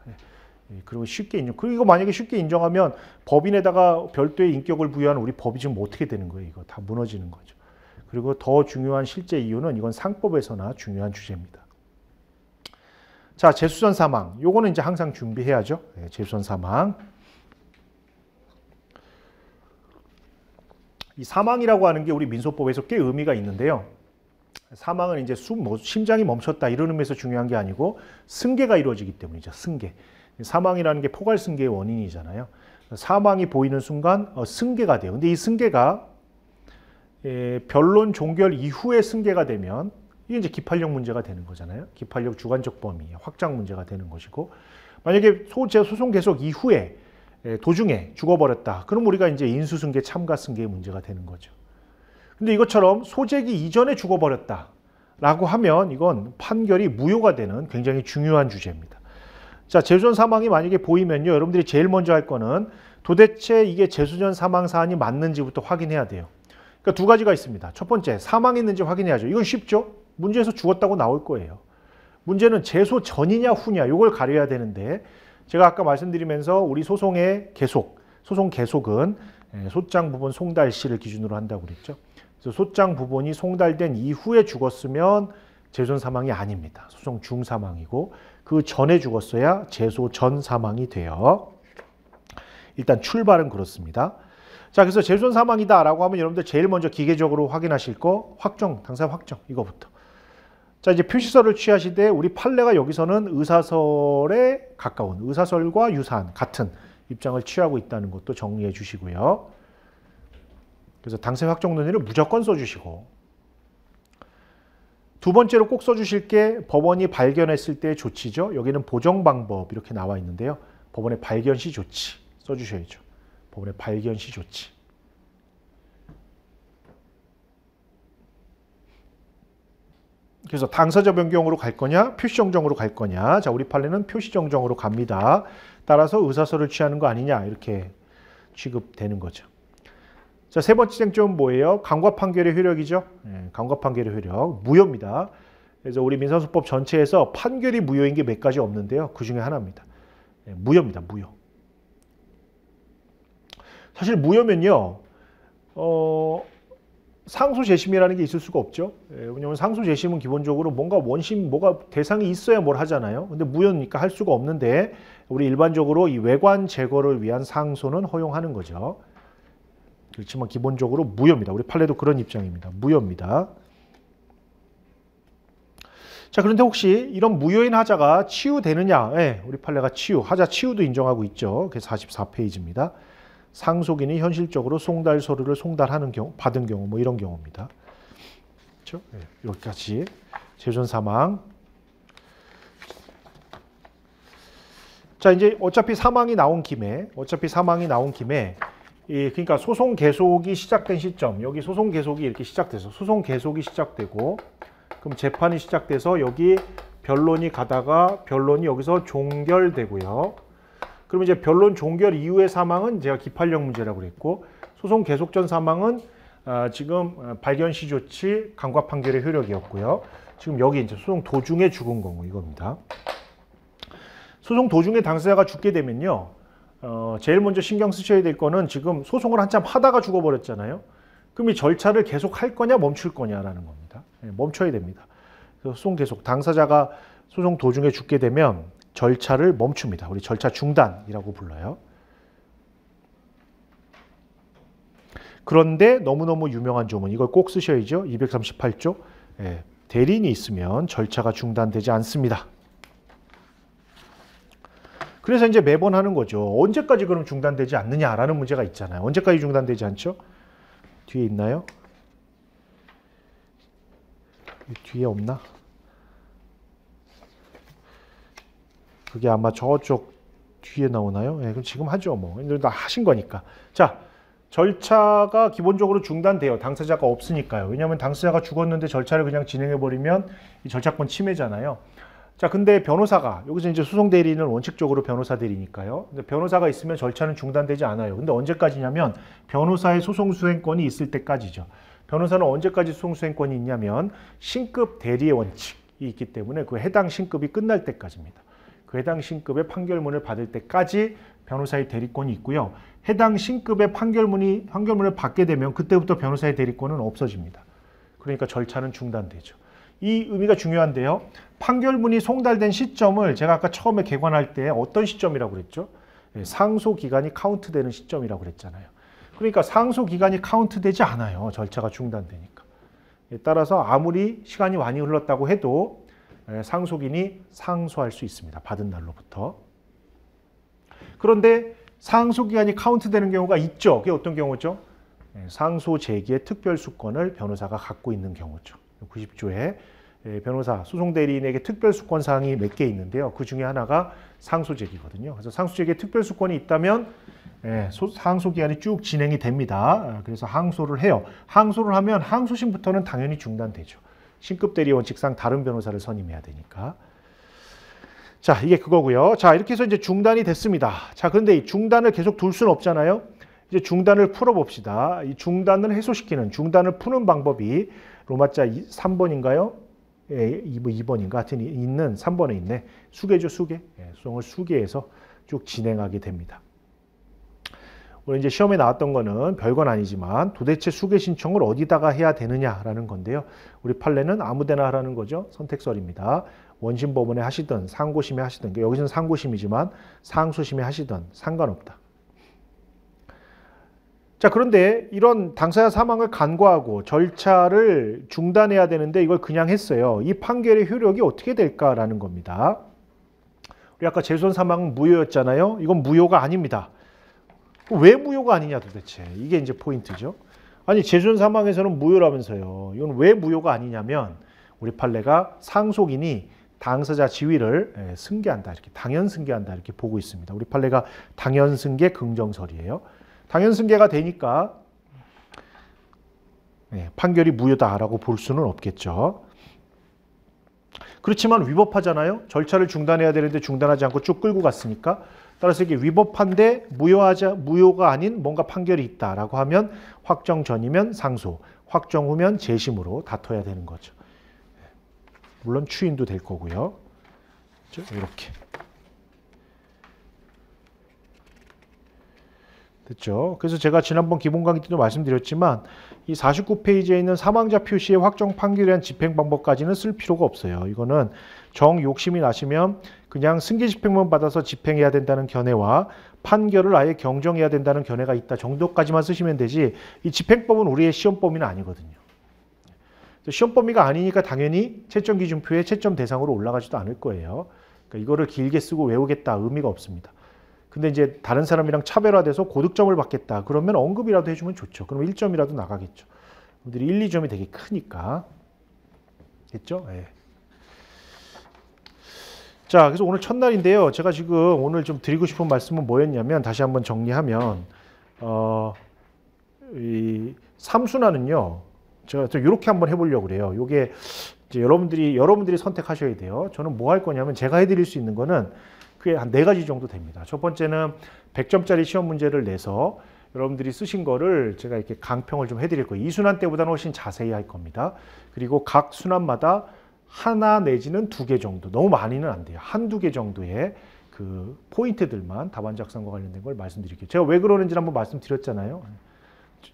예, 그리고 쉽게 인정. 그리고 만약에 쉽게 인정하면 법인에다가 별도의 인격을 부여하는 우리 법이 지금 어떻게 되는 거예요? 이거 다 무너지는 거죠. 그리고 더 중요한 실제 이유는 이건 상법에서나 중요한 주제입니다. 자, 재수선 사망. 요거는 이제 항상 준비해야죠. 예, 재수선 사망. 이 사망이라고 하는 게 우리 민소법에서 꽤 의미가 있는데요. 사망은 이제 숨, 뭐, 심장이 멈췄다 이런 의미에서 중요한 게 아니고 승계가 이루어지기 때문이죠. 승계. 사망이라는 게 포괄 승계의 원인이잖아요. 사망이 보이는 순간 어, 승계가 돼요. 근데 이 승계가 예, 변론 종결 이후에 승계가 되면 이게 이제 기판력 문제가 되는 거잖아요. 기판력 주관적 범위 확장 문제가 되는 것이고 만약에 소재 소송 계속 이후에 예, 도중에 죽어버렸다. 그럼 우리가 이제 인수승계 참가 승계의 문제가 되는 거죠. 근데 이것처럼 소재기 이전에 죽어버렸다. 라고 하면 이건 판결이 무효가 되는 굉장히 중요한 주제입니다. 자, 재수전 사망이 만약에 보이면요. 여러분들이 제일 먼저 할 거는 도대체 이게 재수전 사망 사안이 맞는지부터 확인해야 돼요. 그러니까 두 가지가 있습니다. 첫 번째, 사망했는지 확인해야죠. 이건 쉽죠? 문제에서 죽었다고 나올 거예요. 문제는 재소 전이냐 후냐 이걸 가려야 되는데 제가 아까 말씀드리면서 우리 소송의 계속, 소송 계속은 예, 소장 부분 송달 시를 기준으로 한다고 그랬죠. 그래서 소장 부분이 송달된 이후에 죽었으면 재손 사망이 아닙니다. 소송 중 사망이고 그 전에 죽었어야 재소 전 사망이 돼요. 일단 출발은 그렇습니다. 자, 그래서 재소 사망이다 라고 하면 여러분들 제일 먼저 기계적으로 확인하실 거 확정, 당사 확정 이거부터. 자, 이제 표시설을 취하시되 우리 판례가 여기서는 의사설에 가까운 의사설과 유사한 같은 입장을 취하고 있다는 것도 정리해 주시고요. 그래서 당세 확정 논의를 무조건 써주시고 두 번째로 꼭 써주실 게 법원이 발견했을 때의 조치죠. 여기는 보정 방법 이렇게 나와 있는데요. 법원의 발견 시 조치 써주셔야죠. 법원의 발견 시 조치. 그래서 당사자 변경으로 갈 거냐 표시 정정으로 갈 거냐 자 우리 판례는 표시 정정으로 갑니다 따라서 의사서를 취하는 거 아니냐 이렇게 취급되는 거죠 자, 세 번째 쟁점은 뭐예요? 강과 판결의 효력이죠. 예, 강과 판결의 효력. 무효입니다. 그래서 우리 민사소법 전체에서 판결이 무효인 게 몇 가지 없는데요. 그 중에 하나입니다. 예, 무효입니다. 무효. 사실 무효면요. 어, 상소 재심이라는 게 있을 수가 없죠. 예, 왜냐하면 상소 재심은 기본적으로 뭔가 원심, 뭐가 대상이 있어야 뭘 하잖아요. 근데 무효니까 할 수가 없는데 우리 일반적으로 이 외관 제거를 위한 상소는 허용하는 거죠. 그렇지만 기본적으로 무효입니다. 우리 판례도 그런 입장입니다. 무효입니다. 자 그런데 혹시 이런 무효인 하자가 치유되느냐 예, 우리 판례가 치유 하자 치유도 인정하고 있죠 그게 44페이지입니다 상속인이 현실적으로 송달 서류를 송달하는 경우 받은 경우 뭐 이런 경우입니다 그렇죠? 예, 여기까지 재존 사망 자 이제 어차피 사망이 나온 김에 어차피 사망이 나온 김에 예, 그러니까 소송 계속이 시작된 시점 여기 소송 계속이 이렇게 시작돼서 소송 계속이 시작되고 그럼 재판이 시작돼서 여기 변론이 가다가 변론이 여기서 종결되고요. 그럼 이제 변론 종결 이후의 사망은 제가 기판력 문제라고 그랬고 소송 계속 전 사망은 아, 지금 아, 발견 시 조치 강과 판결의 효력이었고요. 지금 여기 이제 소송 도중에 죽은 경우 이겁니다. 소송 도중에 당사자가 죽게 되면요. 어, 제일 먼저 신경 쓰셔야 될 거는 지금 소송을 한참 하다가 죽어버렸잖아요. 그럼 이 절차를 계속 할 거냐 멈출 거냐라는 겁니다. 예, 멈춰야 됩니다. 소송 계속 당사자가 소송 도중에 죽게 되면 절차를 멈춥니다. 우리 절차 중단이라고 불러요. 그런데 너무너무 유명한 조문 이걸 꼭 쓰셔야죠. 238조 예, 대리인이 있으면 절차가 중단되지 않습니다. 그래서 이제 매번 하는 거죠. 언제까지 그럼 중단되지 않느냐라는 문제가 있잖아요. 언제까지 중단되지 않죠? 뒤에 있나요? 뒤에 없나? 그게 아마 저쪽 뒤에 나오나요? 예, 그럼 지금 하죠 뭐. 근데 다 하신 거니까. 자, 절차가 기본적으로 중단돼요. 당사자가 없으니까요. 왜냐하면 당사자가 죽었는데 절차를 그냥 진행해버리면 절차권 침해잖아요. 자, 근데 변호사가 여기서 이제 소송 대리는 원칙적으로 변호사들이니까요. 근데 변호사가 있으면 절차는 중단되지 않아요. 근데 언제까지냐면 변호사의 소송 수행권이 있을 때까지죠. 변호사는 언제까지 소송 수행권이 있냐면 신급 대리의 원칙이 있기 때문에 그 해당 신급이 끝날 때까지입니다. 그 해당 신급의 판결문을 받을 때까지 변호사의 대리권이 있고요. 해당 신급의 판결문이 판결문을 받게 되면 그때부터 변호사의 대리권은 없어집니다. 그러니까 절차는 중단되죠. 이 의미가 중요한데요. 판결문이 송달된 시점을 제가 아까 처음에 개관할 때 어떤 시점이라고 그랬죠? 예, 상소 기간이 카운트되는 시점이라고 그랬잖아요. 그러니까 상소 기간이 카운트되지 않아요. 절차가 중단되니까. 예, 따라서 아무리 시간이 많이 흘렀다고 해도 예, 상속인이 상소할 수 있습니다. 받은 날로부터. 그런데 상소 기간이 카운트되는 경우가 있죠. 그게 어떤 경우죠? 상소 제기의 특별수권을 변호사가 갖고 있는 경우죠. 90조에 예, 변호사, 소송 대리인에게 특별 수권 사항이 몇 개 있는데요. 그 중에 하나가 상소제기거든요. 그래서 상소제기에 특별 수권이 있다면 예, 소, 항소 기간이쭉 진행이 됩니다. 아, 그래서 항소를 해요. 항소를 하면 항소심부터는 당연히 중단되죠. 신급 대리 원칙상 다른 변호사를 선임해야 되니까. 자, 이게 그거고요. 자, 이렇게 해서 이제 중단이 됐습니다. 자, 그런데이 중단을 계속 둘 수는 없잖아요. 이제 중단을 풀어봅시다. 이 중단을 해소시키는, 중단을 푸는 방법이 로마자 3번인가요? 2번인가 예, 하여튼 있는 3번에 있네. 수계죠, 수계. 예, 수성을 수계해서쭉 진행하게 됩니다. 오늘 이제 시험에 나왔던 거는 별건 아니지만 도대체 수계 신청을 어디다가 해야 되느냐라는 건데요. 우리 판례는 아무데나 하라는 거죠. 선택설입니다. 원심법원에 하시든 상고심에 하시든 그러니까 여기서는 상고심이지만 상소심에 하시든 상관없다. 자, 그런데 이런 당사자 사망을 간과하고 절차를 중단해야 되는데 이걸 그냥 했어요. 이 판결의 효력이 어떻게 될까라는 겁니다. 우리 아까 재수 사망은 무효였잖아요. 이건 무효가 아닙니다. 왜 무효가 아니냐 도대체. 이게 이제 포인트죠. 아니 재수 사망에서는 무효라면서요. 이건 왜 무효가 아니냐면 우리 판례가 상속인이 당사자 지위를 예, 승계한다. 이렇게 당연 승계한다. 이렇게 보고 있습니다. 우리 판례가 당연 승계 긍정설이에요. 당연승계가 되니까 네, 판결이 무효다라고 볼 수는 없겠죠. 그렇지만 위법하잖아요. 절차를 중단해야 되는데 중단하지 않고 쭉 끌고 갔으니까 따라서 이게 위법한데 무효하자 무효가 아닌 뭔가 판결이 있다라고 하면 확정 전이면 상소, 확정 후면 재심으로 다퉈야 되는 거죠. 네, 물론 추인도 될 거고요. 그렇죠? 이렇게. 됐죠. 그래서 제가 지난번 기본 강의 때도 말씀드렸지만 이 49페이지에 있는 사망자 표시의 확정 판결에 대한 집행 방법까지는 쓸 필요가 없어요. 이거는 정 욕심이 나시면 그냥 승계 집행만 받아서 집행해야 된다는 견해와 판결을 아예 경정해야 된다는 견해가 있다 정도까지만 쓰시면 되지 이 집행법은 우리의 시험 범위는 아니거든요. 시험 범위가 아니니까 당연히 채점 기준표에 채점 대상으로 올라가지도 않을 거예요. 그러니까 이거를 길게 쓰고 외우겠다 의미가 없습니다. 근데 이제 다른 사람이랑 차별화돼서 고득점을 받겠다. 그러면 언급이라도 해주면 좋죠. 그러 1점이라도 나가겠죠. 분들이 1, 2점이 되게 크니까. 됐죠? 예. 자, 그래서 오늘 첫날인데요. 제가 지금 오늘 좀 드리고 싶은 말씀은 뭐였냐면 다시 한번 정리하면 어, 이 삼순환은요. 제가 이렇게 한번 해보려고 그래요. 이게 여러분들이 여러분들이 선택하셔야 돼요. 저는 뭐 할 거냐면 제가 해드릴 수 있는 거는 크게 한네 가지 정도 됩니다. 첫 번째는 100점짜리 시험 문제를 내서 여러분들이 쓰신 거를 제가 이렇게 강평을 좀 해드릴 거예요. 이 순환 때보다는 훨씬 자세히 할 겁니다. 그리고 각 순환마다 하나 내지는 두 개 정도, 너무 많이는 안 돼요. 한두 개 정도의 그 포인트들만 답안 작성과 관련된 걸 말씀드릴게요. 제가 왜 그러는지 한번 말씀드렸잖아요.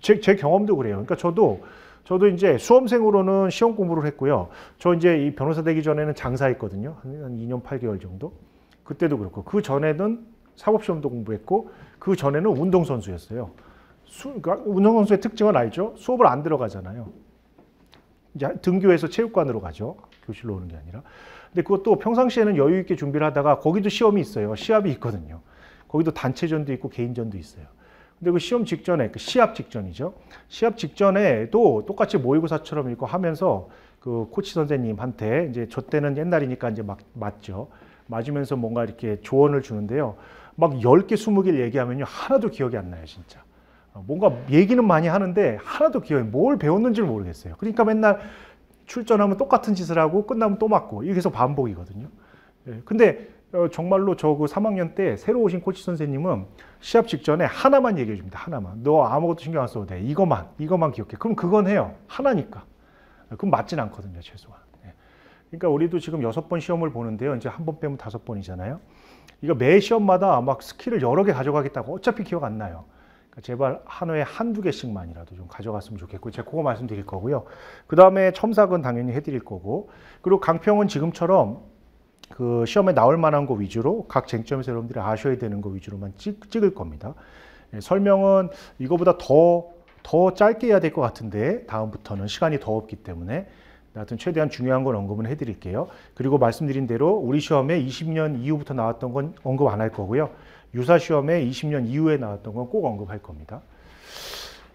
제, 제 경험도 그래요. 그러니까 저도 저도 이제 수험생으로는 시험 공부를 했고요. 저 이제 이 변호사 되기 전에는 장사했거든요. 한, 한 2년 8개월 정도. 그때도 그렇고 그 전에는 사법시험도 공부했고 그 전에는 운동선수였어요. 그러니까 운동선수의 특징은 알죠? 수업을 안 들어가잖아요. 이제 등교해서 체육관으로 가죠. 교실로 오는 게 아니라. 근데 그것도 평상시에는 여유 있게 준비를 하다가 거기도 시험이 있어요. 시합이 있거든요. 거기도 단체전도 있고 개인전도 있어요. 근데 그 시험 직전에 그 시합 직전이죠. 시합 직전에도 똑같이 모의고사처럼 읽고 하면서 그 코치 선생님한테 이제 저 때는 옛날이니까 이제 막 맞죠. 맞으면서 뭔가 이렇게 조언을 주는데요. 막 10개, 20개를 얘기하면요. 하나도 기억이 안 나요, 진짜. 어, 뭔가 얘기는 많이 하는데 하나도 기억이 뭘 배웠는지를 모르겠어요. 그러니까 맨날 출전하면 똑같은 짓을 하고 끝나면 또 맞고 이게 계속 반복이거든요. 예, 근데 어, 정말로 저 그 3학년 때 새로 오신 코치 선생님은 시합 직전에 하나만 얘기해 줍니다. 하나만. 너 아무것도 신경 안 써도 돼. 이거만, 이거만 기억해. 그럼 그건 해요. 하나니까. 어, 그럼 맞진 않거든요, 최소한. 그러니까 우리도 지금 여섯 번 시험을 보는데요. 이제 한 번 빼면 다섯 번이잖아요. 이거 매 시험마다 막 스킬을 여러 개 가져가겠다고 어차피 기억 안 나요. 그러니까 제발 한 회에 한두 개씩만이라도 좀 가져갔으면 좋겠고 제가 그거 말씀드릴 거고요. 그 다음에 첨삭은 당연히 해드릴 거고 그리고 강평은 지금처럼 그 시험에 나올 만한 거 위주로 각 쟁점에서 여러분들이 아셔야 되는 거 위주로만 찍, 찍을 겁니다. 예, 설명은 이거보다 더 더 짧게 해야 될 것 같은데 다음부터는 시간이 더 없기 때문에 하여튼 최대한 중요한 건 언급은 해드릴게요. 그리고 말씀드린 대로 우리 시험에 20년 이후부터 나왔던 건 언급 안 할 거고요. 유사 시험에 20년 이후에 나왔던 건 꼭 언급할 겁니다.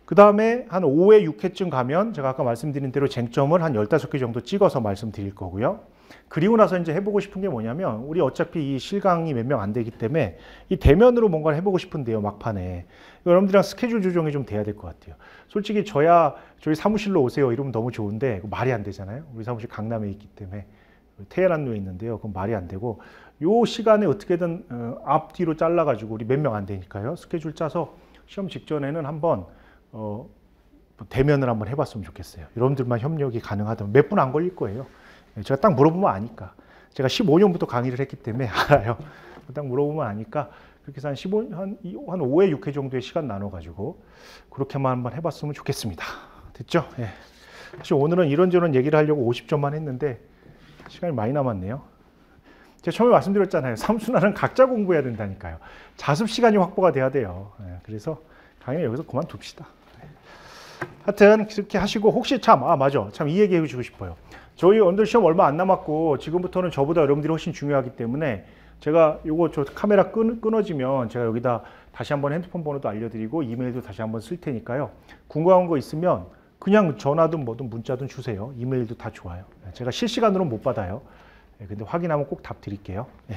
그 다음에 한 5회, 6회쯤 가면 제가 아까 말씀드린 대로 쟁점을 한 15개 정도 찍어서 말씀드릴 거고요. 그리고 나서 이제 해보고 싶은 게 뭐냐면 우리 어차피 이 실강이 몇 명 안 되기 때문에 이 대면으로 뭔가를 해보고 싶은데요, 막판에. 여러분들이랑 스케줄 조정이 좀 돼야 될 것 같아요. 솔직히 저야 저희 사무실로 오세요 이러면 너무 좋은데 말이 안 되잖아요. 우리 사무실 강남에 있기 때문에 테헤란로에 있는데요. 그건 말이 안 되고 요 시간에 어떻게든 어, 앞뒤로 잘라가지고 우리 몇 명 안 되니까요. 스케줄 짜서 시험 직전에는 한번 어, 대면을 한번 해봤으면 좋겠어요. 여러분들만 협력이 가능하다면 몇 분 안 걸릴 거예요. 예, 제가 딱 물어보면 아니까. 제가 15년부터 강의를 했기 때문에 [LAUGHS] 알아요. 딱 물어보면 아니까 그렇게 해서 한 15, 한, 한 5회, 6회 정도의 시간 나눠가지고 그렇게만 한번 해봤으면 좋겠습니다. 됐죠? 예. 사실 오늘은 이런저런 얘기를 하려고 50점만 했는데 시간이 많이 남았네요. 제가 처음에 말씀드렸잖아요. 삼순환은 각자 공부해야 된다니까요. 자습 시간이 확보가 돼야 돼요. 예. 그래서 강의 여기서 그만둡시다. 하여튼 그렇게 하시고 혹시 참, 아 맞아. 참 이 얘기해 주고 싶어요. 저희 언더 시험 얼마 안 남았고 지금부터는 저보다 여러분들이 훨씬 중요하기 때문에 제가 요거 저 카메라 끊, 끊어지면 제가 여기다 다시 한번 핸드폰 번호도 알려드리고 이메일도 다시 한번 쓸 테니까요. 궁금한 거 있으면 그냥 전화든 뭐든 문자든 주세요. 이메일도 다 좋아요. 예, 제가 실시간으로는 못 받아요. 예, 근데 확인하면 꼭 답 드릴게요. 네.